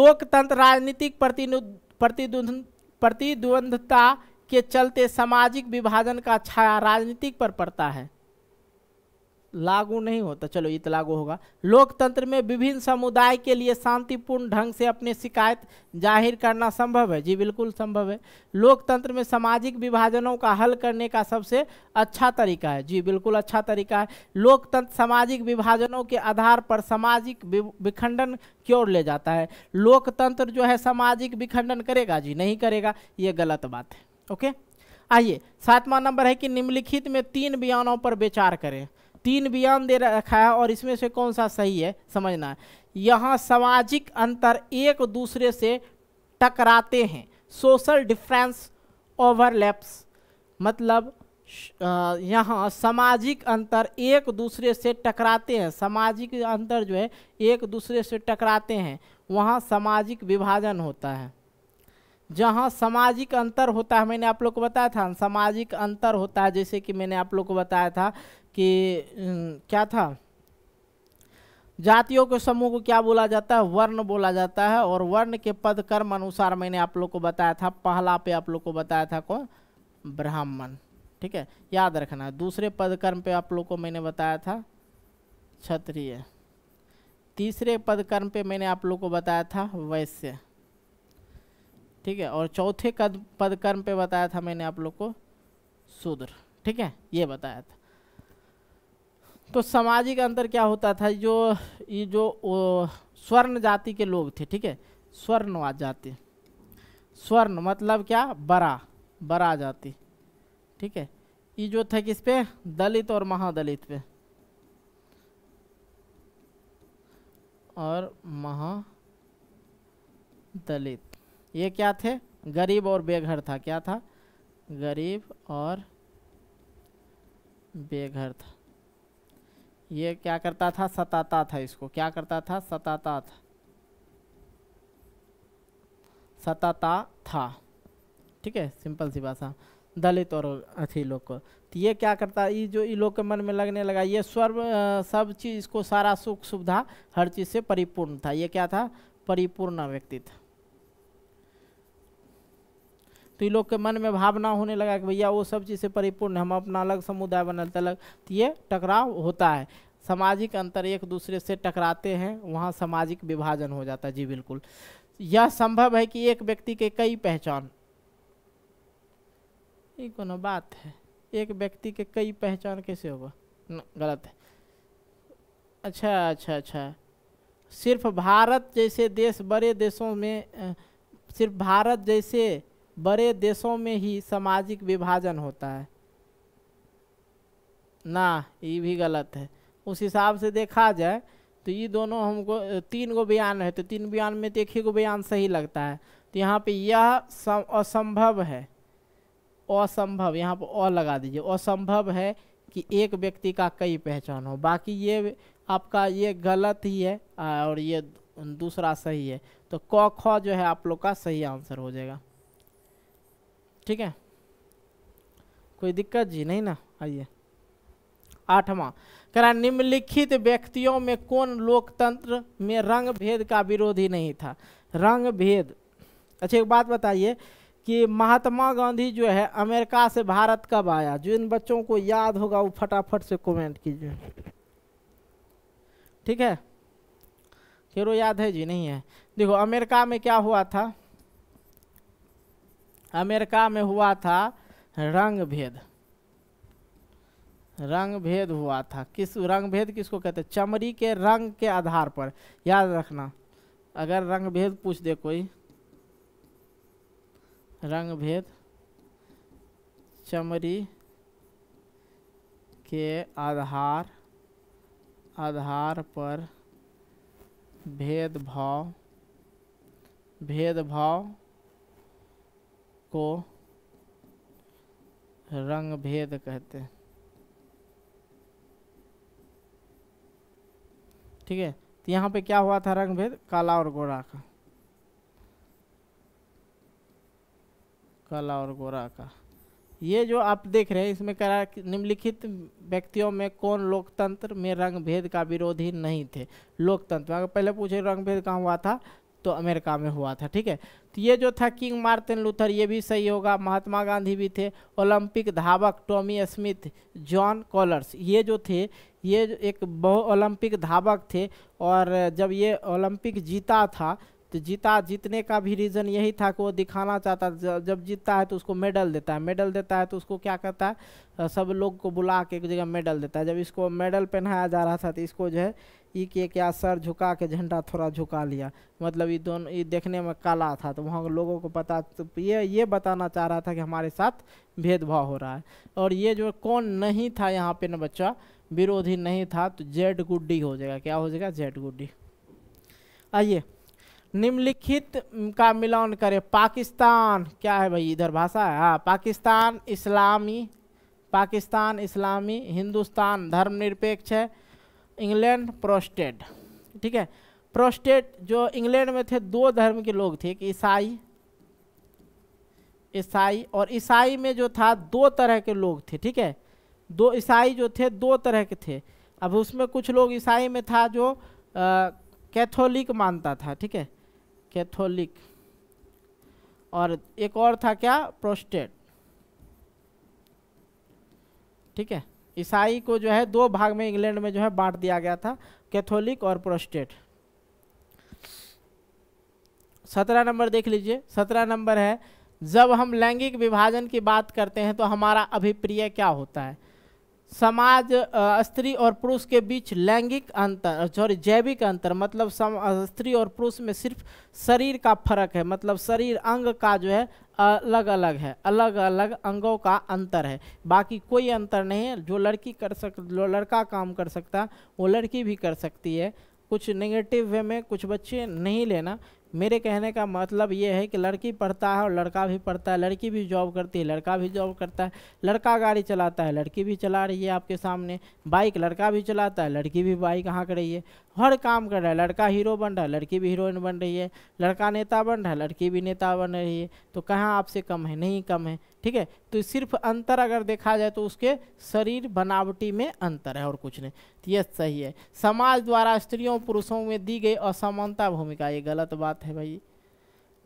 लोकतंत्र राजनीतिक प्रतिद्वंद प्रतिद्वंदता के चलते सामाजिक विभाजन का छाया राजनीतिक पर पड़ता है लागू नहीं होता चलो ये तो लागू होगा लोकतंत्र में विभिन्न समुदाय के लिए शांतिपूर्ण ढंग से अपनी शिकायत जाहिर करना संभव है जी बिल्कुल संभव है लोकतंत्र में सामाजिक विभाजनों का हल करने का सबसे अच्छा तरीका है जी बिल्कुल अच्छा तरीका है लोकतंत्र सामाजिक विभाजनों के आधार पर सामाजिक विखंडन की ओर ले जाता है लोकतंत्र जो है सामाजिक विखंडन करेगा जी नहीं करेगा ये गलत बात है ओके आइए सातवां नंबर है कि निम्नलिखित में तीन बयानों पर विचार करें तीन बयान दे रखा है और इसमें से कौन सा सही है समझना है यहाँ सामाजिक अंतर एक दूसरे से टकराते हैं सोशल डिफ्रेंस ओवरलैप्स मतलब यहाँ सामाजिक अंतर एक दूसरे से टकराते हैं सामाजिक अंतर जो है एक दूसरे से टकराते हैं वहाँ सामाजिक विभाजन होता है जहाँ सामाजिक अंतर होता है मैंने आप लोग को बताया था सामाजिक अंतर होता है जैसे कि मैंने आप लोग को बताया था कि क्या था जातियों के समूह को क्या बोला जाता है वर्ण बोला जाता है और वर्ण के पद कर्म अनुसार मैंने आप लोग को बताया था पहला पे आप लोग को बताया था कौन ब्राह्मण ठीक है याद रखना दूसरे पद कर्म पे आप लोग को मैंने बताया था क्षत्रिय तीसरे पद कर्म पे मैंने आप लोग को बताया था वैश्य ठीक है और चौथे कद पदकर्म पे बताया था मैंने आप लोग को शूद्र ठीक है ये बताया था तो सामाजिक अंतर क्या होता था जो ये जो स्वर्ण जाति के लोग थे ठीक है स्वर्ण जाति स्वर्ण मतलब क्या बरा बरा जाति ठीक है ये जो था किस पे दलित और महादलित पे और महादलित ये क्या थे गरीब और बेघर था क्या था गरीब और बेघर था ये क्या करता था सताता था इसको क्या करता था सताता था सताता था ठीक है सिंपल सी भाषा दलित और अथी लोग को तो ये क्या करता ये जो ये लोग के मन में लगने लगा ये सर्व सब चीज़ इसको सारा सुख सुविधा हर चीज़ से परिपूर्ण था ये क्या था परिपूर्ण व्यक्ति था तो ये लोग के मन में भावना होने लगा कि भैया वो सब चीज़ से परिपूर्ण हम अपना अलग समुदाय बनल अलग तो ये टकराव होता है सामाजिक अंतर एक दूसरे से टकराते हैं वहाँ सामाजिक विभाजन हो जाता है जी बिल्कुल यह संभव है कि एक व्यक्ति के कई पहचान ये कोनो बात है एक व्यक्ति के कई पहचान कैसे होगा गलत है अच्छा अच्छा अच्छा सिर्फ भारत जैसे देश बड़े देशों में सिर्फ भारत जैसे बड़े देशों में ही सामाजिक विभाजन होता है ना ये भी गलत है उस हिसाब से देखा जाए तो ये दोनों हमको तीन गो बयान है तो तीन बयान में तो एक ही गो बयान सही लगता है तो यहाँ पे यह असंभव है असंभव यहाँ पर अ लगा दीजिए असंभव है कि एक व्यक्ति का कई पहचान हो बाकी ये आपका ये गलत ही है और ये दूसरा सही है तो क ख जो है आप लोग का सही आंसर हो जाएगा ठीक है कोई दिक्कत जी नहीं ना आइए आठवां करा निम्नलिखित व्यक्तियों में कौन लोकतंत्र में रंग भेद का विरोधी नहीं था रंग भेद अच्छा एक बात बताइए कि महात्मा गांधी जो है अमेरिका से भारत कब आया जो इन बच्चों को याद होगा वो फटाफट से कमेंट कीजिए ठीक है खेरो याद है जी नहीं है देखो अमेरिका में क्या हुआ था अमेरिका में हुआ था रंग भेद रंग भेद हुआ था किस रंग भेद किसको कहते हैं चमड़ी के रंग के आधार पर याद रखना अगर रंग भेद पूछ दे कोई रंग भेद चमड़ी के आधार आधार पर भेदभाव भेदभाव को रंग भेद कहते हैं ठीक है तो यहाँ पे क्या हुआ था रंग भेद काला और गोरा का काला और गोरा का ये जो आप देख रहे हैं इसमें करा निम्नलिखित व्यक्तियों में कौन लोकतंत्र में रंग भेद का विरोधी नहीं थे लोकतंत्र अगर पहले पूछे रंग भेद कहाँ हुआ था तो अमेरिका में हुआ था ठीक है तो ये जो था किंग मार्टिन लूथर ये भी सही होगा महात्मा गांधी भी थे ओलंपिक धावक टॉमी स्मिथ जॉन कॉलर्स ये जो थे ये एक बहु ओलंपिक धावक थे और जब ये ओलंपिक जीता था तो जीता जीतने का भी रीज़न यही था कि वो दिखाना चाहता जब जीतता है तो उसको मेडल देता है मेडल देता है तो उसको क्या करता है सब लोग को बुला के एक जगह मेडल देता है जब इसको मेडल पहनाया जा रहा था तो इसको जो है ये कि क्या सर झुका के झंडा थोड़ा झुका लिया मतलब ये दोनों ये देखने में काला था तो वहाँ लोगों को पता तो ये ये बताना चाह रहा था कि हमारे साथ भेदभाव हो रहा है और ये जो कौन नहीं था यहाँ पे ना बच्चा विरोधी नहीं था तो जेड गुड्डी हो जाएगा क्या हो जाएगा जेड गुड्डी आइए निम्नलिखित का मिलान करें पाकिस्तान क्या है भाई इधर भाषा है हाँ पाकिस्तान इस्लामी पाकिस्तान इस्लामी हिंदुस्तान धर्मनिरपेक्ष है इंग्लैंड प्रोस्टेड ठीक है प्रोस्टेड जो इंग्लैंड में थे दो धर्म के लोग थे एक ईसाई ईसाई और ईसाई में जो था दो तरह के लोग थे ठीक है दो ईसाई जो थे दो तरह के थे अब उसमें कुछ लोग ईसाई में था जो कैथोलिक मानता था ठीक है कैथोलिक और एक और था क्या प्रोस्टेट ठीक है ईसाई को जो है दो भाग में इंग्लैंड में जो है बांट दिया गया था कैथोलिक और प्रोस्टेट सत्रह नंबर देख लीजिए सत्रह नंबर है जब हम लैंगिक विभाजन की बात करते हैं तो हमारा अभिप्रिय क्या होता है समाज स्त्री और पुरुष के बीच लैंगिक अंतर सॉरी जैविक अंतर मतलब स्त्री और पुरुष में सिर्फ शरीर का फर्क है मतलब शरीर अंग का जो है अलग अलग है अलग अलग अंगों का अंतर है बाकी कोई अंतर नहीं है जो लड़की कर सक जो लड़का काम कर सकता वो लड़की भी कर सकती है कुछ नेगेटिव वे में कुछ बच्चे नहीं लेना मेरे कहने का मतलब ये है कि लड़की पढ़ता है और लड़का भी पढ़ता है लड़की भी जॉब करती है लड़का भी जॉब करता है लड़का गाड़ी चलाता है लड़की भी चला रही है आपके सामने बाइक लड़का भी चलाता है लड़की भी बाइक हाँक रही है हर काम कर रहा है लड़का हीरो बन रहा है लड़की भी हीरोइन बन रही है लड़का नेता बन रहा है लड़की भी नेता बन रही है तो कहाँ आपसे कम है नहीं कम है ठीक है तो सिर्फ अंतर अगर देखा जाए तो उसके शरीर बनावटी में अंतर है और कुछ नहीं तो यह सही है समाज द्वारा स्त्रियों पुरुषों में दी गई असमानता भूमिका ये गलत बात है भाई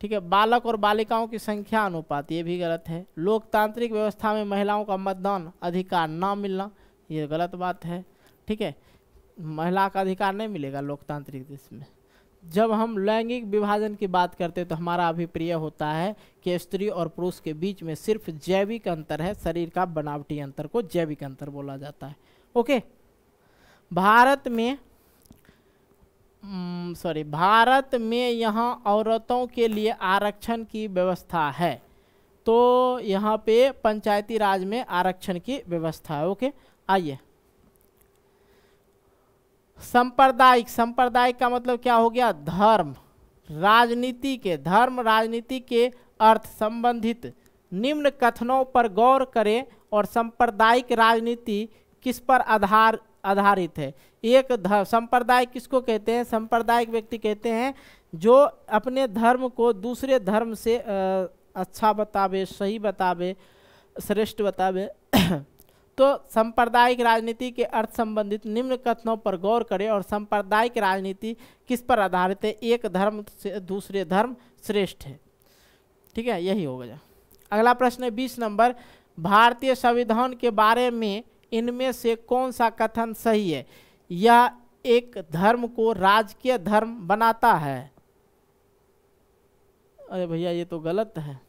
ठीक है बालक और बालिकाओं की संख्या अनुपात ये भी गलत है लोकतांत्रिक व्यवस्था में महिलाओं का मतदान अधिकार ना मिलना ये गलत बात है ठीक है महिला का अधिकार नहीं मिलेगा लोकतांत्रिक देश में जब हम लैंगिक विभाजन की बात करते हैं तो हमारा अभिप्रिय होता है कि स्त्री और पुरुष के बीच में सिर्फ जैविक अंतर है शरीर का बनावटी अंतर को जैविक अंतर बोला जाता है ओके भारत में सॉरी हम्म, भारत में यहाँ औरतों के लिए आरक्षण की व्यवस्था है तो यहाँ पे पंचायती राज में आरक्षण की व्यवस्था है ओके आइए सांप्रदायिक संप्रदाय का मतलब क्या हो गया धर्म राजनीति के धर्म राजनीति के अर्थ संबंधित निम्न कथनों पर गौर करें और सांप्रदायिक राजनीति किस पर आधार आधारित है एक धर्म संप्रदाय किसको कहते हैं सांप्रदायिक व्यक्ति कहते हैं जो अपने धर्म को दूसरे धर्म से अच्छा बतावे सही बतावे श्रेष्ठ बतावे तो सांप्रदायिक राजनीति के अर्थ संबंधित निम्न कथनों पर गौर करें और सांप्रदायिक राजनीति किस पर आधारित है एक धर्म से दूसरे धर्म श्रेष्ठ है ठीक है यही हो गया अगला प्रश्न है बीस नंबर भारतीय संविधान के बारे में इनमें से कौन सा कथन सही है यह एक धर्म को राजकीय धर्म बनाता है अरे भैया ये तो गलत है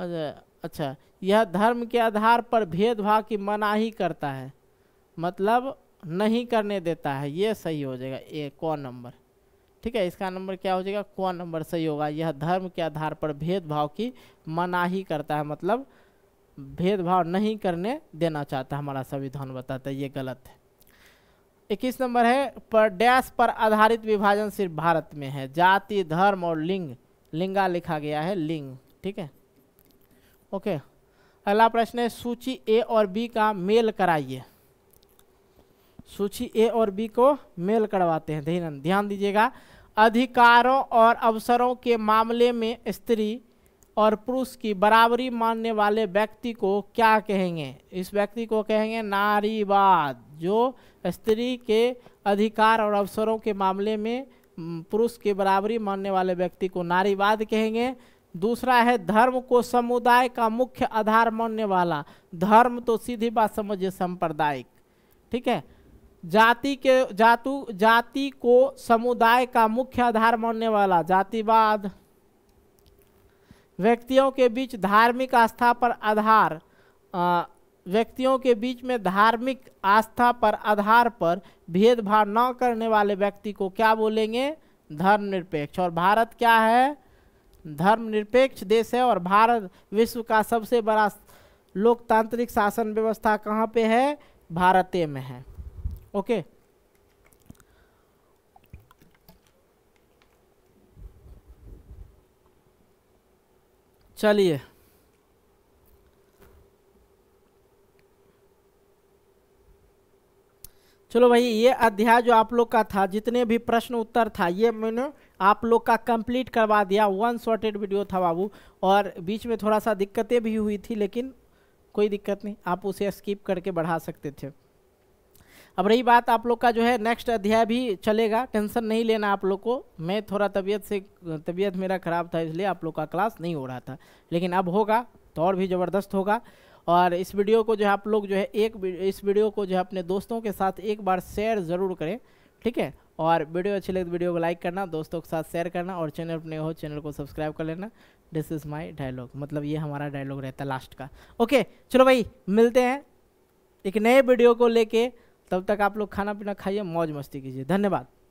अरे अच्छा, अच्छा यह धर्म के आधार पर भेदभाव की मनाही करता है मतलब नहीं करने देता है ये सही हो जाएगा ए कौन नंबर ठीक है इसका नंबर क्या हो जाएगा कौन नंबर सही होगा यह धर्म के आधार पर भेदभाव की मनाही करता है मतलब भेदभाव नहीं करने देना चाहता हमारा संविधान बताता है ये गलत है इक्कीस नंबर है पर डैश पर आधारित विभाजन सिर्फ भारत में है जाति धर्म और लिंग लिंगा लिखा गया है लिंग ठीक है ओके अगला प्रश्न है सूची ए और बी का मेल कराइए सूची ए और बी को मेल करवाते हैं ध्यान दीजिएगा अधिकारों और अवसरों के मामले में स्त्री और पुरुष की बराबरी मानने वाले व्यक्ति को क्या कहेंगे इस व्यक्ति को कहेंगे नारीवाद जो स्त्री के अधिकार और अवसरों के मामले में पुरुष के बराबरी मानने वाले व्यक्ति को नारीवाद कहेंगे दूसरा है धर्म को समुदाय का मुख्य आधार मानने वाला धर्म तो सीधी बात समझिए सांप्रदायिक ठीक है जाति के जातु जाति को समुदाय का मुख्य आधार मानने वाला जातिवाद व्यक्तियों के बीच धार्मिक आस्था पर आधार व्यक्तियों के बीच में धार्मिक आस्था पर आधार पर भेदभाव न करने वाले व्यक्ति को क्या बोलेंगे धर्मनिरपेक्ष और भारत क्या है धर्मनिरपेक्ष देश है और भारत विश्व का सबसे बड़ा लोकतांत्रिक शासन व्यवस्था कहाँ पे है भारत में है ओके चलिए चलो भाई ये अध्याय जो आप लोग का था जितने भी प्रश्न उत्तर था ये मैंने आप लोग का कंप्लीट करवा दिया वन शॉर्टेड वीडियो था बाबू और बीच में थोड़ा सा दिक्कतें भी हुई थी लेकिन कोई दिक्कत नहीं आप उसे स्किप करके बढ़ा सकते थे अब रही बात आप लोग का जो है नेक्स्ट अध्याय भी चलेगा टेंशन नहीं लेना आप लोग को मैं थोड़ा तबीयत से तबीयत मेरा ख़राब था इसलिए आप लोग का क्लास नहीं हो रहा था लेकिन अब होगा तो और भी ज़बरदस्त होगा और इस वीडियो को जो है आप लोग जो है एक इस वीडियो को जो है अपने दोस्तों के साथ एक बार शेयर ज़रूर करें ठीक है और वीडियो अच्छी लगे तो वीडियो को लाइक करना दोस्तों के साथ शेयर करना और चैनल अपने हो चैनल को सब्सक्राइब कर लेना दिस इज़ माई डायलॉग मतलब ये हमारा डायलॉग रहता है लास्ट का ओके चलो भाई मिलते हैं एक नए वीडियो को लेके तब तक आप लोग खाना पीना खाइए मौज मस्ती कीजिए धन्यवाद